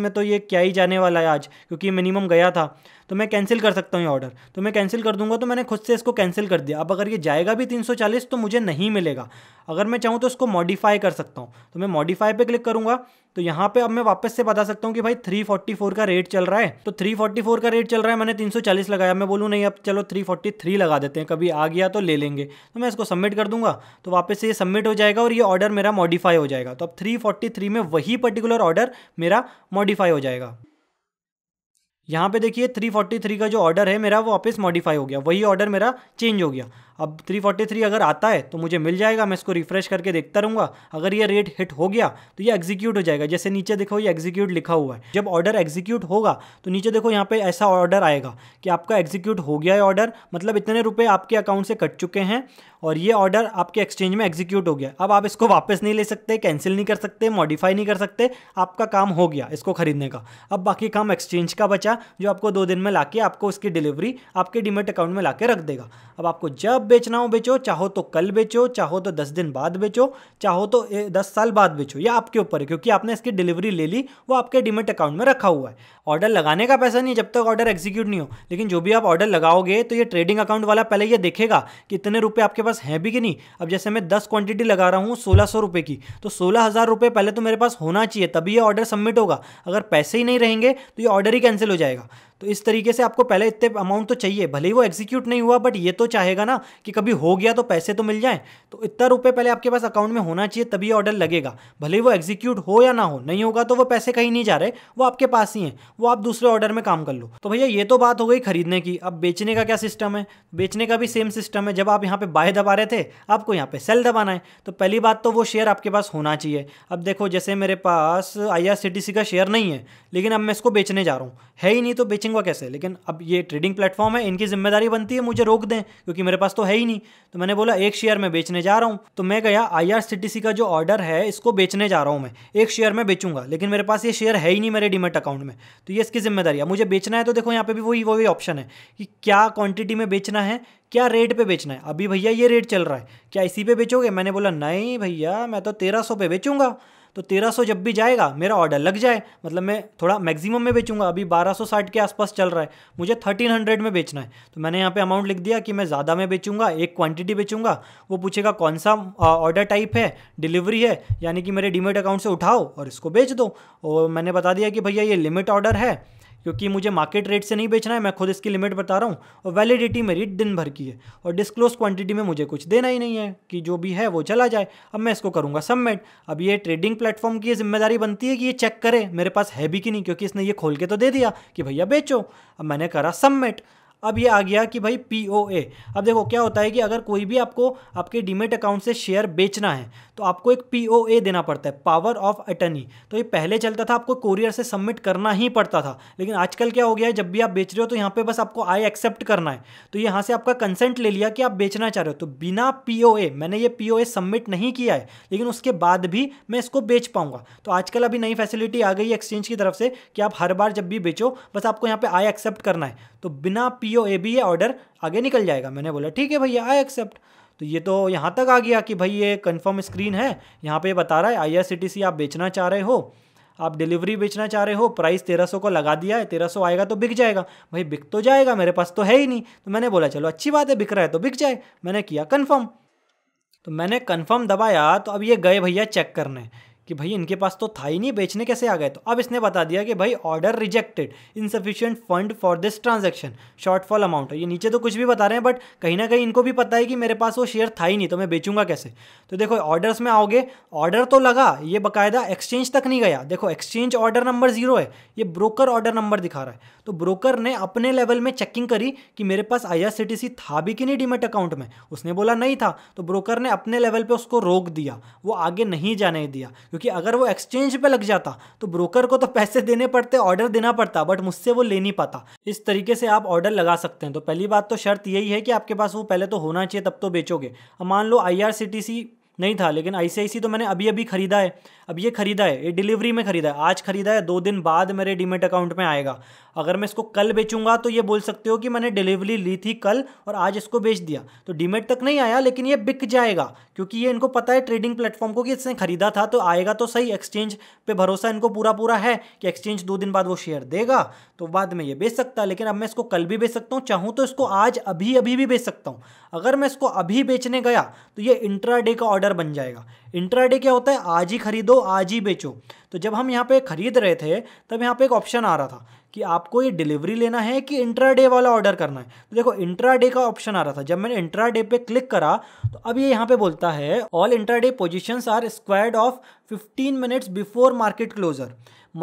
में तो ये क्या ही जाने वाला है आज क्योंकि मिनिमम गया था तो मैं कैंसिल कर सकता हूँ ये ऑर्डर तो मैं कैंसिल कर दूंगा तो मैंने खुद से इसको कैंसिल कर दिया अब अगर ये जाएगा भी 340 तो मुझे नहीं मिलेगा अगर मैं चाहूँ तो इसको मॉडिफाई कर सकता हूँ तो मैं मॉडिफाई पे क्लिक करूँगा तो यहाँ पे अब मैं वापस से बता सकता हूँ कि भाई 344 का रेट चल रहा है तो 344 का रेट चल रहा है मैंने 340 लगाया मैं बोलूँ नहीं अब चलो 343 लगा देते हैं कभी आ गया तो ले लेंगे तो मैं इसको सबमिट कर दूंगा तो वापस से ये सबमिट हो जाएगा और ये ऑर्डर मेरा मॉडिफाई हो जाएगा तो अब 343 में वही पर्टिकुलर ऑर्डर मेरा मॉडिफाई हो जाएगा यहाँ पे देखिए 343 का जो ऑर्डर है मेरा वो वापस मॉडिफाई हो गया वही ऑर्डर मेरा चेंज हो गया अब 343 अगर आता है तो मुझे मिल जाएगा मैं इसको रिफ्रेश करके देखता रहूँगा अगर ये रेट हिट हो गया तो ये एग्जीक्यूट हो जाएगा जैसे नीचे देखो ये एग्जीक्यूट लिखा हुआ है जब ऑर्डर एग्जीक्यूट होगा तो नीचे देखो यहाँ पे ऐसा ऑर्डर आएगा कि आपका एग्जीक्यूट हो गया है ऑर्डर मतलब इतने रुपये आपके अकाउंट से कट चुके हैं और ये ऑर्डर आपके एक्सचेंज में एग्जीक्यूट हो गया अब आप इसको वापस नहीं ले सकते कैंसिल नहीं कर सकते मॉडिफाई नहीं कर सकते आपका काम हो गया इसको खरीदने का अब बाकी काम एक्सचेंज का बचा जो आपको दो दिन में लाके आपको उसकी डिलीवरी आपके डिमेट अकाउंट में लाके रख देगा अब आपको जब कब बेचना हो बेचो चाहो तो कल बेचो चाहो तो दस दिन बाद बेचो चाहो तो दस साल बाद बेचो या आपके ऊपर है क्योंकि आपने इसकी डिलीवरी ले ली वो आपके डिमिट अकाउंट में रखा हुआ है ऑर्डर लगाने का पैसा नहीं जब तक ऑर्डर एग्जीक्यूट नहीं हो लेकिन जो भी आप ऑर्डर लगाओगे तो ये ट्रेडिंग अकाउंट वाला पहले ये देखेगा कि इतने रुपये आपके पास हैं भी कि नहीं अब जैसे मैं दस क्वांटिटी लगा रहा हूँ सोलह सौ रुपये की तो सोलह हज़ार रुपये पहले तो मेरे पास होना चाहिए तभी ये ऑर्डर सबमिट होगा अगर पैसे ही नहीं रहेंगे तो ये ऑर्डर ही कैंसिल हो जाएगा तो इस तरीके से आपको पहले इतने अमाउंट तो चाहिए भले ही वो एग्जीक्यूट नहीं हुआ बट ये तो चाहेगा ना कि कभी हो गया तो पैसे तो मिल जाए तो इतना रुपये पहले आपके पास अकाउंट में होना चाहिए तभी ऑर्डर लगेगा भले ही वो एग्जीक्यूट हो या ना हो नहीं होगा तो वो पैसे कहीं नहीं जा रहे वो आपके पास ही हैं वो आप दूसरे ऑर्डर में काम कर लो तो भैया ये तो बात हो गई खरीदने की अब बेचने का क्या सिस्टम है बेचने का भी सेम सिस्टम है जब आप यहाँ पर बाय दबा रहे थे आपको यहाँ पर सेल दबाना है तो पहली बात तो वो शेयर आपके पास होना चाहिए अब देखो जैसे मेरे पास आई का शेयर नहीं है लेकिन अब मैं इसको बेचने जा रहा हूँ है ही नहीं तो बेचेंगे हुआ कैसे लेकिन अब ये ट्रेडिंग प्लेटफॉर्म है इनकी जिम्मेदारी बनती है मुझे रोक दें क्योंकि मेरे पास तो है ही नहीं तो मैंने बोला एक शेयर में बेचने जा रहा हूँ तो मैं गया आई का जो ऑर्डर है इसको बेचने जा रहा हूँ मैं एक शेयर में बेचूंगा लेकिन मेरे पास ये शेयर है ही नहीं मेरे डिमेट अकाउंट में तो ये इसकी जिम्मेदारी है मुझे बेचना है तो देखो यहाँ पे भी वही वही ऑप्शन है कि क्या क्वांटिटी में बेचना है क्या रेट पे बेचना है अभी भैया ये रेट चल रहा है क्या इसी पे बेचोगे मैंने बोला नहीं भैया मैं तो तेरह सौ पे बेचूंगा तो 1300 जब भी जाएगा मेरा ऑर्डर लग जाए मतलब मैं थोड़ा मैक्सिमम में बेचूंगा अभी 1260 के आसपास चल रहा है मुझे 1300 में बेचना है तो मैंने यहाँ पे अमाउंट लिख दिया कि मैं ज़्यादा में बेचूंगा एक क्वांटिटी बेचूंगा वो पूछेगा कौन सा ऑर्डर टाइप है डिलीवरी है यानी कि मेरे डीमेट अकाउंट से उठाओ और इसको बेच दो और मैंने बता दिया कि भैया ये लिमिट ऑर्डर है क्योंकि मुझे मार्केट रेट से नहीं बेचना है मैं खुद इसकी लिमिट बता रहा हूँ और वैलिडिटी मेरी दिन भर की है और डिस्क्लोज क्वांटिटी में मुझे कुछ देना ही नहीं है कि जो भी है वो चला जाए अब मैं इसको करूँगा सबमिट अब ये ट्रेडिंग प्लेटफॉर्म की जिम्मेदारी बनती है कि ये चेक करे मेरे पास है भी कि नहीं क्योंकि इसने ये खोल के तो दे दिया कि भैया बेचो अब मैंने करा सबमिट अब ये आ गया कि भाई पी अब देखो क्या होता है कि अगर कोई भी आपको आपके डीमेट अकाउंट से शेयर बेचना है तो आपको एक पी देना पड़ता है पावर ऑफ अटर्नी तो ये पहले चलता था आपको कोरियर से सबमिट करना ही पड़ता था लेकिन आजकल क्या हो गया है जब भी आप बेच रहे हो तो यहाँ पे बस आपको आई एक्सेप्ट करना है तो यहाँ से आपका कंसेंट ले लिया कि आप बेचना चाह रहे हो तो बिना पी मैंने ये पी सबमिट नहीं किया है लेकिन उसके बाद भी मैं इसको बेच पाऊंगा तो आजकल अभी नई फैसिलिटी आ गई है एक्सचेंज की तरफ से कि आप हर बार जब भी बेचो बस आपको यहाँ पर आई एक्सेप्ट करना है तो बिना पी ओ ए बी ये ऑर्डर आगे निकल जाएगा मैंने बोला ठीक है भैया आई एक्सेप्ट तो ये तो यहाँ तक आ गया कि भाई ये कन्फर्म स्क्रीन है यहाँ पर बता रहा है I R C T C आप बेचना चाह रहे हो आप डिलीवरी बेचना चाह रहे हो प्राइस तेरह सौ को लगा दिया है तेरह सौ आएगा तो बिक जाएगा भाई बिक तो जाएगा मेरे पास तो है ही नहीं तो मैंने बोला चलो अच्छी बात है बिक रहा है तो बिक जाए मैंने किया कन्फर्म तो मैंने कन्फर्म दबाया तो अब ये गए भैया चेक करने कि भाई इनके पास तो था ही नहीं बेचने कैसे आ गए तो अब इसने बता दिया कि भाई order rejected insufficient fund for this transaction shortfall amount ये नीचे तो कुछ भी बता रहे हैं बट कहीं ना कहीं इनको भी पता है कि मेरे पास वो शेयर था ही नहीं तो मैं बेचूंगा कैसे तो देखो ऑर्डर्स में आओगे ऑर्डर तो लगा ये बाकायदा एक्सचेंज तक नहीं गया देखो एक्सचेंज ऑर्डर नंबर जीरो है ये ब्रोकर ऑर्डर नंबर दिखा रहा है तो ब्रोकर ने अपने लेवल में चेकिंग करी कि मेरे पास आई था भी कि नहीं डिमेट अकाउंट में उसने बोला नहीं था तो ब्रोकर ने अपने लेवल पर उसको रोक दिया वो आगे नहीं जाने दिया क्योंकि अगर वो एक्सचेंज पे लग जाता तो ब्रोकर को तो पैसे देने पड़ते ऑर्डर देना पड़ता बट मुझसे वो ले नहीं पाता इस तरीके से आप ऑर्डर लगा सकते हैं तो पहली बात तो शर्त यही है कि आपके पास वो पहले तो होना चाहिए तब तो बेचोगे अब मान लो आई नहीं था लेकिन आई तो मैंने अभी अभी ख़रीदा है अब ये ख़रीदा है ये डिलीवरी में ख़रीदा है आज ख़रीदा है दो दिन बाद मेरे डीमेट अकाउंट में आएगा अगर मैं इसको कल बेचूंगा तो ये बोल सकते हो कि मैंने डिलीवरी ली थी कल और आज इसको बेच दिया तो डीमेट तक नहीं आया लेकिन ये बिक जाएगा क्योंकि ये इनको पता है ट्रेडिंग प्लेटफॉर्म को कि इसने ख़रीदा था तो आएगा तो सही एक्सचेंज पर भरोसा इनको पूरा पूरा है कि एक्सचेंज दो दिन बाद वो शेयर देगा तो बाद में ये बेच सकता है लेकिन अब मैं इसको कल भी बेच सकता हूँ चाहूँ तो इसको आज अभी अभी भी बेच सकता हूँ अगर मैं इसको अभी बेचने गया तो ये इंट्रा का ऑर्डर ऑर्डर बन जाएगा इंट्राडे क्या होता है आज ही खरीदो आज ही बेचो तो जब हम यहाँ पे खरीद रहे थे तब यहाँ पे एक ऑप्शन आ रहा था कि आपको ये डिलीवरी लेना है कि डे वाला ऑर्डर करना है तो देखो डे का ऑप्शन आ रहा था जब मैंने डे पे क्लिक करा तो अब ये यहाँ पे बोलता है all day position are squared off fifteen minutes before market closure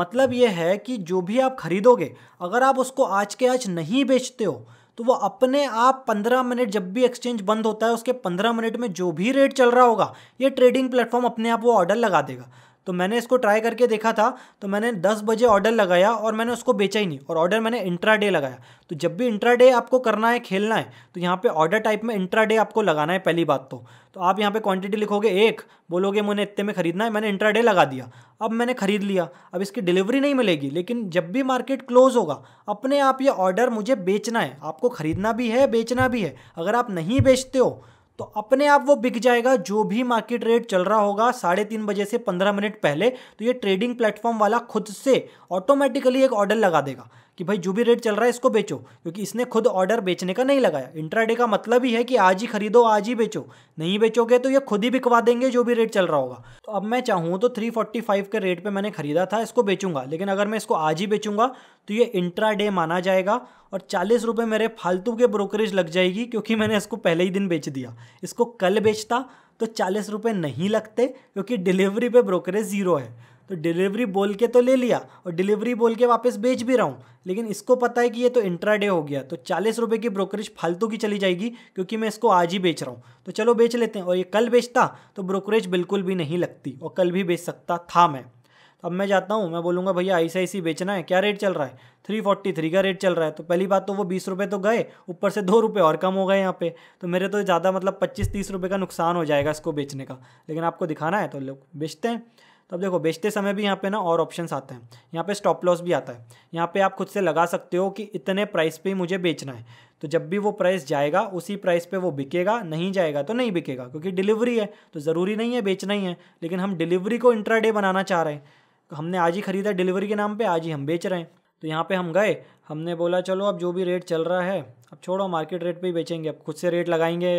मतलब ये है कि जो भी आप खरीदोगे अगर आप उसको आज के आज नहीं बेचते हो तो वो अपने आप पंद्रह मिनट जब भी एक्सचेंज बंद होता है उसके पंद्रह मिनट में जो भी रेट चल रहा होगा ये ट्रेडिंग प्लेटफॉर्म अपने आप वो ऑर्डर लगा देगा तो मैंने इसको ट्राई करके देखा था तो मैंने दस बजे ऑर्डर लगाया और मैंने उसको बेचा ही नहीं और ऑर्डर मैंने इंट्रा डे लगाया तो जब भी इंट्रा डे आपको करना है खेलना है तो यहाँ पे ऑर्डर टाइप में इंट्रा डे आपको लगाना है पहली बात तो तो आप यहाँ पे क्वांटिटी लिखोगे एक बोलोगे मुझे इतने में खरीदना है मैंने इंट्रा डे लगा दिया अब मैंने खरीद लिया अब इसकी डिलीवरी नहीं मिलेगी लेकिन जब भी मार्केट क्लोज होगा अपने आप ये ऑर्डर मुझे बेचना है आपको खरीदना भी है बेचना भी है अगर आप नहीं बेचते हो तो अपने आप वो बिक जाएगा जो भी मार्केट रेट चल रहा होगा साढ़े तीन बजे से पंद्रह मिनट पहले तो ये ट्रेडिंग प्लेटफॉर्म वाला खुद से ऑटोमेटिकली एक ऑर्डर लगा देगा कि भाई जो भी रेट चल रहा है इसको बेचो क्योंकि इसने खुद ऑर्डर बेचने का नहीं लगाया इंट्राडे का मतलब ही है कि आज ही खरीदो आज ही बेचो नहीं बेचोगे तो ये खुद ही बिकवा देंगे जो भी रेट चल रहा होगा तो अब मैं चाहूँ तो 345 के रेट पे मैंने खरीदा था इसको बेचूंगा लेकिन अगर मैं इसको आज ही बेचूंगा तो ये इंट्रा माना जाएगा और चालीस रुपये मेरे फालतू के ब्रोकरेज लग जाएगी क्योंकि मैंने इसको पहले ही दिन बेच दिया इसको कल बेचता तो चालीस रुपये नहीं लगते क्योंकि डिलीवरी पे ब्रोकरेज ज़ीरो है तो डिलीवरी बोल के तो ले लिया और डिलीवरी बोल के वापस बेच भी रहा हूँ लेकिन इसको पता है कि ये तो इंट्राडे हो गया तो चालीस रुपये की ब्रोकरेज फालतू की चली जाएगी क्योंकि मैं इसको आज ही बेच रहा हूँ तो चलो बेच लेते हैं और ये कल बेचता तो ब्रोकरेज बिल्कुल भी नहीं लगती और कल भी बेच सकता था मैं तो अब मैं जाता हूँ मैं बोलूँगा भैया ऐसा ऐसी बेचना है क्या रेट चल रहा है थ्री फोर्टी थ्री का रेट चल रहा है तो पहली बात तो वो बीस रुपये तो गए ऊपर से दो रुपये और कम हो गए यहाँ पे तो मेरे तो ज़्यादा मतलब पच्चीस तीस रुपये का नुकसान हो जाएगा इसको बेचने का लेकिन आपको दिखाना है तो लोग बेचते हैं तो अब देखो बेचते समय भी यहाँ पे ना और ऑप्शंस आते हैं यहाँ पे स्टॉप लॉस भी आता है यहाँ पे आप खुद से लगा सकते हो कि इतने प्राइस पे ही मुझे बेचना है तो जब भी वो प्राइस जाएगा उसी प्राइस पे वो बिकेगा नहीं जाएगा तो नहीं बिकेगा क्योंकि डिलीवरी है तो ज़रूरी नहीं है बेचना ही है लेकिन हम डिलीवरी को इंट्राडे बनाना चाह रहे हैं हमने आज ही ख़रीदा डिलीवरी के नाम पर आज ही हम बेच रहे हैं तो यहाँ पर हम गए हमने बोला चलो अब जो भी रेट चल रहा है अब छोड़ो मार्केट रेट पर ही बेचेंगे अब खुद से रेट लगाएंगे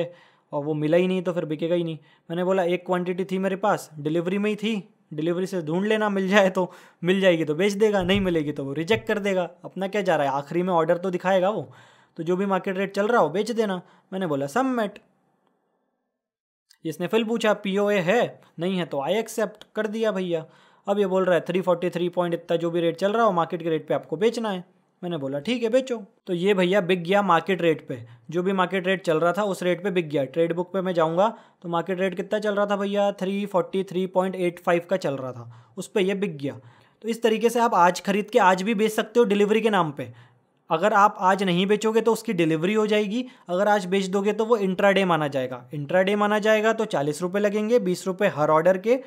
और वो मिला ही नहीं तो फिर बिकेगा ही नहीं मैंने बोला एक क्वांटिटी थी मेरे पास डिलीवरी में ही थी डिलीवरी से ढूंढ लेना मिल जाए तो मिल जाएगी तो बेच देगा नहीं मिलेगी तो वो रिजेक्ट कर देगा अपना क्या जा रहा है आखिरी में ऑर्डर तो दिखाएगा वो तो जो भी मार्केट रेट चल रहा हो बेच देना मैंने बोला सबमिट इसने फिर पूछा पी है नहीं है तो आई एक्सेप्ट कर दिया भैया अब ये बोल रहा है थ्री फोर्टी थ्री पॉइंट इतना जो भी रेट चल रहा हो मार्केट के रेट पे आपको बेचना है मैंने बोला ठीक है बेचो तो ये भैया बिक गया मार्केट रेट पे जो भी मार्केट रेट चल रहा था उस रेट पे बिक गया ट्रेड बुक पे मैं जाऊँगा तो मार्केट रेट कितना चल रहा था भैया three forty three point eight five का चल रहा था उस पर यह बिक गया तो इस तरीके से आप आज खरीद के आज भी बेच सकते हो डिलीवरी के नाम पर अगर आप आज नहीं बेचोगे तो उसकी डिलीवरी हो जाएगी अगर आज बेच दोगे तो वो इंट्राडे माना जाएगा इंट्राडे माना जाएगा तो चालीस रुपये लगेंगे बीस रुपये हर ऑर्डर के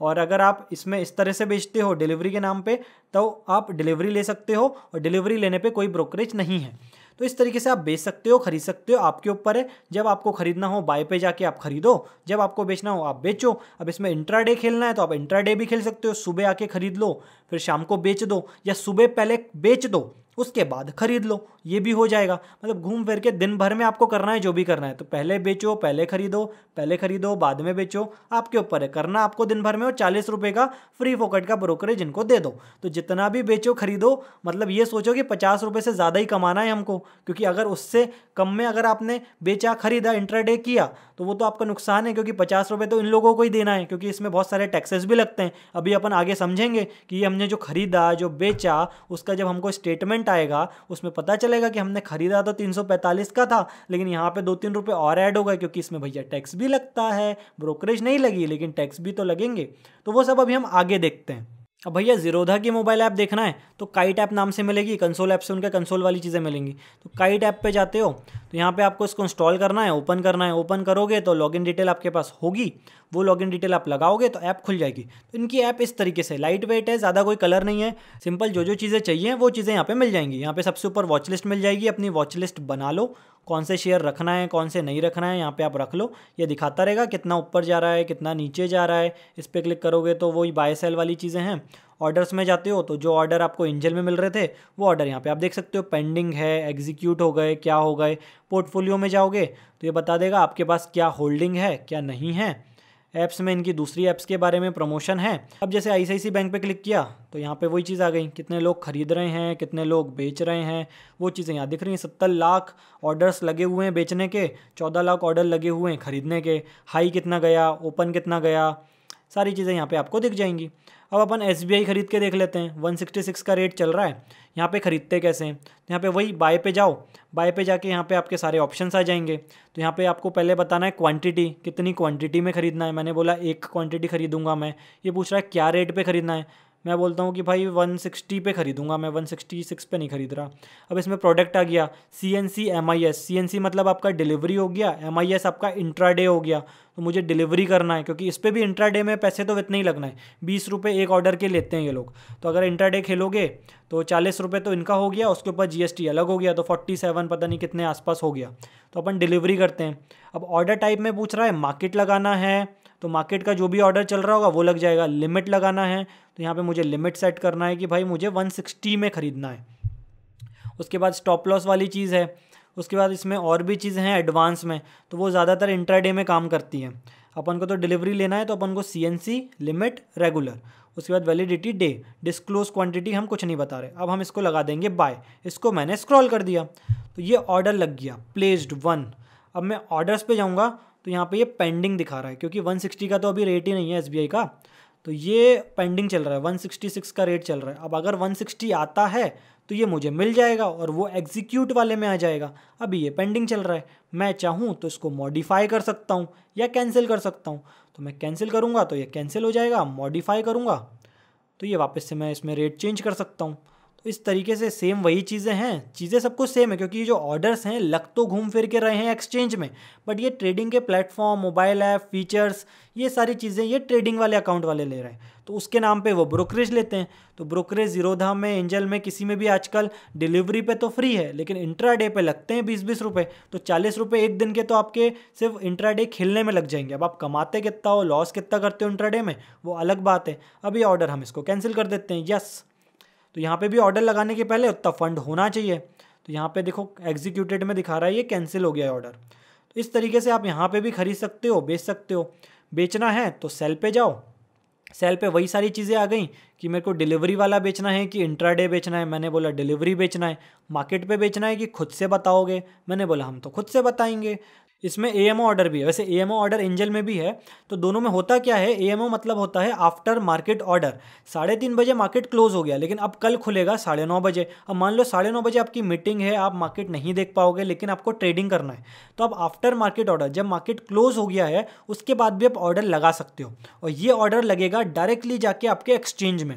और अगर आप इसमें इस तरह से बेचते हो डिलीवरी के नाम पे तो आप डिलीवरी ले सकते हो और डिलीवरी लेने पे कोई ब्रोकरेज नहीं है तो इस तरीके से आप बेच सकते हो खरीद सकते हो आपके ऊपर है जब आपको खरीदना हो बाय पे जाके आप खरीदो जब आपको बेचना हो आप बेचो अब इसमें इंट्राडे खेलना है तो आप इंट्राडे भी खेल सकते हो सुबह आके खरीद लो फिर शाम को बेच दो या सुबह पहले बेच दो उसके बाद खरीद लो ये भी हो जाएगा मतलब घूम फिर के दिन भर में आपको करना है जो भी करना है तो पहले बेचो पहले खरीदो पहले खरीदो बाद में बेचो आपके ऊपर है करना आपको दिन भर में और चालीस रुपये का फ्री फोकट का ब्रोकरेज इनको दे दो तो जितना भी बेचो खरीदो मतलब ये सोचो कि पचास रुपये से ज़्यादा ही कमाना है हमको क्योंकि अगर उससे कम में अगर आपने बेचा खरीदा इंटरडे किया तो वो तो आपका नुकसान है क्योंकि पचास रुपये तो इन लोगों को ही देना है क्योंकि इसमें बहुत सारे टैक्सेस भी लगते हैं अभी अपन आगे समझेंगे कि हमने जो खरीदा जो बेचा उसका जब हमको स्टेटमेंट आएगा उसमें पता चलेगा कि हमने खरीदा तो 345 का था लेकिन यहाँ पे दो तीन रुपये और ऐड होगा क्योंकि इसमें भैया टैक्स भी लगता है ब्रोकरेज नहीं लगी लेकिन टैक्स भी तो लगेंगे तो वो सब अभी हम आगे देखते हैं अब भैया जीरोधा की मोबाइल ऐप देखना है तो काइट ऐप नाम से मिलेगी कंसोल ऐप से उनके कंसोल वाली चीज़ें मिलेंगी तो काइट ऐप पे जाते हो तो यहाँ पे आपको इसको इंस्टॉल करना है ओपन करना है ओपन करोगे तो लॉगिन डिटेल आपके पास होगी वो लॉगिन डिटेल आप लगाओगे तो ऐप खुल जाएगी तो इनकी ऐप इस तरीके से लाइट वेट है ज़्यादा कोई कलर नहीं है सिंपल जो जो चीज़ें चाहिए वो चीज़ें यहाँ पर मिल जाएंगी यहाँ पे सबसे ऊपर वॉच लिस्ट मिल जाएगी अपनी वॉच लिस्ट बना लो कौन से शेयर रखना है कौन से नहीं रखना है यहाँ पे आप रख लो ये दिखाता रहेगा कितना ऊपर जा रहा है कितना नीचे जा रहा है इस पर क्लिक करोगे तो वही बाय सेल वाली चीज़ें हैं ऑर्डर्स में जाते हो तो जो ऑर्डर आपको इंजल में मिल रहे थे वो ऑर्डर यहाँ पे आप देख सकते हो पेंडिंग है एग्जीक्यूट हो गए क्या हो गए पोर्टफोलियो में जाओगे तो ये बता देगा आपके पास क्या होल्डिंग है क्या नहीं है ऐप्स में इनकी दूसरी ऐप्स के बारे में प्रमोशन है अब जैसे आई बैंक पे क्लिक किया तो यहाँ पे वही चीज़ आ गई कितने लोग खरीद रहे हैं कितने लोग बेच रहे हैं वो चीज़ें यहाँ दिख रही हैं सत्तर लाख ऑर्डर्स लगे हुए हैं बेचने के चौदह लाख ऑर्डर लगे हुए हैं खरीदने के हाई कितना गया ओपन कितना गया सारी चीज़ें यहाँ पे आपको दिख जाएंगी अब अपन एस खरीद के देख लेते हैं 166 का रेट चल रहा है यहाँ पे ख़रीदते कैसे हैं तो यहाँ पे वही बाय पे जाओ बाय पे जाके यहाँ पे आपके सारे ऑप्शंस आ जाएंगे तो यहाँ पे आपको पहले बताना है क्वांटिटी कितनी क्वांटिटी में ख़रीदना है मैंने बोला एक क्वांटिटी ख़रीदूंगा मैं ये पूछ रहा है क्या रेट पर ख़रीदना है मैं बोलता हूँ कि भाई 160 पे खरीदूंगा मैं 166 पे नहीं खरीद रहा अब इसमें प्रोडक्ट आ गया C N C M I S C N C मतलब आपका डिलीवरी हो गया एम आई एस आपका इंट्रा डे हो गया तो मुझे डिलीवरी करना है क्योंकि इस पर भी इंट्रा डे में पैसे तो इतने ही लगना है बीस रुपये एक ऑर्डर के लेते हैं ये लोग तो अगर इंट्रा डे खेलोगे तो चालीस रुपये तो इनका हो गया उसके ऊपर जी एस टी अलग हो गया तो फोर्टी सेवन पता नहीं कितने आसपास हो गया तो अपन डिलीवरी करते हैं अब ऑर्डर टाइप में पूछ रहा है मार्केट लगाना है तो मार्केट का जो भी ऑर्डर चल रहा होगा वो लग जाएगा लिमिट लगाना है तो यहाँ पे मुझे लिमिट सेट करना है कि भाई मुझे 160 में ख़रीदना है उसके बाद स्टॉप लॉस वाली चीज़ है उसके बाद इसमें और भी चीज़ें हैं एडवांस में तो वो ज़्यादातर इंट्राडे में काम करती हैं अपन को तो डिलीवरी लेना है तो अपन को सी लिमिट रेगुलर उसके बाद वैलिडिटी डे डिस्क्लोज क्वांटिटी हम कुछ नहीं बता रहे अब हम इसको लगा देंगे बाय इसको मैंने स्क्रॉल कर दिया तो ये ऑर्डर लग गया प्लेस्ड वन अब मैं ऑर्डर्स पे जाऊँगा तो यहाँ पे ये पेंडिंग दिखा रहा है क्योंकि 160 का तो अभी रेट ही नहीं है एस का तो ये पेंडिंग चल रहा है 166 का रेट चल रहा है अब अगर 160 आता है तो ये मुझे मिल जाएगा और वो एग्जीक्यूट वाले में आ जाएगा अभी ये पेंडिंग चल रहा है मैं चाहूँ तो इसको मॉडिफाई कर सकता हूँ या कैंसिल कर सकता हूँ तो मैं कैंसिल करूँगा तो ये कैंसिल हो जाएगा मॉडिफाई करूँगा तो ये वापस से मैं इसमें रेट चेंज कर सकता हूँ तो इस तरीके से सेम वही चीज़ें हैं चीज़ें सब कुछ सेम है क्योंकि ये जो ऑर्डर्स हैं लग तो घूम फिर के रहे हैं एक्सचेंज में बट ये ट्रेडिंग के प्लेटफॉर्म मोबाइल ऐप फीचर्स ये सारी चीज़ें ये ट्रेडिंग वाले अकाउंट वाले ले रहे हैं तो उसके नाम पे वो ब्रोकरेज लेते हैं तो ब्रोकरेज जीरोधा में एंजल में किसी में भी आजकल डिलीवरी पे तो फ्री है लेकिन इंट्रा डे पर लगते हैं बीस बीस रुपये तो चालीस रुपये एक दिन के तो आपके सिर्फ इंट्रा डे खेलने में लग जाएंगे अब आप कमाते कितना हो लॉस कितना करते हो इंट्रा डे में वो अलग बात है अब ये ऑर्डर हम इसको कैंसिल कर देते हैं यस तो यहाँ पे भी ऑर्डर लगाने के पहले उतना फंड होना चाहिए तो यहाँ पे देखो एग्जीक्यूटेड में दिखा रहा है ये कैंसिल हो गया है ऑर्डर तो इस तरीके से आप यहाँ पे भी खरीद सकते हो बेच सकते हो बेचना है तो सेल पे जाओ सेल पे वही सारी चीज़ें आ गई कि मेरे को डिलीवरी वाला बेचना है कि इंट्रा बेचना है मैंने बोला डिलीवरी बेचना है मार्केट पे बेचना है कि खुद से बताओगे मैंने बोला हम तो खुद से बताएंगे इसमें ए ऑर्डर भी है वैसे ए ऑर्डर एंजल में भी है तो दोनों में होता क्या है ए मतलब होता है आफ्टर मार्केट ऑर्डर साढ़े तीन बजे मार्केट क्लोज हो गया लेकिन अब कल खुलेगा साढ़े नौ बजे अब मान लो साढ़े नौ बजे आपकी मीटिंग है आप मार्केट नहीं देख पाओगे लेकिन आपको ट्रेडिंग करना है तो आप आफ्टर मार्केट ऑर्डर जब मार्केट क्लोज हो गया है उसके बाद भी आप ऑर्डर लगा सकते हो और ये ऑर्डर लगेगा डायरेक्टली जाके आपके एक्सचेंज में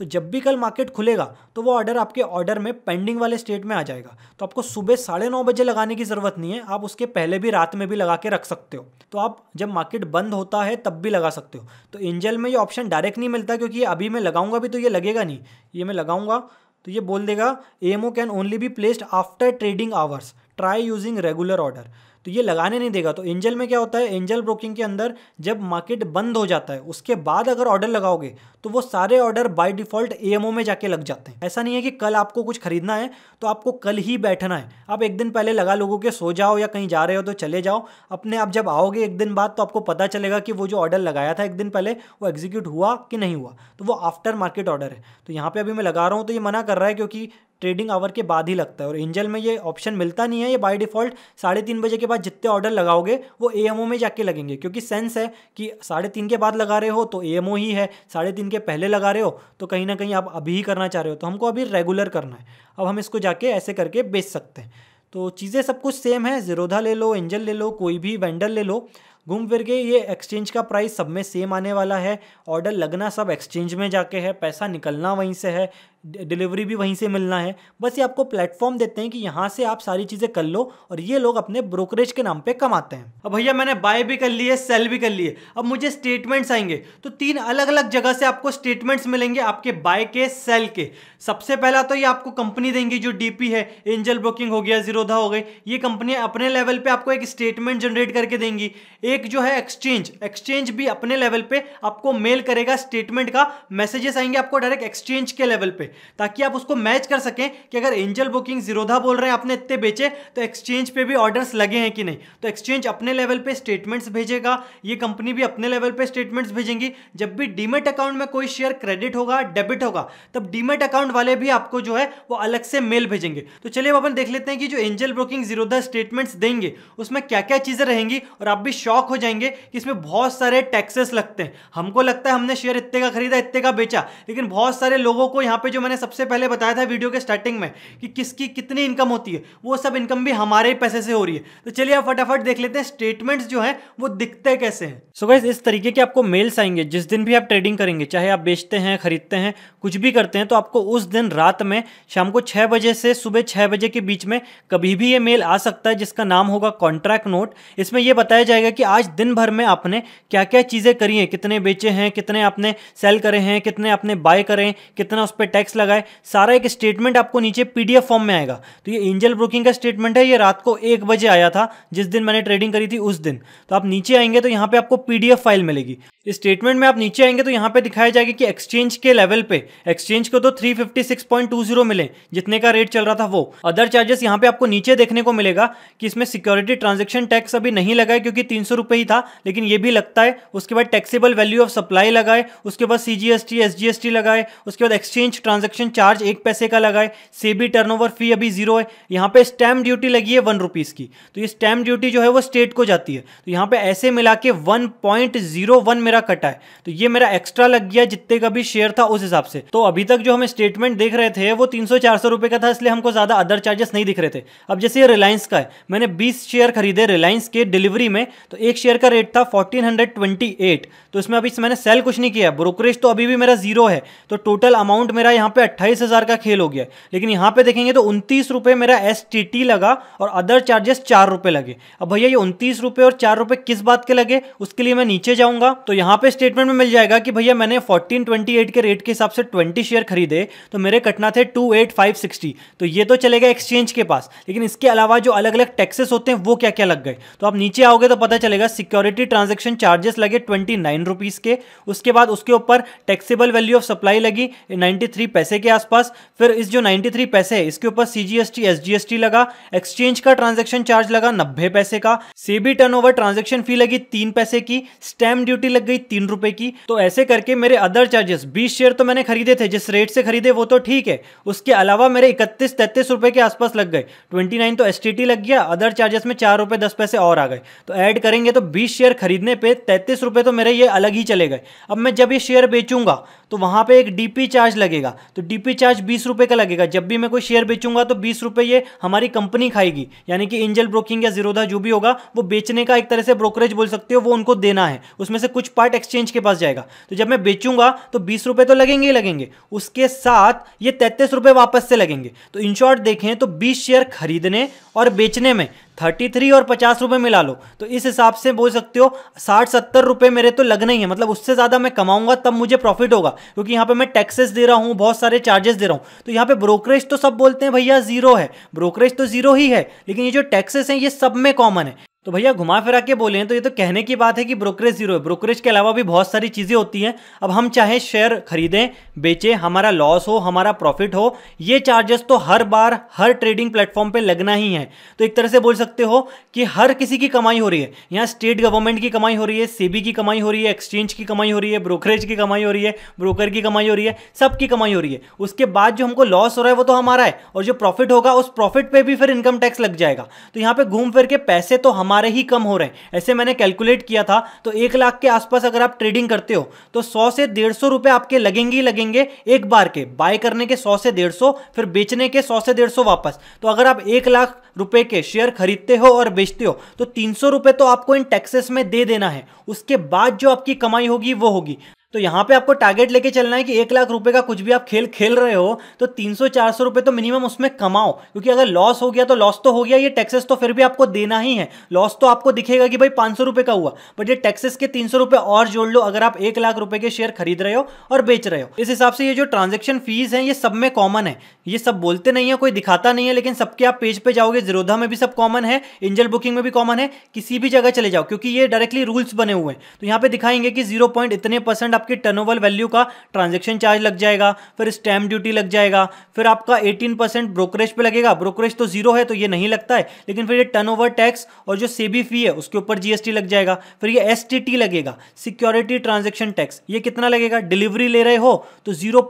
तो जब भी कल मार्केट खुलेगा तो वो ऑर्डर आपके ऑर्डर में पेंडिंग वाले स्टेट में आ जाएगा तो आपको सुबह साढ़े नौ बजे लगाने की ज़रूरत नहीं है आप उसके पहले भी रात में भी लगा के रख सकते हो तो आप जब मार्केट बंद होता है तब भी लगा सकते हो तो एंजल में ये ऑप्शन डायरेक्ट नहीं मिलता क्योंकि अभी मैं लगाऊंगा भी तो ये लगेगा नहीं ये मैं लगाऊंगा तो ये बोल देगा A M O can only be placed after trading hours try using regular order तो ये लगाने नहीं देगा तो एंजल में क्या होता है एंजल ब्रोकिंग के अंदर जब मार्केट बंद हो जाता है उसके बाद अगर ऑर्डर लगाओगे तो वो सारे ऑर्डर बाय डिफॉल्ट एएमओ में जाके लग जाते हैं ऐसा नहीं है कि कल आपको कुछ खरीदना है तो आपको कल ही बैठना है आप एक दिन पहले लगा लोगों के सो जाओ या कहीं जा रहे हो तो चले जाओ अपने आप जब आओगे एक दिन बाद तो आपको पता चलेगा कि वो जो ऑर्डर लगाया था एक दिन पहले वो एग्जीक्यूट हुआ कि नहीं हुआ तो वो आफ्टर मार्केट ऑर्डर है तो यहाँ पर अभी मैं लगा रहा हूँ तो ये मना कर रहा है क्योंकि ट्रेडिंग आवर के बाद ही लगता है और एंजल में ये ऑप्शन मिलता नहीं है ये बाय डिफॉल्ट साढ़े तीन बजे के बाद जितने ऑर्डर लगाओगे वो ए में जाके लगेंगे क्योंकि सेंस है कि साढ़े तीन के बाद लगा रहे हो तो ए ही है साढ़े तीन के पहले लगा रहे हो तो कहीं ना कहीं आप अभी ही करना चाह रहे हो तो हमको अभी रेगुलर करना है अब हम इसको जाके ऐसे करके बेच सकते हैं तो चीज़ें सब कुछ सेम है जीरोधा ले लो एंजल ले लो कोई भी वेंडर ले लो घूम फिर के ये एक्सचेंज का प्राइस सब में सेम आने वाला है ऑर्डर लगना सब एक्सचेंज में जाके है पैसा निकलना वहीं से है डिलीवरी भी वहीं से मिलना है बस ये आपको प्लेटफॉर्म देते हैं कि यहाँ से आप सारी चीज़ें कर लो और ये लोग अपने ब्रोकरेज के नाम पे कमाते हैं अब भैया मैंने बाय भी कर लिए सेल भी कर लिए अब मुझे स्टेटमेंट्स आएंगे तो तीन अलग अलग जगह से आपको स्टेटमेंट्स मिलेंगे आपके बाय के सेल के सबसे पहला तो ये आपको कंपनी देंगी जो डी है एंजल ब्रोकिंग हो गया जीरोधा हो गई ये कंपनियाँ अपने लेवल पर आपको एक स्टेटमेंट जनरेट करके देंगी एक जो है एक्सचेंज एक्सचेंज भी अपने लेवल पर आपको मेल करेगा स्टेटमेंट का मैसेजेस आएंगे आपको डायरेक्ट एक्सचेंज के लेवल पर ताकि आप उसको मैच कर सकें कि अगर एंजल बुकिंग जीरोधा बोल रहे हैं आपने इतने बेचे तो एक्सचेंज पे भी ऑर्डर्स लगे हैं कि नहीं तो एक्सचेंज अपने लेवल पे स्टेटमेंट्स भेजेगा ये कंपनी भी अपने लेवल पे स्टेटमेंट्स भेजेंगी जब भी डीमेट अकाउंट में कोई शेयर क्रेडिट होगा डेबिट होगा तब डीमेट अकाउंट वाले भी आपको जो है वो अलग से मेल भेजेंगे तो चलिए अपन देख लेते हैं कि जो एंजल ब्रोकिंग जीरोधा स्टेटमेंट्स देंगे उसमें क्या क्या चीज़ें रहेंगी और आप भी शॉक हो जाएंगे कि इसमें बहुत सारे टैक्सेस लगते हैं हमको लगता है हमने शेयर इतने का खरीदा इतने का बेचा लेकिन बहुत सारे लोगों को यहाँ पे जो मैंने सबसे पहले बताया था वीडियो के स्टार्टिंग में कि किसकी कितनी इनकम होती है वो सब इनकम भी हमारे पैसे से हो रही है तो चलिए आप फटाफट देख लेते हैं स्टेटमेंट्स जो है वो दिखते कैसे हैं सो so इस तरीके के आपको मेल्स आएंगे जिस दिन भी आप ट्रेडिंग करेंगे चाहे आप बेचते हैं खरीदते हैं कुछ भी करते हैं तो आपको उस दिन रात में शाम को छः बजे से सुबह छः बजे के बीच में कभी भी ये मेल आ सकता है जिसका नाम होगा कॉन्ट्रैक्ट नोट इसमें यह बताया जाएगा कि आज दिन भर में आपने क्या क्या चीज़ें करी हैं कितने बेचे हैं कितने आपने सेल करे हैं कितने आपने बाय करें कितना उस पर टैक्स टैक्स लगाए सारा एक स्टेटमेंट आपको नीचे पीडीएफ फॉर्म में आएगा तो ये एंजल ब्रोकिंग का स्टेटमेंट है ये रात को एक बजे आया था जिस दिन मैंने ट्रेडिंग करी थी उस दिन तो आप नीचे आएंगे तो यहाँ पे आपको पीडीएफ फाइल मिलेगी इस स्टेटमेंट में आप नीचे आएंगे तो यहाँ पे दिखाया जाएगा कि एक्सचेंज के लेवल पे एक्सचेंज को तो 356.20 मिले जितने का रेट चल रहा था वो अदर चार्जेस यहाँ पे आपको नीचे देखने को मिलेगा कि इसमें सिक्योरिटी ट्रांजेक्शन टैक्स अभी नहीं लगा है क्योंकि तीन सौ ही था लेकिन ये भी लगता है उसके बाद टैक्सीबल वैल्यू ऑफ सप्लाई लगाए उसके बाद सी जी लगाए उसके बाद एक्सचेंज ट्रांजेक्शन ट्रांजेक्शन चार्ज एक पैसे का लगा है सेबी टर्नओवर फी अभी जीरो है यहाँ पे स्टैम्प ड्यूटी लगी है वन रुपीज़ की तो ये स्टैम्प ड्यूटी जो है वो स्टेट को जाती है तो यहाँ पे ऐसे मिला के वन पॉइंट जीरो वन मेरा कटा है तो ये मेरा एक्स्ट्रा लग गया जितने का भी शेयर था उस हिसाब से तो अभी तक जो हम स्टेटमेंट देख रहे थे वो तीन सौ चार सौ का था इसलिए हमको ज़्यादा अदर चार्जेस नहीं दिख रहे थे अब जैसे ये रिलायंस का है मैंने बीस शेयर खरीदे रिलायंस के डिलीवरी में तो एक शेयर का रेट था फोर्टीन हंड्रेड ट्वेंटी एट तो इसमें अभी मैंने सेल कुछ नहीं किया ब्रोकरेज तो अभी भी मेरा जीरो है तो टोटल अमाउंट मेरा यहाँ यहाँ पे अट्ठाईस हज़ार का खेल हो गया लेकिन यहाँ पे देखेंगे तो उनतीस रुपये मेरा एस टी टी लगा और अदर चार्जेस चार रुपये लगे अब भैया ये उनतीस रुपये और चार रुपये किस बात के लगे उसके लिए मैं नीचे जाऊँगा तो यहाँ पे स्टेटमेंट में मिल जाएगा कि भैया मैंने फोर्टीन ट्वेंटी एट के रेट के हिसाब से ट्वेंटी शेयर खरीदे तो मेरे कटना थे टू एट फाइव सिक्सटी तो ये तो चलेगा एक्सचेंज के पास लेकिन इसके अलावा जो अलग अलग टैक्सेस होते हैं वो क्या क्या लग गए तो आप नीचे आओगे तो पता चलेगा सिक्योरिटी ट्रांजेक्शन चार्जेस लगे ट्वेंटी नाइन रुपीज़ के उसके बाद उसके ऊपर टैक्सेबल वैल्यू ऑफ सप्लाई लगी नाइन्टी थ्री पैसे के आसपास फिर इस जो 93 पैसे है इसके ऊपर सीजीएसटी एसजीएसटी लगा एक्सचेंज का ट्रांजेक्शन चार्ज लगा नब्बे पैसे का सीबी टर्नओवर ट्रांजेक्शन फी लगी तीन पैसे की स्टैम्प ड्यूटी लग गई तीन रुपए की तो ऐसे करके मेरे अदर चार्जेस बीस शेयर तो मैंने खरीदे थे जिस रेट से खरीदे वो तो ठीक है उसके अलावा मेरे इकतीस तैतीस रुपए के आसपास लग गए ट्वेंटी तो एस लग गया अदर चार्जेस में चार रुपए दस पैसे और आ गए तो ऐड करेंगे तो बीस शेयर खरीदने पे तैतीस रुपए तो मेरे ये अलग ही चले गए अब मैं जब ये शेयर बेचूंगा तो वहां पे एक डीपी चार्ज लगेगा तो डीपी चार्ज बीस रुपये का लगेगा जब भी मैं कोई शेयर बेचूंगा तो बीस रुपये ये हमारी कंपनी खाएगी यानी कि एंजल ब्रोकिंग या जीरोधा जो भी होगा वो बेचने का एक तरह से ब्रोकरेज बोल सकते हो वो उनको देना है उसमें से कुछ पार्ट एक्सचेंज के पास जाएगा तो जब मैं बेचूंगा तो बीस रुपये तो लगेंगे ही लगेंगे उसके साथ ये तैंतीस रुपये वापस से लगेंगे तो इन शॉर्ट देखें तो बीस शेयर खरीदने और बेचने में थर्टी थ्री और पचास रुपये मिला लो तो इस हिसाब से बोल सकते हो साठ सत्तर रुपये मेरे तो लगने ही है मतलब उससे ज़्यादा मैं कमाऊंगा तब मुझे प्रॉफिट होगा क्योंकि यहाँ पर मैं टैक्सेस दे रहा हूँ बहुत सारे चार्जेस दे रहा हूँ तो यहाँ पर ब्रोकरेज तो सब बोलते हैं भैया जीरो है ब्रोकरेज तो जीरो ही है लेकिन ये जो टैक्सेस हैं ये सब में कॉमन है तो भैया घुमा फिरा के बोले हैं तो ये तो कहने की बात है कि ब्रोकरेज जीरो है ब्रोकरेज के अलावा भी बहुत सारी चीज़ें होती हैं अब हम चाहे शेयर खरीदें बेचें हमारा लॉस हो हमारा प्रॉफिट हो ये चार्जेस तो हर बार हर ट्रेडिंग प्लेटफॉर्म पे लगना ही है तो एक तरह से बोल सकते हो कि हर किसी की कमाई हो रही है यहाँ स्टेट गवर्नमेंट की कमाई हो रही है सी की कमाई हो रही है एक्सचेंज की कमाई हो रही है ब्रोकरेज की कमाई हो रही है ब्रोकर की कमाई हो रही है सबकी कमाई हो रही है उसके बाद जो हमको लॉस हो रहा है वो तो हमारा है और जो प्रॉफिट होगा उस प्रॉफिट पर भी फिर इनकम टैक्स लग जाएगा तो यहाँ पर घूम फिर के पैसे तो हम हमारे ही कम हो रहे हैं ऐसे मैंने कैलकुलेट किया था तो एक लाख के आसपास अगर आप ट्रेडिंग करते हो तो सौ से डेढ़ सौ रुपये आपके लगेंगे ही लगेंगे एक बार के बाय करने के सौ से डेढ़ सौ फिर बेचने के सौ से डेढ़ सौ वापस तो अगर आप एक लाख रुपए के शेयर खरीदते हो और बेचते हो तो तीन सौ रुपये तो आपको इन टैक्सेस में दे देना है उसके बाद जो आपकी कमाई होगी वो होगी तो यहाँ पे आपको टारगेट लेके चलना है कि एक लाख रुपए का कुछ भी आप खेल खेल रहे हो तो तीन सौ चार सौ रुपये तो मिनिमम उसमें कमाओ क्योंकि अगर लॉस हो गया तो लॉस तो हो गया ये टैक्सेस तो फिर भी आपको देना ही है लॉस तो आपको दिखेगा कि भाई पाँच सौ रुपये का हुआ बट ये टैक्सेस के तीन सौ रुपये और जोड़ लो अगर आप एक लाख रुपये के शेयर खरीद रहे हो और बेच रहे हो इस हिसाब से ये जो ट्रांजेक्शन फीस है ये सब में कॉमन है ये सब बोलते नहीं है कोई दिखाता नहीं है लेकिन सबके आप पेज पे जाओगे जीरोधा में भी सब कॉमन है एंजल बुकिंग में भी कॉमन है किसी भी जगह चले जाओ क्योंकि ये डायरेक्टली रूल्स बने हुए हैं तो यहाँ पे दिखाएंगे कि जीरो पॉइंट इतने परसेंट आपकी टर्नओवर वैल्यू का ट्रांजेक्शन चार्ज लग जाएगा फिर स्टैम्प ड्यूटी लग जाएगा फिर आपका 18 परसेंट ब्रोकरेज पर लगेगा ब्रोकरेज तो जीरो है तो ये नहीं लगता है लेकिन फिर ये टर्न टैक्स और जो सेबी फी है उसके ऊपर जीएसटी लग जाएगा फिर ये एस लगेगा सिक्योरिटी ट्रांजेक्शन टैक्स ये कितना लगेगा डिलीवरी ले रहे हो तो जीरो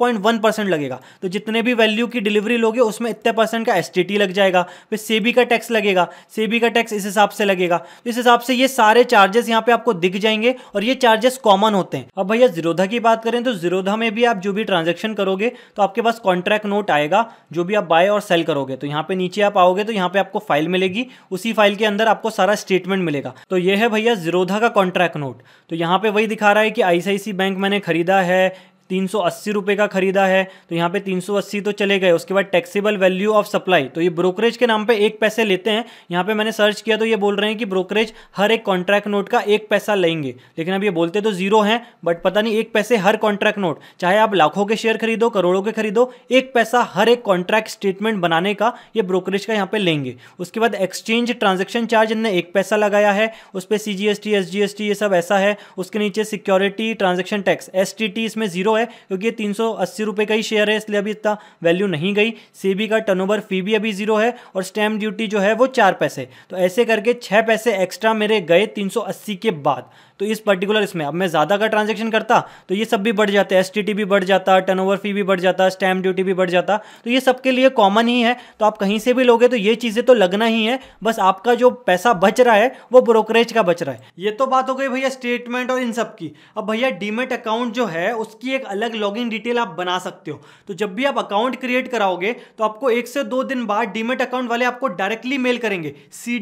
लगेगा तो जितने भी वैल्यू की डिलीवरी लोगे उसमें इतने परसेंट का एस लग जाएगा फिर सेबी का टैक्स लगेगा सेबी का टैक्स इस हिसाब से लगेगा इस हिसाब से ये सारे चार्जेस यहाँ पे आपको दिख जाएंगे और ये चार्जेस कॉमन होते हैं अब भैया जीरोधा की बात करें तो जीरोधा में भी आप जो भी ट्रांजेक्शन करोगे तो आपके पास कॉन्ट्रैक्ट नोट आएगा जो भी आप बाय और सेल करोगे तो यहाँ पे नीचे आप आओगे तो यहाँ पे आपको फाइल मिलेगी उसी फाइल के अंदर आपको सारा स्टेटमेंट मिलेगा तो ये है भैया जीरोधा का कॉन्ट्रैक्ट नोट तो यहाँ पे वही दिखा रहा है कि आईसीआईसी बैंक मैंने खरीदा है तीन सौ का खरीदा है तो यहाँ पे 380 तो चले गए उसके बाद टैक्सीबल वैल्यू ऑफ सप्लाई तो ये ब्रोकरेज के नाम पे एक पैसे लेते हैं यहाँ पे मैंने सर्च किया तो ये बोल रहे हैं कि ब्रोकरेज हर एक कॉन्ट्रैक्ट नोट का एक पैसा लेंगे लेकिन अब ये बोलते तो जीरो हैं बट पता नहीं एक पैसे हर कॉन्ट्रैक्ट नोट चाहे आप लाखों के शेयर खरीदो करोड़ों के खरीदो एक पैसा हर एक कॉन्ट्रैक्ट स्टेटमेंट बनाने का ये ब्रोकरेज का यहाँ पे लेंगे उसके बाद एक्सचेंज ट्रांजेक्शन चार्ज इनने एक पैसा लगाया है उस पर सी जी एस ये सब ऐसा है उसके नीचे सिक्योरिटी ट्रांजेक्शन टैक्स एस इसमें जीरो है क्योंकि ये तीन रुपए का ही शेयर है इसलिए अभी इतना वैल्यू नहीं गई सी का टर्न फी भी अभी जीरो है और स्टैम्प ड्यूटी जो है वो चार पैसे तो ऐसे करके छः पैसे एक्स्ट्रा मेरे गए तीन के बाद तो इस पर्टिकुलर इसमें अब मैं ज़्यादा का ट्रांजेक्शन करता तो ये सब भी बढ़ जाता है एस भी बढ़ जाता ओवर फी भी बढ़ जाता स्टैम्प ड्यूटी भी बढ़ जाता तो ये सबके लिए कॉमन ही है तो आप कहीं से भी लोगे तो ये चीज़ें तो लगना ही है बस आपका जो पैसा बच रहा है वो ब्रोकरेज का बच रहा है ये तो बात हो गई भैया स्टेटमेंट और इन सब की अब भैया डीमेट अकाउंट जो है उसकी एक अलग लॉगिन डिटेल आप बना सकते हो तो जब भी आप अकाउंट क्रिएट कराओगे तो आपको एक से दो दिन बाद डीमेट अकाउंट वाले आपको डायरेक्टली मेल करेंगे सी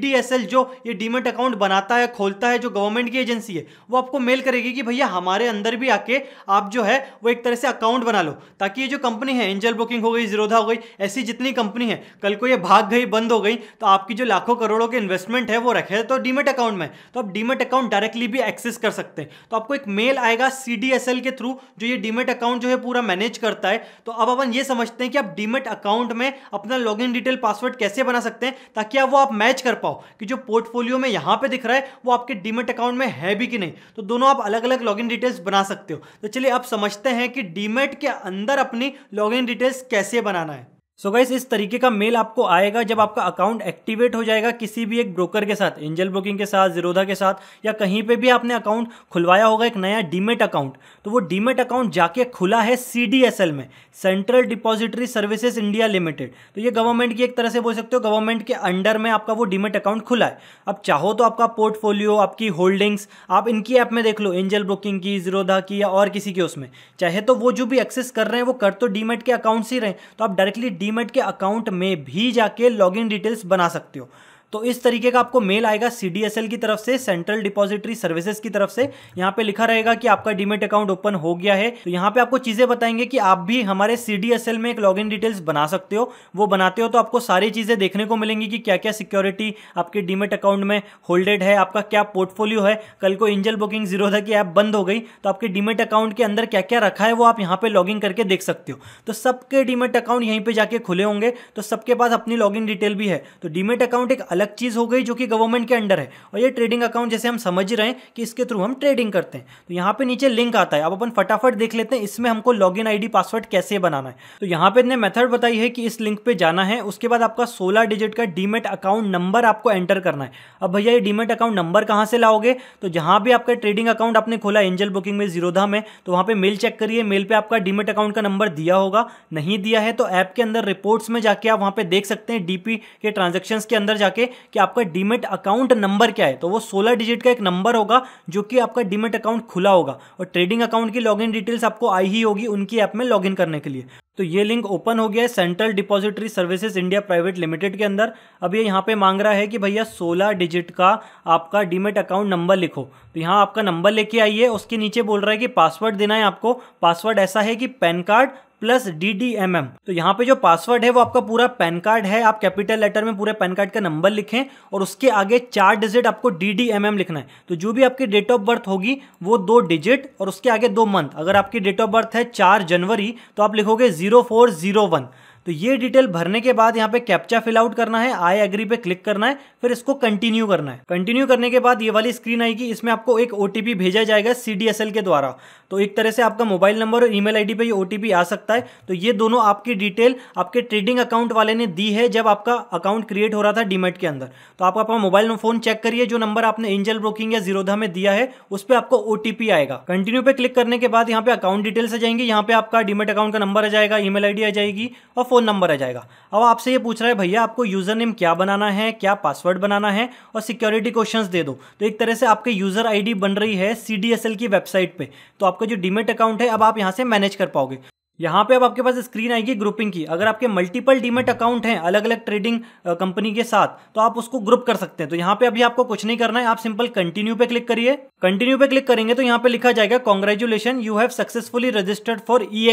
जो ये डीमेट अकाउंट बनाता है खोलता है जो गवर्नमेंट की एजेंसी है वो आपको मेल करेगी कि भैया हमारे अंदर भी आके आप जो है वो एक तरह से अकाउंट बना लो ताकि ये जो कंपनी है एंजल बुकिंग हो गई जीरोधा हो गई ऐसी जितनी कंपनी है कल को ये भाग गई बंद हो गई तो आपकी जो लाखों करोड़ों के इन्वेस्टमेंट है वो रखे तो डीमेट अकाउंट में तो आप डीमेट अकाउंट डायरेक्टली भी एक्सेस कर सकते हैं तो आपको एक मेल आएगा सी के थ्रू जो ये डीमेट अकाउंट जो है पूरा मैनेज करता है तो अब अपन ये समझते हैं कि आप डीमेट अकाउंट में अपना लॉग डिटेल पासवर्ड कैसे बना सकते हैं ताकि आप वो आप मैच कर पाओ कि जो पोर्टफोलियो में यहां पे दिख रहा है वो आपके डीमेट अकाउंट में है भी कि नहीं तो दोनों आप अलग अलग लॉगिन डिटेल्स बना सकते हो तो चलिए आप समझते हैं कि डीमेट के अंदर अपनी लॉगिन डिटेल्स कैसे बनाना है सो so गाइस इस तरीके का मेल आपको आएगा जब आपका अकाउंट एक्टिवेट हो जाएगा किसी भी एक ब्रोकर के साथ एंजल ब्रोकिंग के साथ जीरोधा के साथ या कहीं पे भी आपने अकाउंट खुलवाया होगा एक नया डीमेट अकाउंट तो वो डीमेट अकाउंट जाके खुला है सी में central depository services India limited तो ये गवर्नमेंट की एक तरह से बोल सकते हो गवर्नमेंट के अंडर में आपका वो डीमेट अकाउंट खुला है अब चाहो तो आपका पोर्टफोलियो आपकी होल्डिंग्स आप इनकी ऐप में देख लो एंजल ब्रोकिंग की जीरोधा की या और किसी के उसमें चाहे तो वो जो भी एक्सेस कर रहे हैं वो कर तो डीमेट के अकाउंट से ही रहे तो आप डायरेक्टली डीमेट के अकाउंट में भी जाके लॉग डिटेल्स बना सकते हो तो इस तरीके का आपको मेल आएगा सी की तरफ से सेंट्रल डिपॉजिटरी सर्विसेज की तरफ से यहाँ पे लिखा रहेगा कि आपका डीमेट अकाउंट ओपन हो गया है तो यहाँ पे आपको चीजें बताएंगे कि आप भी हमारे सी में एक लॉग डिटेल्स बना सकते हो वो बनाते हो तो आपको सारी चीजें देखने को मिलेंगी कि क्या क्या सिक्योरिटी आपके डीमेट अकाउंट में होल्डेड है आपका क्या पोर्टफोलियो है कल को इंजल बुकिंग जीरो था कि ऐप बंद हो गई तो आपके डीमेट अकाउंट के अंदर क्या क्या रखा है वो आप यहाँ पे लॉग करके देख सकते हो तो सबके डीमेट अकाउंट यहीं पर जाके खुले होंगे तो सबके पास अपनी लॉग डिटेल भी है तो डीमेट अकाउंट एक अलग चीज़ हो गई जो कि गवर्नमेंट के अंडर है और ये ट्रेडिंग अकाउंट जैसे हम समझ रहे हैं कि इसके थ्रू हम ट्रेडिंग करते हैं तो यहाँ पे नीचे लिंक आता है अब अपन फटाफट देख लेते हैं इसमें हमको लॉग इन पासवर्ड कैसे बनाना है तो यहाँ पे इतने मेथड बताई है कि इस लिंक पे जाना है उसके बाद आपका सोलह डिजिट का डीमेट अकाउंट नंबर आपको एंटर करना है अब भैया ये डीमेट अकाउंट नंबर कहाँ से लाओगे तो जहाँ भी आपका ट्रेडिंग अकाउंट आपने खोला एंजल बुकिंग में जीरोधा में तो वहाँ पर मेल चेक करिए मेल पर आपका डीमेट अकाउंट का नंबर दिया होगा नहीं दिया है तो ऐप के अंदर रिपोर्ट्स में जाके आप वहां पे देख सकते हैं डीपी के ट्रांजेक्शन के अंदर जाके कि आपका डीमेट अकाउंट नंबर क्या है तो वो सोलह डिजिट का एक नंबर होगा जो कि आपका डीमेट अकाउंट खुला होगा और ट्रेडिंग अकाउंट की लॉगिन डिटेल्स आपको आई ही होगी उनकी ऐप में लॉगिन करने के लिए तो ये लिंक ओपन हो गया है central depository services India private limited के अंदर अब ये यहाँ पे मांग रहा है कि भैया 16 डिजिट का आपका डीमेट अकाउंट नंबर लिखो तो यहाँ आपका नंबर लेके आइए उसके नीचे बोल रहा है कि पासवर्ड देना है आपको पासवर्ड ऐसा है कि PAN card plus D D M M तो यहाँ पे जो पासवर्ड है वो आपका पूरा पैन कार्ड है आप कैपिटल लेटर में पूरे पैन कार्ड का नंबर लिखें और उसके आगे चार डिजिट आपको डी डी एम एम लिखना है तो जो भी आपकी डेट ऑफ बर्थ होगी वो दो डिजिट और उसके आगे दो मंथ अगर आपकी डेट ऑफ बर्थ है चार जनवरी तो आप लिखोगे जीरो फोर जीरो वन तो ये डिटेल भरने के बाद यहाँ पे कैप्चा फिल आउट करना है आई एग्री पे क्लिक करना है फिर इसको कंटिन्यू करना है कंटिन्यू करने के बाद ये वाली स्क्रीन आएगी इसमें आपको एक ओटीपी भेजा जाएगा सी के द्वारा तो एक तरह से आपका मोबाइल नंबर और ईमेल आईडी पे ये ओटीपी आ सकता है तो ये दोनों आपकी डिटेल आपके ट्रेडिंग अकाउंट वाले ने दी है जब आपका अकाउंट क्रिएट हो रहा था डीमेट के अंदर तो आप अपना मोबाइल फोन चेक करिए जो नंबर आपने एंजल ब्रोकिंग या जीरोधा में दिया है उस पर आपको ओटीपी आएगा कंटिन्यू पे क्लिक करने के बाद यहाँ पे अकाउंट डिटेल्स आ जाएंगे यहाँ पे आपका डीमेट अकाउंट का नंबर आ जाएगा ई मेल आ जाएगी और फ़ोन नंबर आ जाएगा अब आपसे ये पूछ रहा है भैया आपको यूज़र नेम क्या बनाना है क्या पासवर्ड बनाना है और सिक्योरिटी क्वेश्चन दे दो तो एक तरह से आपके यूज़र आई बन रही है सी की वेबसाइट पर तो आपका जो डीमेट अकाउंट है अब आप यहाँ से मैनेज कर पाओगे यहाँ पे अब आपके पास स्क्रीन आएगी ग्रुपिंग की अगर आपके मल्टीपल डीमेट अकाउंट हैं अलग अलग ट्रेडिंग कंपनी के साथ तो आप उसको ग्रुप कर सकते हैं तो यहाँ पे अभी आपको कुछ नहीं करना है आप सिंपल कंटिन्यू पे क्लिक करिए कंटिन्यू पे क्लिक करेंगे तो यहाँ पे लिखा जाएगा congratulation you have successfully registered for e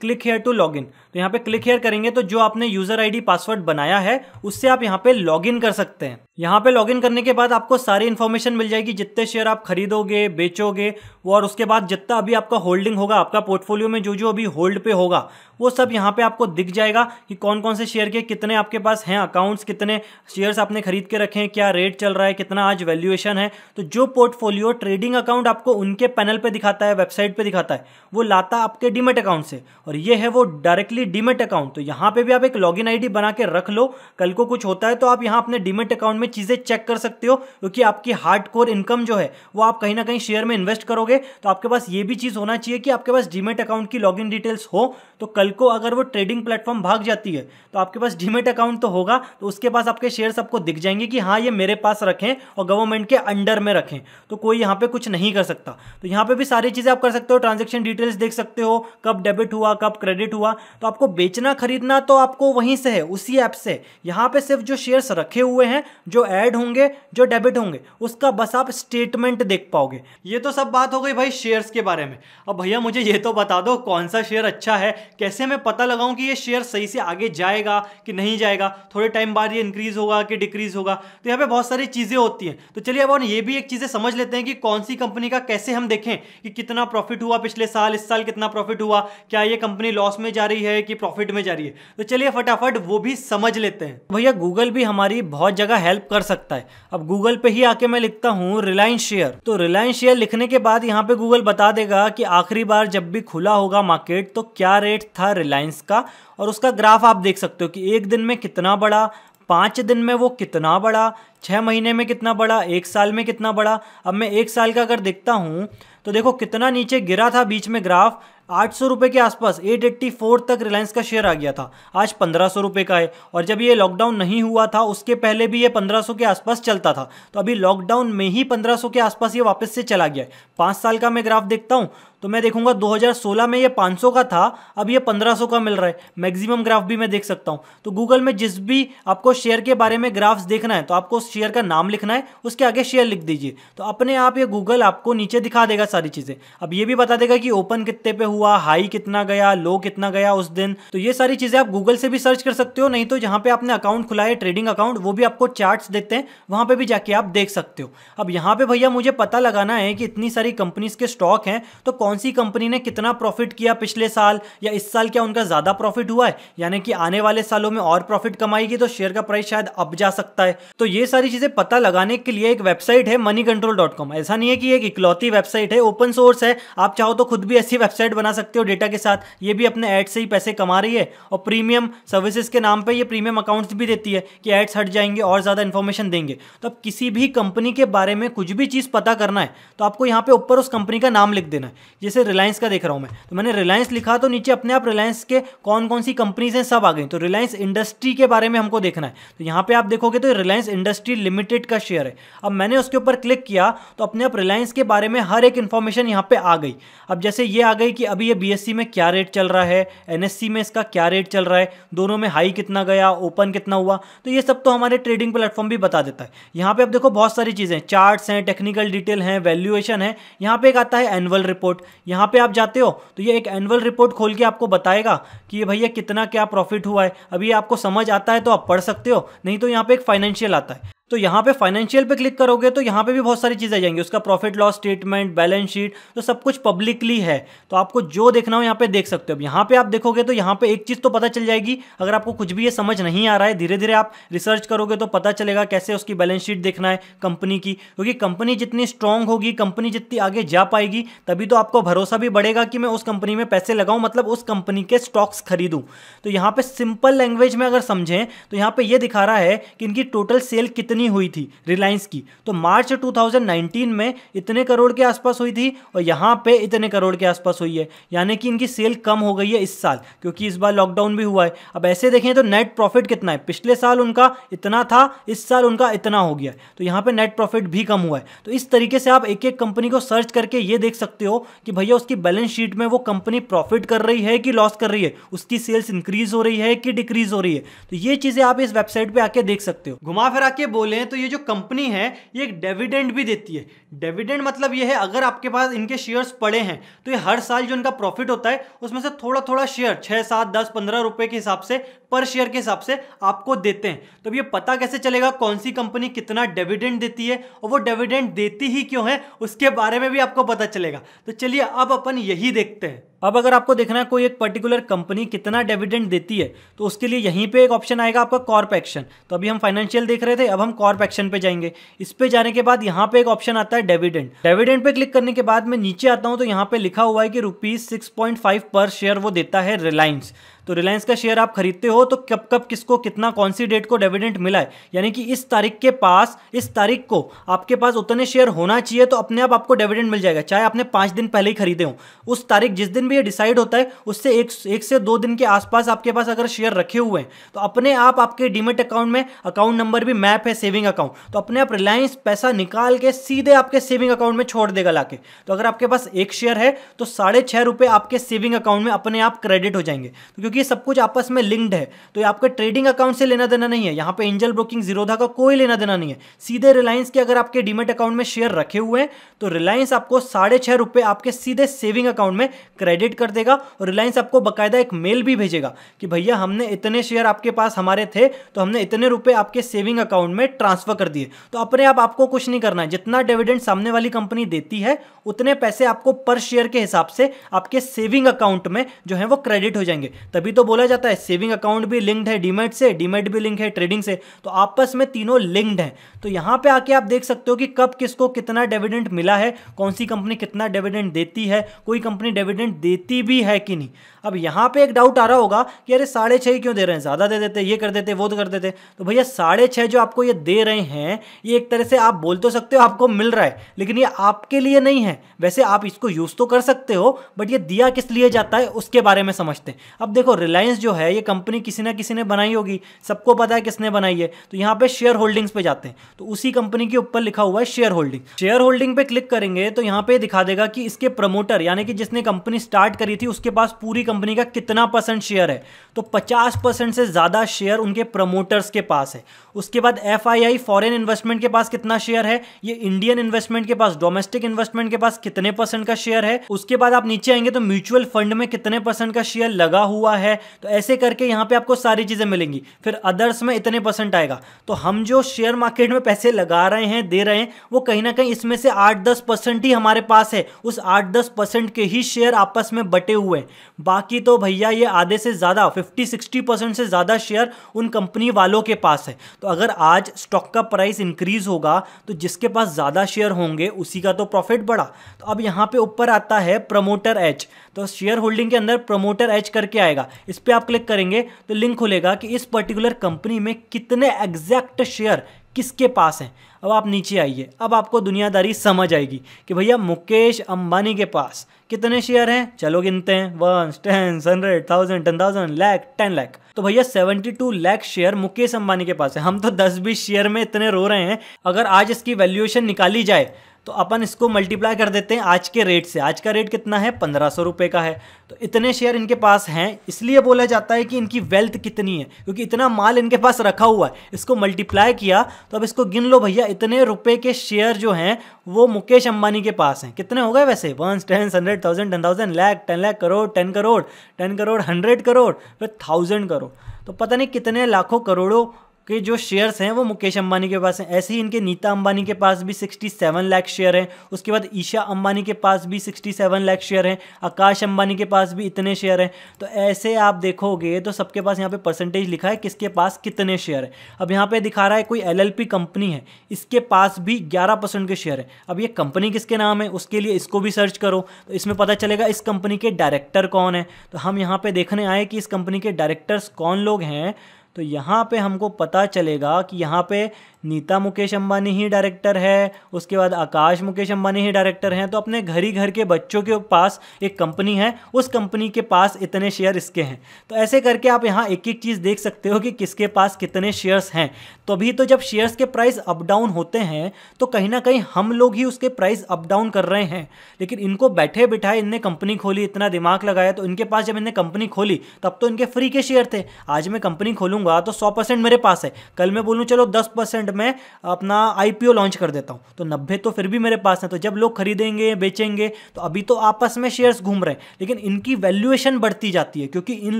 click here to log तो यहाँ पे क्लिक हेयर करेंगे तो जो आपने यूजर आईडी पासवर्ड बनाया है उससे आप यहाँ पे लॉगिन कर सकते हैं यहाँ पे लॉगिन करने के बाद आपको सारी इन्फॉर्मेशन मिल जाएगी जितने शेयर आप खरीदोगे बेचोगे और उसके बाद जितना अभी आपका होल्डिंग होगा आपका पोर्टफोलियो में जो जो अभी होल्ड पे होगा वो सब यहाँ पे आपको दिख जाएगा कि कौन कौन से शेयर के कितने आपके पास हैं अकाउंट्स कितने शेयर्स आपने खरीद के रखे हैं क्या रेट चल रहा है कितना आज वैल्यूएशन है तो जो पोर्टफोलियो ट्रेडिंग अकाउंट आपको उनके पैनल पर दिखाता है वेबसाइट पर दिखाता है वो लाता आपके डीमेट अकाउंट से और ये है वो डायरेक्टली डीमेट अकाउंट तो यहां पे भी आप एक लॉगिन आईडी बना के रख लो कल को कुछ होता है तो आप यहां अपने डीमेट अकाउंट में चीज़ें चेक कर सकते हो क्योंकि आपकी हार्ड कोर इनकम जो है वो आप कहीं ना कहीं शेयर में इन्वेस्ट करोगे तो आपके पास ये भी चीज़ होना चाहिए कि आपके पास डीमेट अकाउंट की लॉग डिटेल्स हो तो कल को अगर वो ट्रेडिंग प्लेटफॉर्म भाग जाती है तो आपके पास डीमेट अकाउंट तो होगा तो उसके पास आपके शेयर आपको दिख जाएंगे कि हाँ ये मेरे पास रखें और गवर्नमेंट के अंडर में रखें तो कोई यहां पर कुछ नहीं कर सकता तो यहां पर भी सारी चीज़ें आप कर सकते हो ट्रांजेक्शन डिटेल्स देख सकते हो कब डेबिट हुआ कब क्रेडिट हुआ तो आप आपको बेचना खरीदना तो आपको वहीं से है उसी ऐप से यहाँ पे सिर्फ जो शेयर्स रखे हुए हैं जो ऐड होंगे जो डेबिट होंगे उसका बस आप स्टेटमेंट देख पाओगे ये तो सब बात हो गई भाई शेयर्स के बारे में अब भैया मुझे ये तो बता दो कौन सा शेयर अच्छा है कैसे मैं पता लगाऊँ कि ये शेयर सही से आगे जाएगा कि नहीं जाएगा थोड़े टाइम बाद ये इंक्रीज होगा कि डिक्रीज होगा तो यहाँ पर बहुत सारी चीज़ें होती हैं तो चलिए अब और ये भी एक चीज़ें समझ लेते हैं कि कौन सी कंपनी का कैसे हम देखें कि कितना प्रॉफिट हुआ पिछले साल इस साल कितना प्रॉफिट हुआ क्या ये कंपनी लॉस में जा रही है कि प्रॉफिट में जा रही है तो चलिए फटाफट वो भी समझ लेते हैं भैया गूगल भी हमारी बहुत जगह हेल्प कर सकता है अब गूगल पे ही आके मैं लिखता हूँ रिलायंस शेयर तो रिलायंस शेयर लिखने के बाद यहाँ पे गूगल बता देगा कि आखिरी बार जब भी खुला होगा मार्केट तो क्या रेट था रिलायंस का और उसका ग्राफ आप देख सकते हो कि एक दिन में कितना बड़ा पाँच दिन में वो कितना बड़ा छः महीने में कितना बड़ा एक साल में कितना बड़ा अब मैं एक साल का अगर देखता हूँ तो देखो कितना नीचे गिरा था बीच में ग्राफ आठ सौ रुपये के आसपास एट एट्टी फोर तक रिलायंस का शेयर आ गया था आज पंद्रह सौ रुपये का है और जब ये लॉकडाउन नहीं हुआ था उसके पहले भी ये पंद्रह सौ के आसपास चलता था तो अभी लॉकडाउन में ही पंद्रह सौ के आसपास ये वापस से चला गया है पाँच साल का मैं ग्राफ देखता हूँ तो मैं देखूंगा 2016 में ये 500 का था अब ये 1500 का मिल रहा है मैक्सिमम ग्राफ भी मैं देख सकता हूँ तो गूगल में जिस भी आपको शेयर के बारे में ग्राफ्स देखना है तो आपको उस शेयर का नाम लिखना है उसके आगे शेयर लिख दीजिए तो अपने आप ये गूगल आपको नीचे दिखा देगा सारी चीज़ें अब ये भी बता देगा कि ओपन कितने पे हुआ हुआ हाई कितना गया लो कितना गया उस दिन तो ये सारी चीजें आप गूगल से भी सर्च कर सकते हो नहीं तो जहां पे आपने अकाउंट खुला है ट्रेडिंग अकाउंट वो भी आपको चार्ट देते हैं वहां पे भी जाके आप देख सकते हो अब यहां पे भैया मुझे पता लगाना है कि इतनी सारी कंपनीज के स्टॉक हैं तो कौन सी कंपनी ने कितना प्रॉफिट किया पिछले साल या इस साल क्या उनका ज्यादा प्रॉफिट हुआ है यानी कि आने वाले सालों में और प्रॉफिट कमाएगी तो शेयर का प्राइस शायद अब जा सकता है तो ये सारी चीजें पता लगाने के लिए एक वेबसाइट है मनी कंट्रोल डॉट कॉम ऐसा नहीं है कि एक इकलौती वेबसाइट है ओपन सोर्स है आप चाहो तो खुद भी ऐसी वेबसाइट बना बना सकते हो डेटा के साथ ये भी अपने एड्स से ही पैसे कमा रही है और प्रीमियम सर्विसेज के नाम पे ये प्रीमियम अकाउंट्स भी देती है कि एड्स हट जाएंगे और ज़्यादा इन्फॉर्मेशन देंगे तो अब किसी भी कंपनी के बारे में कुछ भी चीज़ पता करना है तो आपको यहाँ पर ऊपर उस कंपनी का नाम लिख देना है जैसे रिलायंस का देख रहा हूँ मैं तो मैंने रिलायंस लिखा तो नीचे अपने आप रिलायंस के कौन कौन सी कंपनीज हैं सब आ गई तो रिलायंस इंडस्ट्री के बारे में हमको देखना है तो यहाँ पर आप देखोगे तो रिलायंस इंडस्ट्री लिमिटेड का शेयर है अब मैंने उसके ऊपर क्लिक किया तो अपने आप रिलायंस के बारे में हर एक इन्फॉर्मेशन यहाँ पे आ गई अब जैसे ये आ गई कि अभी ये बीएससी में क्या रेट चल रहा है एनएससी में इसका क्या रेट चल रहा है दोनों में हाई कितना गया ओपन कितना हुआ तो ये सब तो हमारे ट्रेडिंग प्लेटफॉर्म भी बता देता है यहाँ पे आप देखो बहुत सारी चीज़ें चार्ट्स हैं टेक्निकल डिटेल हैं वैल्यूएशन है यहाँ पे एक आता है एनुअल रिपोर्ट यहाँ पे आप जाते हो तो ये एक एनुअल रिपोर्ट खोल के आपको बताएगा कि भैया कितना क्या प्रॉफिट हुआ है अभी आपको समझ आता है तो आप पढ़ सकते हो नहीं तो यहाँ पर एक फाइनेंशियल आता है तो यहाँ पे फाइनेंशियल पे क्लिक करोगे तो यहाँ पे भी बहुत सारी चीज़ें आ जाएंगी उसका profit loss statement balance sheet तो सब कुछ पब्लिकली है तो आपको जो देखना हो यहाँ पे देख सकते हो अब यहाँ पे आप देखोगे तो यहाँ पे एक चीज़ तो पता चल जाएगी अगर आपको कुछ भी ये समझ नहीं आ रहा है धीरे धीरे आप रिसर्च करोगे तो पता चलेगा कैसे उसकी बैलेंस शीट देखना है कंपनी की क्योंकि कंपनी जितनी स्ट्रांग होगी कंपनी जितनी आगे जा पाएगी तभी तो आपको भरोसा भी बढ़ेगा कि मैं उस कंपनी में पैसे लगाऊँ मतलब उस कंपनी के स्टॉक्स खरीदूँ तो यहाँ पर सिंपल लैंग्वेज में अगर समझें तो यहाँ पर यह दिखा रहा है कि इनकी टोटल सेल कितनी इतनी हुई थी रिलायंस की तो मार्च 2019 में इतने करोड़ के आसपास हुई थी और यहाँ पे इतने करोड़ के आसपास हुई है यानी कि इनकी सेल कम हो गई है इस साल क्योंकि इस बार लॉकडाउन भी हुआ है अब ऐसे देखें तो नेट प्रॉफिट कितना है पिछले साल उनका इतना था इस साल उनका इतना हो गया तो यहाँ पर नेट प्रॉफिट भी कम हुआ है तो इस तरीके से आप एक एक कंपनी को सर्च करके ये देख सकते हो कि भैया उसकी बैलेंस शीट में वो कंपनी प्रॉफिट कर रही है कि लॉस कर रही है उसकी सेल्स इंक्रीज हो रही है कि डिक्रीज हो रही है तो ये चीज़ें आप इस वेबसाइट पर आके देख सकते हो घुमा फिरा के बोल बोलें तो ये जो कंपनी है ये एक डेविडेंड भी देती है डेविडेंड मतलब ये है अगर आपके पास इनके शेयर्स पड़े हैं तो ये हर साल जो इनका प्रॉफिट होता है उसमें से थोड़ा थोड़ा शेयर छः सात दस पंद्रह रुपए के हिसाब से पर शेयर के हिसाब से आपको देते हैं तो अब ये पता कैसे चलेगा कौन सी कंपनी कितना डेविडेंड देती है और वो डेविडेंड देती ही क्यों है उसके बारे में भी आपको पता चलेगा तो चलिए अब अपन यही देखते हैं अब अगर आपको देखना है कोई एक पर्टिकुलर कंपनी कितना डेविडेंड देती है तो उसके लिए यहीं पे एक ऑप्शन आएगा आपका कॉर्प एक्शन तो अभी हम फाइनेंशियल देख रहे थे अब हम कॉर्प एक्शन पे जाएंगे इस पे जाने के बाद यहाँ पे एक ऑप्शन आता है आता है डेविडेंड डेविडेंट पे क्लिक करने के बाद मैं नीचे आता हूँ तो यहाँ पे लिखा हुआ है कि rupees six point five per share वो देता है रिलायंस तो रिलायंस का शेयर आप खरीदते हो तो कब कब किसको कितना कौन सी डेट को डिविडेंट मिला है यानी कि इस तारीख के पास इस तारीख को आपके पास उतने शेयर होना चाहिए तो अपने आप आपको डिविडेंट मिल जाएगा चाहे आपने पाँच दिन पहले ही खरीदे हो उस तारीख जिस दिन भी ये डिसाइड होता है उससे एक, एक से दो दिन के आसपास आपके पास अगर शेयर रखे हुए हैं तो अपने आप आपके डिमिट अकाउंट में अकाउंट नंबर भी मैप है सेविंग अकाउंट तो अपने आप रिलायंस पैसा निकाल के सीधे आपके सेविंग अकाउंट में छोड़ देगा लाके तो अगर आपके पास एक शेयर है तो साढ़े छः रुपये आपके सेविंग अकाउंट में अपने आप क्रेडिट हो जाएंगे तो क्योंकि क्योंकि सब कुछ आपस में लिंक्ड है तो ये आपके ट्रेडिंग अकाउंट से लेना देना नहीं है यहाँ पे एंजल ब्रोकिंग जीरोधा का कोई लेना देना नहीं है सीधे रिलायंस के अगर आपके डीमेट अकाउंट में शेयर रखे हुए हैं तो रिलायंस आपको साढ़े छह रुपए आपके सीधे सेविंग अकाउंट में क्रेडिट कर देगा और रिलायंस आपको बाकायदा एक मेल भी भेजेगा कि भैया हमने इतने शेयर आपके पास हमारे थे तो हमने इतने रुपए आपके सेविंग अकाउंट में ट्रांसफर कर दिए तो अपने आप आपको कुछ नहीं करना है जितना डिविडेंड सामने वाली कंपनी देती है उतने पैसे आपको पर शेयर के हिसाब से आपके सेविंग अकाउंट में जो है वो क्रेडिट हो जाएंगे तभी तभी तो बोला जाता है सेविंग अकाउंट भी लिंक्ड है डीमेट से डीमेट भी लिंक है ट्रेडिंग से तो आपस में तीनों लिंक्ड हैं तो यहाँ पे आके आप देख सकते हो कि कब किसको कितना डिविडेंट मिला है कौन सी कंपनी कितना डिविडेंट देती है कोई कंपनी डिविडेंट देती भी है कि नहीं अब यहाँ पे एक डाउट आ रहा होगा कि अरे साढ़े छः क्यों दे रहे हैं ज़्यादा दे देते ये कर देते वो तो कर देते तो भैया साढ़े छः जो आपको ये दे रहे हैं ये एक तरह से आप बोल तो सकते हो आपको मिल रहा है लेकिन ये आपके लिए नहीं है वैसे आप इसको यूज़ तो कर सकते हो बट ये दिया किस लिए जाता है उसके बारे में समझते हैं अब देखो रिलायंस जो है ये कंपनी किसी ना किसी ने बनाई होगी सबको पता है किसने बनाई है तो यहाँ पे शेयर होल्डिंग्स पे जाते हैं तो उसी कंपनी के ऊपर लिखा हुआ है शेयर होल्डिंग शेयर होल्डिंग पे क्लिक करेंगे तो यहाँ पे दिखा देगा कि इसके प्रमोटर यानी कि जिसने कंपनी स्टार्ट करी थी उसके पास पूरी कंपनी का कितना परसेंट शेयर है तो पचास से ज़्यादा शेयर उनके प्रमोटर्स के पास है उसके बाद एफ फॉरेन इन्वेस्टमेंट के पास कितना शेयर है ये इंडियन इन्वेस्टमेंट के पास डोमेस्टिक इन्वेस्टमेंट के पास कितने परसेंट का शेयर है उसके बाद आप नीचे आएंगे तो म्यूचुअल फंड में कितने परसेंट का शेयर लगा हुआ है तो ऐसे करके यहाँ पे आपको सारी चीज़ें मिलेंगी फिर अदर्स में इतने परसेंट आएगा तो हम जो शेयर मार्केट में पैसे लगा रहे हैं दे रहे हैं वो कहीं ना कहीं इसमें से आठ दस परसेंट ही हमारे पास है उस आठ दस परसेंट के ही शेयर आपस में बटे हुए हैं बाकी तो भैया ये आधे से ज़्यादा फिफ्टी सिक्सटी परसेंट से ज़्यादा शेयर उन कंपनी वालों के पास है तो अगर आज स्टॉक का प्राइस इंक्रीज़ होगा तो जिसके पास ज़्यादा शेयर होंगे उसी का तो प्रॉफिट बढ़ा तो अब यहाँ पे ऊपर आता है प्रमोटर एच तो शेयर होल्डिंग के अंदर प्रमोटर एच करके आएगा जाएगा इस पर आप क्लिक करेंगे तो लिंक खुलेगा कि इस पर्टिकुलर कंपनी में कितने एग्जैक्ट शेयर किसके पास हैं अब आप नीचे आइए अब आपको दुनियादारी समझ आएगी कि भैया मुकेश अंबानी के पास कितने शेयर हैं चलो गिनते हैं one ten hundred thousand ten thousand lakh ten lakh तो भैया seventy two lakh share Mukesh Ambani के पास है हम तो दस बीस शेयर में इतने रो रहे हैं अगर आज इसकी वैल्यूएशन निकाली जाए तो अपन इसको मल्टीप्लाई कर देते हैं आज के रेट से आज का रेट कितना है पंद्रह सौ रुपये का है तो इतने शेयर इनके पास हैं इसलिए बोला जाता है कि इनकी वेल्थ कितनी है क्योंकि इतना माल इनके पास रखा हुआ है इसको मल्टीप्लाई किया तो अब इसको गिन लो भैया इतने रुपये के शेयर जो हैं वो मुकेश अंबानी के पास हैं कितने हो गए वैसे one ten hundred thousand ten thousand lakh ten lakh crore ten crore ten crore hundred crore फिर थाउजेंड करोड़ तो पता नहीं कितने लाखों करोड़ों के जो शेयर्स हैं वो मुकेश अंबानी के पास हैं ऐसे ही इनके नीता अंबानी के पास भी 67 लाख शेयर हैं उसके बाद ईशा अंबानी के पास भी 67 लाख शेयर हैं आकाश अंबानी के पास भी इतने शेयर हैं तो ऐसे आप देखोगे तो सबके पास यहाँ पे परसेंटेज लिखा है किसके पास कितने शेयर हैं अब यहाँ पर दिखा रहा है कोई एल कंपनी है इसके पास भी ग्यारह के शेयर हैं अब ये कंपनी किसके नाम है उसके लिए इसको भी सर्च करो तो इसमें पता चलेगा इस कंपनी के डायरेक्टर कौन है तो हम यहाँ पर देखने आए कि इस कंपनी के डायरेक्टर्स कौन लोग हैं तो यहाँ पे हमको पता चलेगा कि यहाँ पे नीता मुकेश अंबानी ही डायरेक्टर है उसके बाद आकाश मुकेश अंबानी ही डायरेक्टर हैं तो अपने घर ही घर के बच्चों के पास एक कंपनी है उस कंपनी के पास इतने शेयर इसके हैं तो ऐसे करके आप यहाँ एक एक चीज़ देख सकते हो कि किसके पास कितने शेयर्स हैं तो अभी तो जब शेयर्स के प्राइस अप डाउन होते हैं तो कहीं ना कहीं हम लोग ही उसके प्राइस अप डाउन कर रहे हैं लेकिन इनको बैठे बिठाए इनने कंपनी खोली इतना दिमाग लगाया तो इनके पास जब इनने कंपनी खोली तब तो इनके फ्री के शेयर थे आज मैं कंपनी खोलूंगा तो सौ मेरे पास है कल मैं बोलूँ चलो दस मैं अपना आईपीओ लॉन्च कर देता हूँ तो नब्बे तो फिर भी मेरे पास है तो जब लोग खरीदेंगे बेचेंगे तो अभी तो आपस में शेयर्स घूम रहे हैं लेकिन इनकी वैल्यूएशन बढ़ती जाती है क्योंकि इन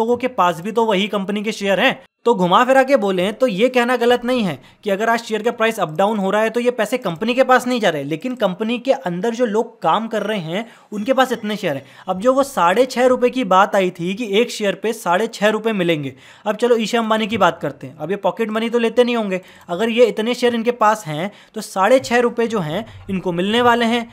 लोगों के पास भी तो वही कंपनी के शेयर हैं तो घुमा फिरा के बोले तो ये कहना गलत नहीं है कि अगर आज शेयर का प्राइस अप डाउन हो रहा है तो ये पैसे कंपनी के पास नहीं जा रहे लेकिन कंपनी के अंदर जो लोग काम कर रहे हैं उनके पास इतने शेयर हैं अब जो वो साढ़े छः रुपये की बात आई थी कि एक शेयर पे साढ़े छः रुपये मिलेंगे अब चलो ईशा अंबानी की बात करते हैं अब ये पॉकेट मनी तो लेते नहीं होंगे अगर ये इतने शेयर इनके पास हैं तो साढ़े छः रुपये जो हैं इनको मिलने वाले हैं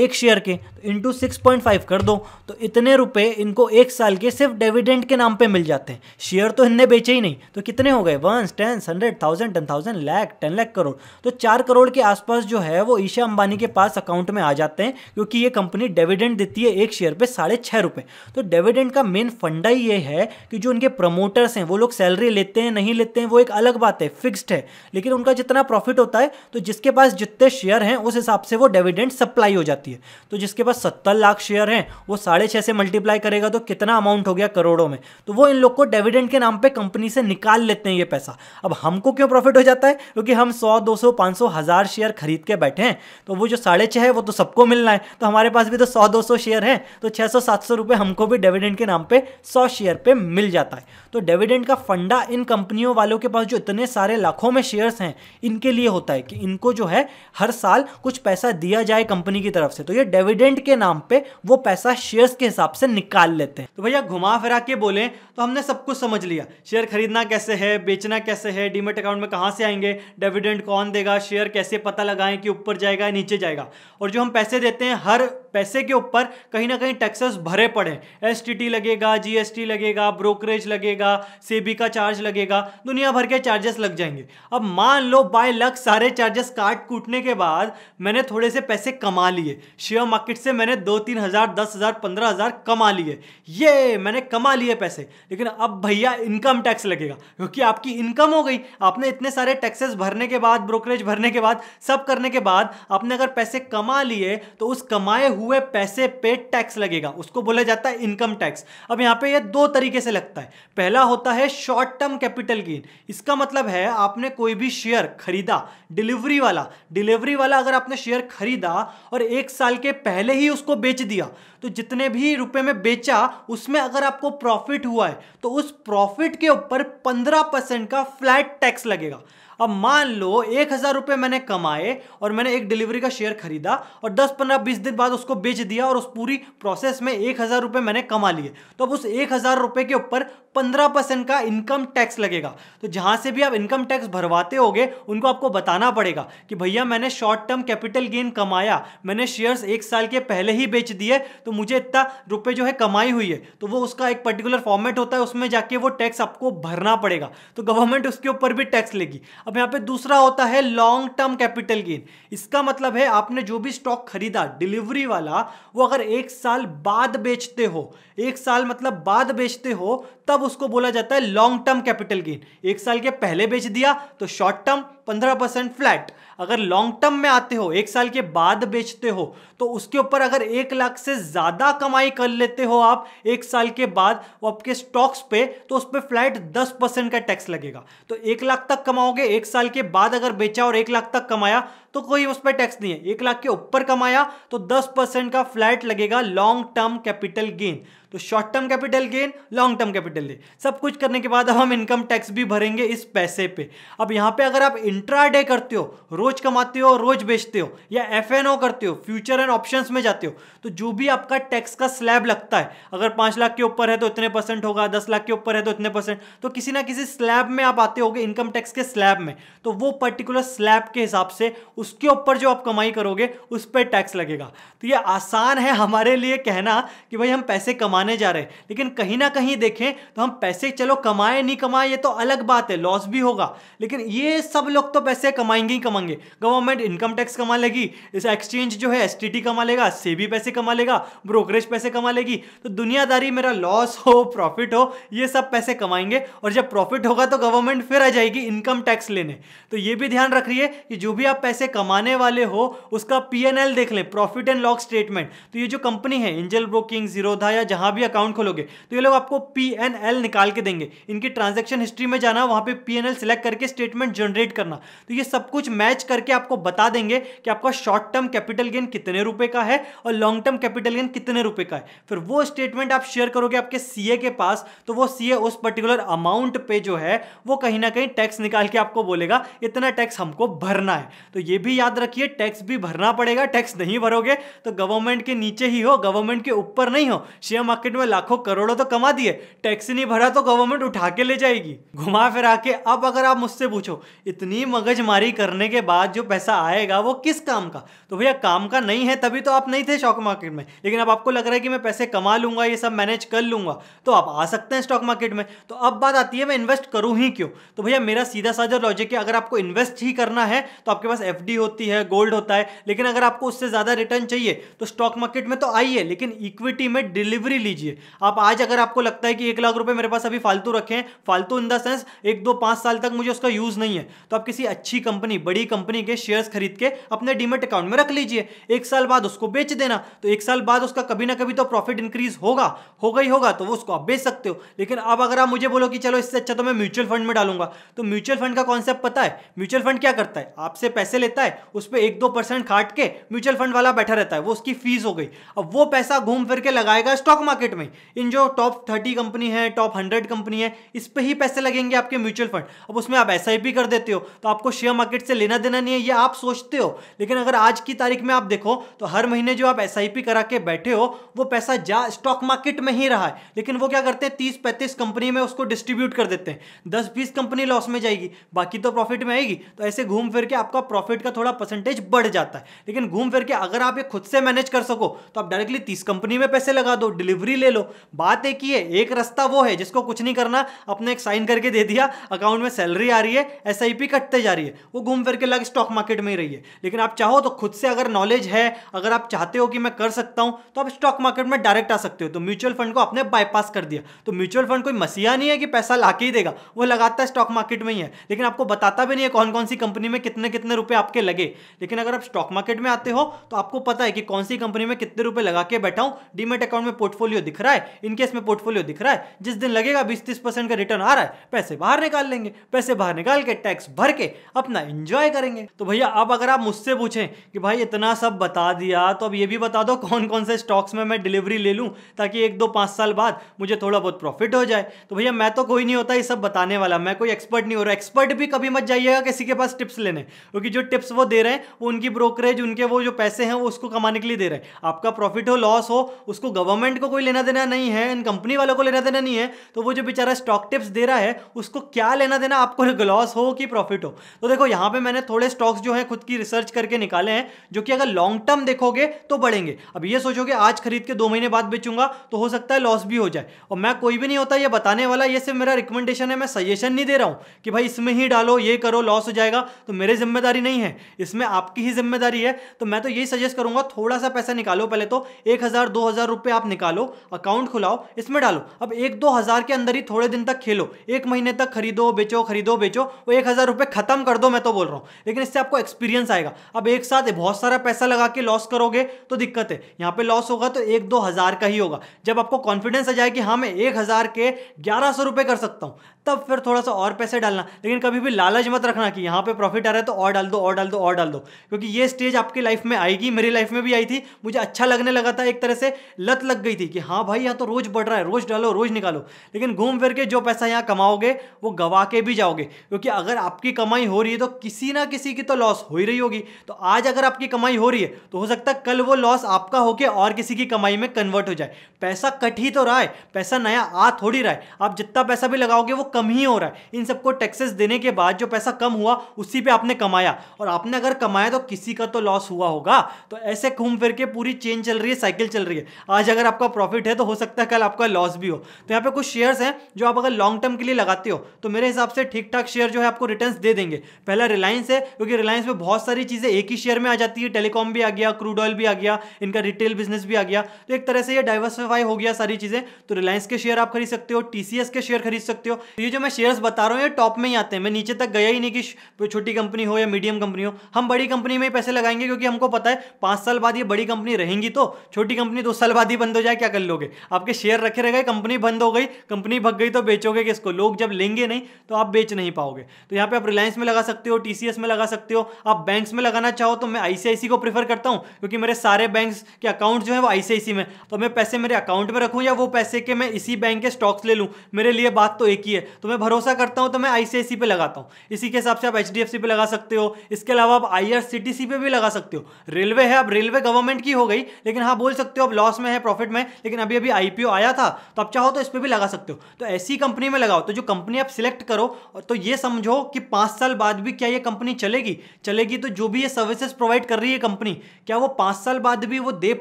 एक शेयर के तो इंटू सिक्स पॉइंट फाइव कर दो तो इतने रुपए इनको एक साल के सिर्फ डेविडेंड के नाम पे मिल जाते हैं शेयर तो इनने बेचे ही नहीं तो कितने हो गए one ten hundred thousand ten thousand lakh ten lakh crore तो चार करोड़ के आसपास जो है वो ईशा अंबानी के पास अकाउंट में आ जाते हैं क्योंकि ये कंपनी डेविडेंट देती है एक शेयर पर साढ़े छः रुपये तो डेविडेंट का मेन फंडा ही ये है कि जो उनके प्रमोटर्स हैं वो लोग सैलरी लेते हैं नहीं लेते हैं वो एक अलग बात है फिक्स्ड है लेकिन उनका जितना प्रॉफिट होता है तो जिसके पास जितने शेयर हैं उस हिसाब से वो डेविडेंट सप्लाई हो जाता है जाती है तो जिसके पास सत्तर लाख शेयर हैं वो साढ़े छः से मल्टीप्लाई करेगा तो कितना अमाउंट हो गया करोड़ों में तो वो इन लोग को डेविडेंड के नाम पर कंपनी से निकाल लेते हैं ये पैसा अब हमको क्यों प्रॉफिट हो जाता है क्योंकि हम सौ दो सौ पाँच सौ हज़ार शेयर खरीद के बैठे हैं तो वो जो साढ़े छः है वो तो सबको मिलना है तो हमारे पास भी तो सौ दो सौ शेयर हैं तो छः सौ सात सौ रुपये हमको भी डेविडेंड के नाम पर सौ शेयर पर मिल जाता है तो डेविडेंड का फंडा इन कंपनियों वालों के पास जो इतने सारे लाखों में शेयर्स हैं इनके लिए होता है कि इनको जो है हर साल कुछ पैसा दिया जाए कंपनी की तरफ तरफ से तो ये डेविडेंड के नाम पे वो पैसा शेयर्स के हिसाब से निकाल लेते हैं तो भैया घुमा फिरा के बोले तो हमने सब कुछ समझ लिया शेयर खरीदना कैसे है बेचना कैसे है डीमेट अकाउंट में कहाँ से आएंगे डेविडेंड कौन देगा शेयर कैसे पता लगाएं कि ऊपर जाएगा या नीचे जाएगा और जो हम पैसे देते हैं हर पैसे के ऊपर कहीं ना कहीं टैक्सेस भरे पड़े एस लगेगा जीएसटी लगेगा ब्रोकरेज लगेगा सेबी का चार्ज लगेगा दुनिया भर के चार्जेस लग जाएंगे अब मान लो बाय लक सारे चार्जेस काट कूटने के बाद मैंने थोड़े से पैसे कमा लिए शेयर मार्केट से मैंने दो तीन हज़ार दस हज़ार पंद्रह हज़ार कमा लिए ये मैंने कमा लिए पैसे लेकिन अब भैया इनकम टैक्स लगेगा क्योंकि आपकी इनकम हो गई आपने इतने सारे टैक्सेस भरने के बाद ब्रोकरेज भरने के बाद सब करने के बाद आपने अगर पैसे कमा लिए तो उस कमाए हुए हुए पैसे पे टैक्स लगेगा उसको बोला जाता है इनकम टैक्स अब यहां पे ये दो तरीके से लगता है पहला होता है शॉर्ट टर्म कैपिटल गेन इसका मतलब है आपने कोई भी शेयर खरीदा डिलीवरी वाला डिलीवरी वाला अगर आपने शेयर खरीदा और एक साल के पहले ही उसको बेच दिया तो जितने भी रुपए में बेचा उसमें अगर आपको प्रॉफिट हुआ है तो उस प्रॉफिट के ऊपर पंद्रह परसेंट का फ्लैट टैक्स लगेगा अब मान लो एक हज़ार रुपये मैंने कमाए और मैंने एक डिलीवरी का शेयर खरीदा और दस पंद्रह बीस दिन बाद उसको बेच दिया और उस पूरी प्रोसेस में एक हज़ार रुपये मैंने कमा लिए तो अब उस एक हज़ार रुपये के ऊपर पंद्रह परसेंट का इनकम टैक्स लगेगा तो जहां से भी आप इनकम टैक्स भरवाते हो उनको आपको बताना पड़ेगा कि भैया मैंने शॉर्ट टर्म कैपिटल गेन कमाया मैंने शेयर्स एक साल के पहले ही बेच दिए तो मुझे इतना रुपये जो है कमाई हुई है तो वो उसका एक पर्टिकुलर फॉर्मेट होता है उसमें जाके वो टैक्स आपको भरना पड़ेगा तो गवर्नमेंट उसके ऊपर भी टैक्स लेगी अब अब यहाँ पे दूसरा होता है लॉन्ग टर्म कैपिटल गेन इसका मतलब है आपने जो भी स्टॉक खरीदा डिलीवरी वाला वो अगर एक साल बाद बेचते हो एक साल मतलब बाद बेचते हो तब उसको बोला जाता है लॉन्ग टर्म कैपिटल गेन एक साल के पहले बेच दिया तो शॉर्ट टर्म पंद्रह परसेंट फ्लैट अगर लॉन्ग टर्म में आते हो एक साल के बाद बेचते हो तो उसके ऊपर अगर एक लाख से ज़्यादा कमाई कर लेते हो आप एक साल के बाद वो आपके स्टॉक्स पे तो उस पर फ्लैट दस परसेंट का टैक्स लगेगा तो एक लाख तक कमाओगे एक साल के बाद अगर बेचा और एक लाख तक कमाया तो कोई उस पर टैक्स नहीं है एक लाख के ऊपर कमाया तो दस परसेंट का फ्लैट लगेगा लॉन्ग टर्म कैपिटल गेन तो short term capital gain long term capital gain सब कुछ करने के बाद अब हम इनकम टैक्स भी भरेंगे इस पैसे पे अब यहाँ पे अगर आप इंट्राडे करते हो रोज कमाते हो रोज बेचते हो या एफ करते हो फ्यूचर एंड ऑप्शंस में जाते हो तो जो भी आपका टैक्स का स्लैब लगता है अगर पाँच लाख के ऊपर है तो इतने परसेंट होगा दस लाख के ऊपर है तो इतने परसेंट तो किसी ना किसी स्लैब में आप आते हो इनकम टैक्स के स्लैब में तो वो पर्टिकुलर स्लैब के हिसाब से उसके ऊपर जो आप कमाई करोगे उस पर टैक्स लगेगा तो ये आसान है हमारे लिए कहना कि भाई हम पैसे कमाने जा रहे हैं लेकिन कहीं ना कहीं देखें तो हम पैसे चलो कमाए नहीं कमाए ये तो अलग बात है लॉस भी होगा लेकिन ये सब लोग तो पैसे कमाएंगे ही कमाएंगे गवर्नमेंट इनकम टैक्स कमा लेगी इस एक्सचेंज जो है एस कमा लेगा सेबी पैसे कमा लेगा ब्रोकरेज पैसे कमा लेगी तो दुनियादारी मेरा लॉस हो प्रॉफिट हो ये सब पैसे कमाएंगे और जब प्रॉफिट होगा तो गवर्नमेंट फिर आ जाएगी इनकम टैक्स लेने तो ये भी ध्यान रख रही है कि जो भी आप पैसे कमाने वाले हो उसका पी एन एल देख लें प्रॉफिट एंड लॉक स्टेटमेंट तो ये जो कंपनी है एंजल ब्रोकिंग जीरोधा या जहां भी अकाउंट खोलोगे तो ये लोग आपको पी एन एल निकाल के देंगे इनकी ट्रांजेक्शन हिस्ट्री में जाना वहां पे पी एन एल सिलेक्ट करके स्टेटमेंट जनरेट करना तो ये सब कुछ मैच करके आपको बता देंगे कि आपका शॉर्ट टर्म कैपिटल गेन कितने रुपए का है और लॉन्ग टर्म कैपिटल गेन कितने रुपए का है फिर वो स्टेटमेंट आप शेयर करोगे आपके सीए के पास तो वो सीए उस पर्टिकुलर अमाउंट पे जो है वो कहीं ना कहीं टैक्स निकाल के आपको बोलेगा इतना टैक्स हमको भरना है तो ये भी याद रखिए टैक्स भी भरना पड़ेगा टैक्स नहीं भरोगे तो गवर्नमेंट के नीचे ही हो गवर्नमेंट के ऊपर नहीं हो शेयर मार्केट में लाखों करोड़ों तो कमा दिए टैक्स नहीं भरा तो गवर्नमेंट उठा के ले जाएगी घुमा फिरा के अब अगर आप मुझसे पूछो इतनी मगजमारी करने के बाद जो पैसा आएगा वो किस काम का तो भैया काम का नहीं है तभी तो आप नहीं थे स्टॉक मार्केट में लेकिन अब आपको लग रहा है कि मैं पैसे कमा लूंगा ये सब मैनेज कर लूंगा तो आप आ सकते हैं स्टॉक मार्केट में तो अब बात आती है मैं इन्वेस्ट करूँ ही क्यों तो भैया मेरा सीधा साझा लॉजिक है अगर आपको इन्वेस्ट ही करना है तो आपके पास एफ इक्विटी होती है गोल्ड होता है लेकिन अगर आपको उससे ज़्यादा रिटर्न चाहिए तो स्टॉक मार्केट में तो आइए लेकिन इक्विटी में डिलीवरी लीजिए आप आज अगर आपको लगता है कि एक लाख रुपए मेरे पास अभी फालतू रखे हैं फालतू इन द सेंस एक दो पांच साल तक मुझे उसका यूज़ नहीं है तो आप किसी अच्छी कंपनी बड़ी कंपनी के शेयर्स खरीद के अपने डीमेट अकाउंट में रख लीजिए एक साल बाद उसको बेच देना तो एक साल बाद उसका कभी ना कभी तो प्रॉफिट इंक्रीज होगा होगा ही होगा तो वो उसको आप बेच सकते हो लेकिन अब अगर आप मुझे बोलो कि चलो इससे अच्छा तो मैं म्यूचुअल फंड में डालूंगा तो म्यूचुअल फंड का कॉन्सेप्ट पता है म्यूचुअल फंड क्या करता है आपसे पैसे लेता है रहता है उस पर एक दो परसेंट काट के म्यूचुअल फंड वाला बैठा रहता है वो उसकी फीस हो गई अब वो पैसा घूम फिर के लगाएगा स्टॉक मार्केट में इन जो टॉप थर्टी कंपनी है टॉप हंड्रेड कंपनी है इस पर ही पैसे लगेंगे आपके म्यूचुअल फंड अब उसमें आप एस कर देते हो तो आपको शेयर मार्केट से लेना देना नहीं है ये आप सोचते हो लेकिन अगर आज की तारीख में आप देखो तो हर महीने जो आप एस करा के बैठे हो वो पैसा जा स्टॉक मार्केट में ही रहा है लेकिन वो क्या करते हैं तीस पैंतीस कंपनी में उसको डिस्ट्रीब्यूट कर देते हैं दस बीस कंपनी लॉस में जाएगी बाकी तो प्रॉफिट में आएगी तो ऐसे घूम फिर के आपका प्रॉफिट प्रॉफिट का थोड़ा परसेंटेज बढ़ जाता है लेकिन घूम फिर के अगर आप ये खुद से मैनेज कर सको तो आप डायरेक्टली तीस कंपनी में पैसे लगा दो डिलीवरी ले लो बात एक ही है एक रास्ता वो है जिसको कुछ नहीं करना अपने एक साइन करके दे दिया अकाउंट में सैलरी आ रही है एस कटते जा रही है वो घूम फिर के लग स्टॉक मार्केट में ही रही है लेकिन आप चाहो तो खुद से अगर नॉलेज है अगर आप चाहते हो कि मैं कर सकता हूँ तो आप स्टॉक मार्केट में डायरेक्ट आ सकते हो तो म्यूचुअल फंड को आपने बाईपास कर दिया तो म्यूचुअल फंड कोई मसीहा नहीं है कि पैसा ला ही देगा वो लगाता है स्टॉक मार्केट में ही है लेकिन आपको बताता भी नहीं है कौन कौन सी कंपनी में कितने कितने रुपए आप आपके लगे लेकिन अगर आप स्टॉक मार्केट में आते हो तो आपको पता है कि कौन सी कंपनी में कितने रुपए लगा के बैठा हूं डीमेट अकाउंट में पोर्टफोलियो दिख रहा है इनकेस में पोर्टफोलियो दिख रहा है जिस दिन लगेगा बीस तीस परसेंट का रिटर्न आ रहा है पैसे बाहर निकाल लेंगे पैसे बाहर निकाल के टैक्स भर के अपना इंजॉय करेंगे तो भैया अब अगर आप मुझसे पूछें कि भाई इतना सब बता दिया तो अब ये भी बता दो कौन कौन से स्टॉक्स में मैं डिलीवरी ले लूँ ताकि एक दो पाँच साल बाद मुझे थोड़ा बहुत प्रॉफिट हो जाए तो भैया मैं तो कोई नहीं होता ये सब बताने वाला मैं कोई एक्सपर्ट नहीं हो रहा एक्सपर्ट भी कभी मत जाइएगा किसी के पास टिप्स लेने क्योंकि जो टिप्स स्टेप्स वो दे रहे हैं वो उनकी ब्रोकरेज उनके वो जो पैसे हैं वो उसको कमाने के लिए दे रहे हैं आपका प्रॉफिट हो लॉस हो उसको गवर्नमेंट को कोई लेना देना नहीं है इन कंपनी वालों को लेना देना नहीं है तो वो जो बेचारा स्टॉक टिप्स दे रहा है उसको क्या लेना देना आपको लॉस हो कि प्रॉफिट हो तो देखो यहाँ पर मैंने थोड़े स्टॉक्स जो है खुद की रिसर्च करके निकाले हैं जो कि अगर लॉन्ग टर्म देखोगे तो बढ़ेंगे अब ये सोचोगे आज खरीद के दो महीने बाद बेचूंगा तो हो सकता है लॉस भी हो जाए और मैं कोई भी नहीं होता ये बताने वाला ये सिर्फ मेरा रिकमेंडेशन है मैं सजेशन नहीं दे रहा हूँ कि भाई इसमें ही डालो ये करो लॉस हो जाएगा तो मेरी जिम्मेदारी नहीं है हैं इसमें आपकी ही जिम्मेदारी है तो मैं तो यही सजेस्ट करूंगा थोड़ा सा पैसा निकालो पहले तो एक हज़ार दो हज़ार रुपये आप निकालो अकाउंट खुलाओ इसमें डालो अब एक दो हज़ार के अंदर ही थोड़े दिन तक खेलो एक महीने तक खरीदो बेचो खरीदो बेचो वो एक हज़ार रुपये खत्म कर दो मैं तो बोल रहा हूँ लेकिन इससे आपको एक्सपीरियंस आएगा अब एक साथ बहुत सारा पैसा लगा के लॉस करोगे तो दिक्कत है यहाँ पर लॉस होगा तो एक दो हज़ार का ही होगा जब आपको कॉन्फिडेंस आ जाए कि हाँ मैं एक हज़ार के ग्यारह सौ रुपये कर सकता हूँ तब फिर थोड़ा सा और पैसे डालना लेकिन कभी भी लालच मत रखना कि यहाँ पर प्रॉफिट आ रहा है तो और डाल दो और डाल दो और डाल दो क्योंकि ये स्टेज आपकी लाइफ में आएगी मेरी लाइफ में भी आई थी मुझे अच्छा लगने लगा था एक तरह से लत लग गई थी कि हाँ भाई यहाँ तो रोज़ बढ़ रहा है रोज़ डालो रोज़ निकालो लेकिन घूम फिर के जो पैसा यहाँ कमाओगे वो गवा के भी जाओगे क्योंकि अगर आपकी कमाई हो रही है तो किसी ना किसी की तो लॉस हो ही रही होगी तो आज अगर आपकी कमाई हो रही है तो हो सकता है कल वो लॉस आपका होके और किसी की कमाई में कन्वर्ट हो जाए पैसा कट ही तो रहा है पैसा नया आ थोड़ी रहा है आप जितना पैसा भी लगाओगे वो कम ही हो रहा है इन सबको टैक्सेस देने के बाद जो पैसा कम हुआ उसी पे आपने कमाया और आपने अगर कमाया तो किसी का तो लॉस हुआ होगा तो ऐसे घूम फिर के पूरी चेन चल रही है साइकिल चल रही है आज अगर आपका प्रॉफिट है तो हो सकता है कल आपका लॉस भी हो तो यहाँ पे कुछ शेयर्स हैं जो आप अगर लॉन्ग टर्म के लिए लगाते हो तो मेरे हिसाब से ठीक ठाक शेयर जो है आपको रिटर्न दे देंगे पहला रिलायंस है क्योंकि रिलायंस में बहुत सारी चीज़ें एक ही शेयर में आ जाती है टेलीकॉम भी आ गया क्रूड ऑयल भी आ गया इनका रिटेल बिजनेस भी आ गया तो एक तरह से ये डाइवर्सिफाई हो गया सारी चीज़ें तो रिलायंस के शेयर आप खरीद सकते हो टीसीएस के शेयर खरीद सकते हो तो ये जो मैं शेयर्स बता रहा हूँ ये टॉप में ही आते हैं मैं नीचे तक गया ही नहीं कि छोटी कंपनी हो या मीडियम कंपनी कंपनी हो हम बड़ी कंपनी में ही पैसे लगाएंगे क्योंकि हमको पता है पांच साल बाद ये बड़ी कंपनी रहेंगी तो छोटी कंपनी दो साल बाद ही बंद हो जाए क्या कर लोगे आपके शेयर रखे रह गए कंपनी बंद हो गई कंपनी भग गई तो बेचोगे किसको लोग जब लेंगे नहीं तो आप बेच नहीं पाओगे तो यहाँ पे आप रिलायंस में लगा सकते हो टी में लगा सकते हो आप बैंक में लगाना चाहो तो मैं आईसीआईसी को प्रीफर करता हूँ क्योंकि मेरे सारे बैंक के अकाउंट जो है वो आईसीआईसी में तो मैं पैसे मेरे अकाउंट में रखूँ या वो पैसे के मैं इसी बैंक के स्टॉक्स ले लूँ मेरे लिए बात तो एक ही है तो मैं भरोसा करता हूँ तो मैं आईसीआईसी पे लगाता हूँ इसी के हिसाब से आप एच पे लगा सकते हो इसके इसके अलावा आप आईआरसीटीसी पे भी लगा सकते हो रेलवे है अब रेलवे गवर्नमेंट की हो गई लेकिन हाँ बोल सकते हो अब लॉस में है प्रॉफिट में लेकिन अभी अभी आईपीओ आया था तो आप चाहो तो इस पर भी लगा सकते हो तो ऐसी कंपनी में लगाओ तो जो कंपनी आप सिलेक्ट करो तो ये समझो कि पाँच साल बाद भी क्या ये कंपनी चलेगी चलेगी तो जो भी ये सर्विसेज प्रोवाइड कर रही है कंपनी क्या वो पाँच साल बाद भी वो दे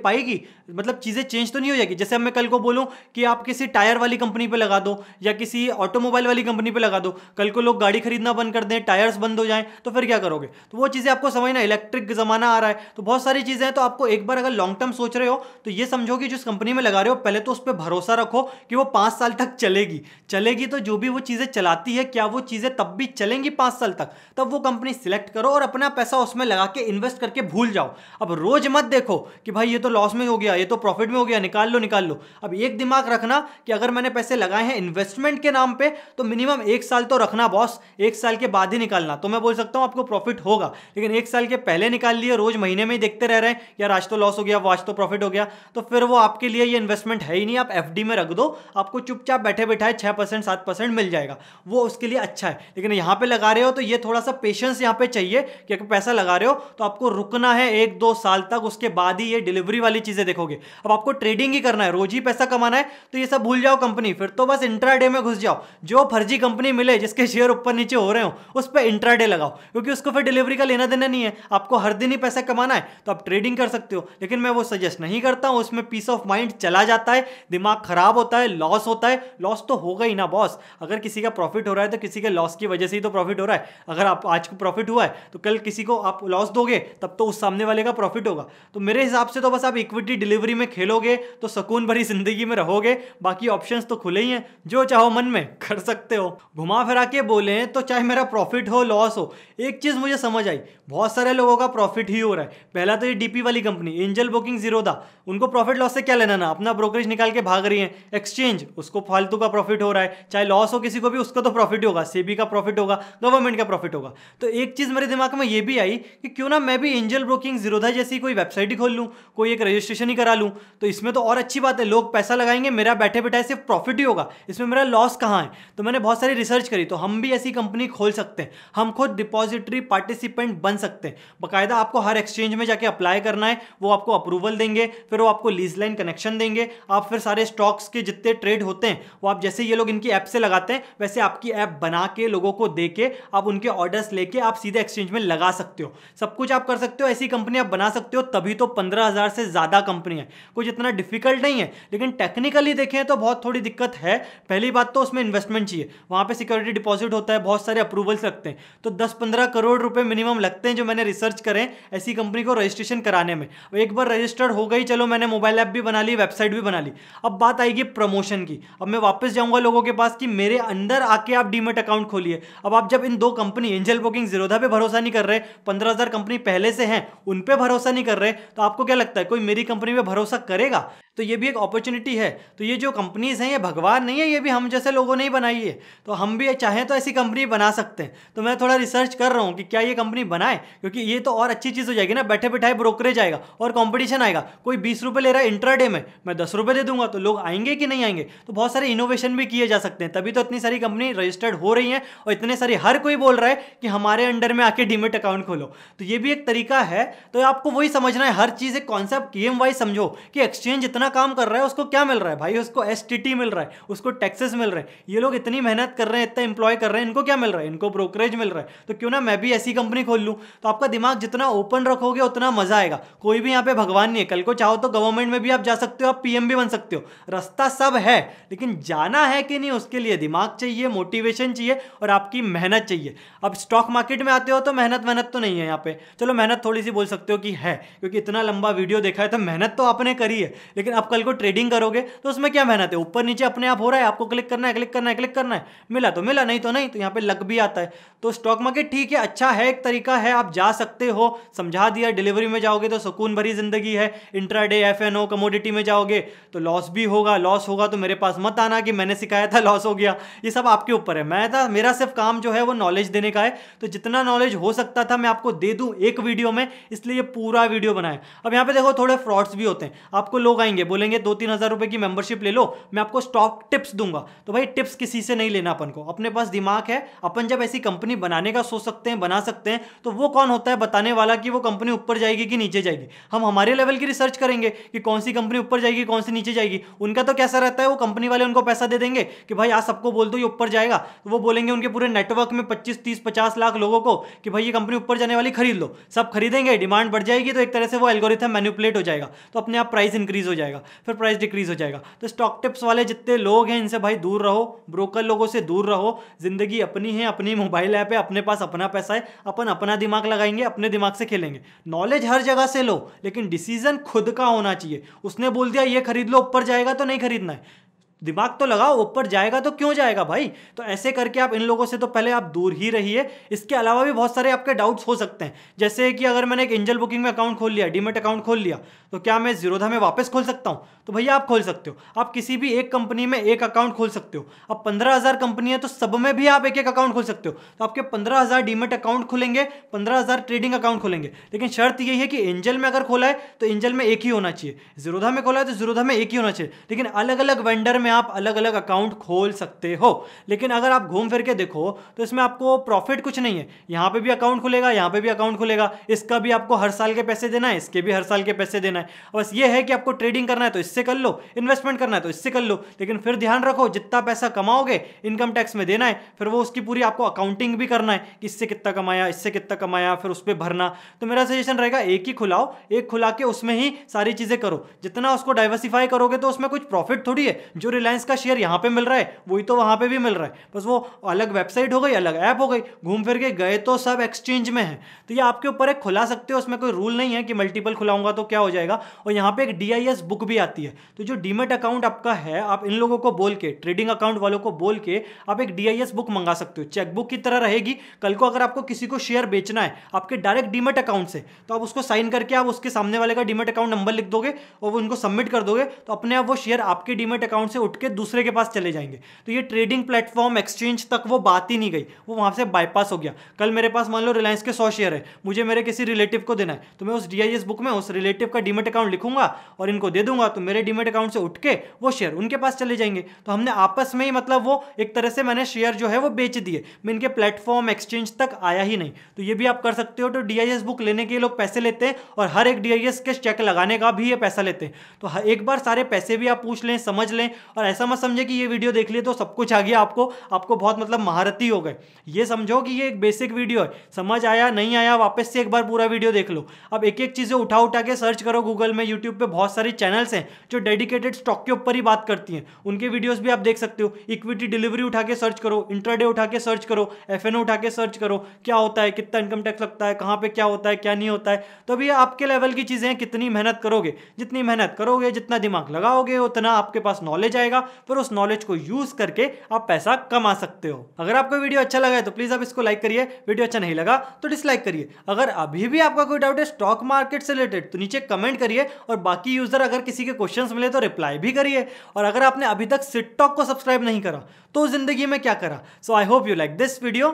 पाएगी मतलब चीज़ें चेंज तो नहीं हो जाएगी जैसे अब मैं कल को बोलूँ कि आप किसी टायर वाली कंपनी पर लगा दो या किसी ऑटोमोबाइल वाली कंपनी पर लगा दो कल को लोग गाड़ी खरीदना बंद कर दें टायर्स बंद हो जाएँ तो फिर क्या करोगे तो वो चीज़ें आपको समझना इलेक्ट्रिक ज़माना आ रहा है तो बहुत सारी चीज़ें हैं तो आपको एक बार अगर लॉन्ग टर्म सोच रहे हो तो ये समझो कि जिस कंपनी में लगा रहे हो पहले तो उस पर भरोसा रखो कि वो पाँच साल तक चलेगी चलेगी तो जो भी वो चीज़ें चलाती है क्या वो चीज़ें तब भी चलेंगी पाँच साल तक तब वो कंपनी सिलेक्ट करो और अपना पैसा उसमें लगा के इन्वेस्ट करके भूल जाओ अब रोज़ मत देखो कि भाई ये तो लॉस में हो गया ये तो प्रॉफिट में हो गया निकाल लो निकाल लो अब एक दिमाग रखना कि अगर मैंने पैसे लगाए हैं इन्वेस्टमेंट के नाम पर तो मिनिमम एक साल तो रखना बॉस एक साल के बाद ही निकालना तो मैं बोल सकता हूँ आपको प्रॉफिट होगा होगा लेकिन एक साल के पहले निकाल लिए रोज महीने में ही देखते रह रहे हैं यार आज तो लॉस हो गया आज तो प्रॉफिट हो गया तो फिर वो आपके लिए ये इन्वेस्टमेंट है ही नहीं आप एफ में रख दो आपको चुपचाप बैठे बैठाए छः परसेंट सात परसेंट मिल जाएगा वो उसके लिए अच्छा है लेकिन यहाँ पर लगा रहे हो तो ये थोड़ा सा पेशेंस यहाँ पर चाहिए कि अगर पैसा लगा रहे हो तो आपको रुकना है एक दो साल तक उसके बाद ही ये डिलीवरी वाली चीज़ें देखोगे अब आपको ट्रेडिंग ही करना है रोज ही पैसा कमाना है तो ये सब भूल जाओ कंपनी फिर तो बस इंट्राडे में घुस जाओ जो फर्जी कंपनी मिले जिसके शेयर ऊपर नीचे हो रहे हो उस पर इंट्राडे लगाओ क्योंकि उसको फिर डिलीवरी नौकरी का लेना देना नहीं है आपको हर दिन ही पैसा कमाना है तो आप ट्रेडिंग कर सकते हो लेकिन मैं वो सजेस्ट नहीं करता हूँ उसमें पीस ऑफ माइंड चला जाता है दिमाग खराब होता है लॉस होता है लॉस तो होगा ही ना बॉस अगर किसी का प्रॉफिट हो रहा है तो किसी के लॉस की वजह से ही तो प्रॉफिट हो रहा है अगर आप आज को प्रॉफिट हुआ है तो कल किसी को आप लॉस दोगे तब तो उस सामने वाले का प्रॉफिट होगा तो मेरे हिसाब से तो बस आप इक्विटी डिलीवरी में खेलोगे तो सुकून भरी जिंदगी में रहोगे बाकी ऑप्शंस तो खुले ही हैं जो चाहो मन में कर सकते हो घुमा फिरा के बोले तो चाहे मेरा प्रॉफिट हो लॉस हो एक चीज मुझे समझ समझ आई बहुत सारे लोगों का प्रॉफिट ही हो रहा है पहला तो ये डीपी वाली कंपनी एंजल बुकिंग जीरो था उनको प्रॉफिट लॉस से क्या लेना ना अपना ब्रोकरेज निकाल के भाग रही है एक्सचेंज उसको फालतू का प्रॉफिट हो रहा है चाहे लॉस हो किसी को भी उसका तो प्रॉफिट होगा सेबी का प्रॉफिट होगा गवर्नमेंट का प्रॉफिट होगा तो एक चीज़ मेरे दिमाग में ये भी आई कि क्यों ना मैं भी एंजल ब्रोकिंग जीरोधा जैसी कोई वेबसाइट ही खोल लूँ कोई एक रजिस्ट्रेशन ही करा लूँ तो इसमें तो और अच्छी बात है लोग पैसा लगाएंगे मेरा बैठे बैठा सिर्फ प्रॉफिट ही होगा इसमें मेरा लॉस कहाँ है तो मैंने बहुत सारी रिसर्च करी तो हम भी ऐसी कंपनी खोल सकते हैं हम खुद डिपॉजिटरी पार्टिसिप पार्टिसिपेंट बन सकते हैं बाकायदा आपको हर एक्सचेंज में जाके अप्लाई करना है वो आपको अप्रूवल देंगे फिर वो आपको लीज लाइन कनेक्शन देंगे आप फिर सारे स्टॉक्स के जितने ट्रेड होते हैं वो आप जैसे ये लोग इनकी ऐप से लगाते हैं वैसे आपकी ऐप बना के लोगों को दे के आप उनके ऑर्डर्स लेके आप सीधे एक्सचेंज में लगा सकते हो सब कुछ आप कर सकते हो ऐसी कंपनी आप बना सकते हो तभी तो पंद्रह हज़ार से ज़्यादा कंपनी है कुछ इतना डिफिकल्ट नहीं है लेकिन टेक्निकली देखें तो बहुत थोड़ी दिक्कत है पहली बात तो उसमें इन्वेस्टमेंट चाहिए वहाँ पर सिक्योरिटी डिपॉजिट होता है बहुत सारे अप्रूवल्स रखते हैं तो दस पंद्रह करोड़ रुपये मिनिमम मिनिमम लगते हैं जो मैंने रिसर्च करें ऐसी कंपनी को रजिस्ट्रेशन कराने में एक बार रजिस्टर्ड हो गई चलो मैंने मोबाइल ऐप भी बना ली वेबसाइट भी बना ली अब बात आएगी प्रमोशन की अब मैं वापस जाऊँगा लोगों के पास कि मेरे अंदर आके आप डीमेट अकाउंट खोलिए अब आप जब इन दो कंपनी एंजल बुकिंग जीरोधा पर भरोसा नहीं कर रहे पंद्रह कंपनी पहले से हैं उन पर भरोसा नहीं कर रहे तो आपको क्या लगता है कोई मेरी कंपनी पर भरोसा करेगा तो ये भी एक अपॉर्चुनिटी है तो ये जो कंपनीज हैं ये भगवान नहीं है ये भी हम जैसे लोगों ने ही बनाई है तो हम भी चाहें तो ऐसी कंपनी बना सकते हैं तो मैं थोड़ा रिसर्च कर रहा हूँ कि क्या ये कंपनी कंपनी बनाए क्योंकि ये तो और अच्छी चीज़ हो जाएगी ना बैठे बैठाए ब्रोकरेज आएगा और कॉम्पिटिशन आएगा कोई बीस रुपये ले रहा है इंट्राडे में मैं दस रुपये दे दूंगा तो लोग आएंगे कि नहीं आएंगे तो बहुत सारे इनोवेशन भी किए जा सकते हैं तभी तो इतनी सारी कंपनी रजिस्टर्ड हो रही है और इतने सारे हर कोई बोल रहा है कि हमारे अंडर में आके डिमिट अकाउंट खोलो तो ये भी एक तरीका है तो आपको वही समझना है हर चीज़ एक कॉन्सेप्ट ई वाइज समझो कि एक्सचेंज इतना काम कर रहा है उसको क्या मिल रहा है भाई उसको एस मिल रहा है उसको टैक्सेस मिल रहे हैं ये लोग इतनी मेहनत कर रहे हैं इतना इंप्लॉय कर रहे हैं इनको क्या मिल रहा है इनको ब्रोकरेज मिल रहा है तो क्यों ना मैं भी ऐसी कंपनी भी खोल लूँ तो आपका दिमाग जितना ओपन रखोगे उतना मज़ा आएगा कोई भी यहाँ पे भगवान नहीं है कल को चाहो तो गवर्नमेंट में भी आप जा सकते हो आप पीएम भी बन सकते हो रास्ता सब है लेकिन जाना है कि नहीं उसके लिए दिमाग चाहिए मोटिवेशन चाहिए और आपकी मेहनत चाहिए अब स्टॉक मार्केट में आते हो तो मेहनत मेहनत तो नहीं है यहाँ पे चलो मेहनत थोड़ी सी बोल सकते हो कि है क्योंकि इतना लंबा वीडियो देखा है तो मेहनत तो आपने करी है लेकिन आप कल को ट्रेडिंग करोगे तो उसमें क्या मेहनत है ऊपर नीचे अपने आप हो रहा है आपको क्लिक करना है क्लिक करना है क्लिक करना है मिला तो मिला नहीं तो नहीं तो यहाँ पे लग भी आता है तो स्टॉक मार्केट ठीक है अच्छा है तरीका है आप जा सकते हो समझा दिया डिलीवरी में जाओगे तो सुकून भरी ज़िंदगी है intraday F N O commodity में जाओगे तो लॉस भी होगा लॉस होगा तो मेरे पास मत आना कि मैंने सिखाया था लॉस हो गया ये सब आपके ऊपर है मैं था मेरा सिर्फ काम जो है वो नॉलेज देने का है तो जितना नॉलेज हो सकता था मैं आपको दे दूँ एक वीडियो में इसलिए पूरा वीडियो बनाए अब यहाँ पर देखो थोड़े फ्रॉड्स भी होते हैं आपको लोग आएंगे बोलेंगे दो तीन हज़ार रुपए की मेंबरशिप ले लो मैं आपको स्टॉक टिप्स दूंगा तो भाई टिप्स किसी से नहीं लेना अपन को अपने पास दिमाग है अपन जब ऐसी कंपनी बनाने का सोच सकते हैं बना सकते हैं करते हैं तो वो कौन होता है बताने वाला कि वो कंपनी ऊपर जाएगी कि नीचे जाएगी हम हमारे लेवल की रिसर्च करेंगे कि कौन सी कंपनी ऊपर जाएगी कौन सी नीचे जाएगी उनका तो कैसा रहता है वो कंपनी वाले उनको पैसा दे देंगे कि भाई आज सबको बोल दो ये ऊपर जाएगा तो वो बोलेंगे उनके पूरे नेटवर्क में पच्चीस तीस पचास लाख लोगों को कि भाई ये कंपनी ऊपर जाने वाली खरीद लो सब खरीदेंगे डिमांड बढ़ जाएगी तो एक तरह से वो एल्गोरिथम मैनिपुलेट हो जाएगा तो अपने आप प्राइस इंक्रीज हो जाएगा फिर प्राइस डिक्रीज हो जाएगा तो स्टॉक टिप्स वाले जितने लोग हैं इनसे भाई दूर रहो ब्रोकर लोगों से दूर रहो जिंदगी अपनी है अपनी मोबाइल ऐप है अपने पास अपना पैसा है अपन अपन अपना दिमाग लगाएंगे अपने दिमाग से खेलेंगे नॉलेज हर जगह से लो लेकिन डिसीजन खुद का होना चाहिए उसने बोल दिया ये खरीद लो ऊपर जाएगा तो नहीं खरीदना है दिमाग तो लगाओ ऊपर जाएगा तो क्यों जाएगा भाई तो ऐसे करके आप इन लोगों से तो पहले आप दूर ही रहिए इसके अलावा भी बहुत सारे आपके डाउट्स हो सकते हैं जैसे कि अगर मैंने एक एंजल बुकिंग में अकाउंट खोल लिया डीमेट अकाउंट खोल लिया तो क्या मैं जीरोधा में वापस खोल सकता हूँ तो भैया आप खोल सकते हो आप किसी भी एक कंपनी में एक अकाउंट खोल सकते हो अब पंद्रह हज़ार कंपनी है तो सब में भी आप एक एक अकाउंट खोल सकते हो तो आपके पंद्रह हज़ार डीमेट अकाउंट खुलेंगे पंद्रह हज़ार ट्रेडिंग अकाउंट खुलेंगे लेकिन शर्त यही है कि एंजल में अगर खोला है तो एंजल में एक ही होना चाहिए जीरोधा में खोला है तो जीरोधा में एक ही होना चाहिए लेकिन अलग अलग वेंडर में में आप अलग अलग अकाउंट खोल सकते हो लेकिन अगर आप घूम फिर के देखो तो इसमें आपको प्रॉफिट कुछ नहीं है यहाँ पे भी अकाउंट खुलेगा यहाँ पे भी अकाउंट खुलेगा इसका भी आपको हर साल के पैसे देना है इसके भी हर साल के पैसे देना है बस ये है कि आपको ट्रेडिंग करना है तो इससे कर लो इन्वेस्टमेंट करना है तो इससे कर लो लेकिन फिर ध्यान रखो जितना पैसा कमाओगे इनकम टैक्स में देना है फिर वो उसकी पूरी आपको अकाउंटिंग भी करना है कि इससे कितना कमाया इससे कितना कमाया फिर उस पर भरना तो मेरा सजेशन रहेगा एक ही खुलाओ एक खुला के उसमें ही सारी चीज़ें करो जितना उसको डाइवर्सिफाई करोगे तो उसमें कुछ प्रॉफिट थोड़ी है जो रिलायंस का शेयर यहाँ पे मिल रहा है वही तो वहाँ पे भी मिल रहा है बस वो अलग वेबसाइट हो गई अलग ऐप हो गई घूम फिर के गए तो सब एक्सचेंज में है तो ये आपके ऊपर एक खुला सकते हो उसमें कोई रूल नहीं है कि मल्टीपल खुलाऊंगा तो क्या हो जाएगा और यहाँ पे एक डी बुक भी आती है तो जो डीमेट अकाउंट आपका है आप इन लोगों को बोल के ट्रेडिंग अकाउंट वालों को बोल के आप एक डी बुक मंगा सकते हो चेकबुक की तरह रहेगी कल को अगर आपको किसी को शेयर बेचना है आपके डायरेक्ट डीमेट अकाउंट से तो आप उसको साइन करके आप उसके सामने वाले का डीमेट अकाउंट नंबर लिख दोगे और वो उनको सबमिट कर दोगे तो अपने आप वो शेयर आपके डीमेट अकाउंट से उठ के दूसरे के पास चले जाएंगे तो ये ट्रेडिंग प्लेटफॉर्म एक्सचेंज तक वो बात ही नहीं गई वो वहाँ से बाईपास हो गया कल मेरे पास मान लो रिलायंस के सौ शेयर है मुझे मेरे किसी रिलेटिव को देना है तो मैं उस डी बुक में उस रिलेटिव का डीमेट अकाउंट लिखूंगा और इनको दे दूंगा तो मेरे डीमेट अकाउंट से उठ के वो शेयर उनके पास चले जाएंगे तो हमने आपस में ही मतलब वो एक तरह से मैंने शेयर जो है वो बेच दिए मैं इनके प्लेटफॉर्म एक्सचेंज तक आया ही नहीं तो ये भी आप कर सकते हो तो डी बुक लेने के लोग पैसे लेते हैं और हर एक डी के चेक लगाने का भी ये पैसा लेते हैं तो एक बार सारे पैसे भी आप पूछ लें समझ लें और और ऐसा मत समझे कि ये वीडियो देख लिए तो सब कुछ आ गया आपको आपको बहुत मतलब महारथी हो गए ये समझो कि ये एक बेसिक वीडियो है समझ आया नहीं आया वापस से एक बार पूरा वीडियो देख लो अब एक एक चीज़ें उठा उठा के सर्च करो गूगल में यूट्यूब पर बहुत सारी चैनल्स हैं जो डेडिकेटेड स्टॉक के ऊपर ही बात करती हैं उनके वीडियोज भी आप देख सकते हो इक्विटी डिलीवरी उठा के सर्च करो इंटरडे उठा के सर्च करो एफ उठा के सर्च करो क्या होता है कितना इनकम टैक्स लगता है कहाँ पर क्या होता है क्या नहीं होता है तो अभी आपके लेवल की चीज़ें कितनी मेहनत करोगे जितनी मेहनत करोगे जितना दिमाग लगाओगे उतना आपके पास नॉलेज जाएगा पर उस नॉलेज को यूज करके आप पैसा कमा सकते हो अगर आपको वीडियो अच्छा लगा है तो प्लीज आप इसको लाइक करिए वीडियो अच्छा नहीं लगा तो डिसलाइक करिए अगर अभी भी आपका कोई डाउट है स्टॉक मार्केट से रिलेटेड तो नीचे कमेंट करिए और बाकी यूजर अगर किसी के क्वेश्चन मिले तो रिप्लाई भी करिए और अगर आपने अभी तक सिटटॉक टॉक को सब्सक्राइब नहीं करा तो जिंदगी में क्या करा so I hope you like this video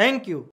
thank you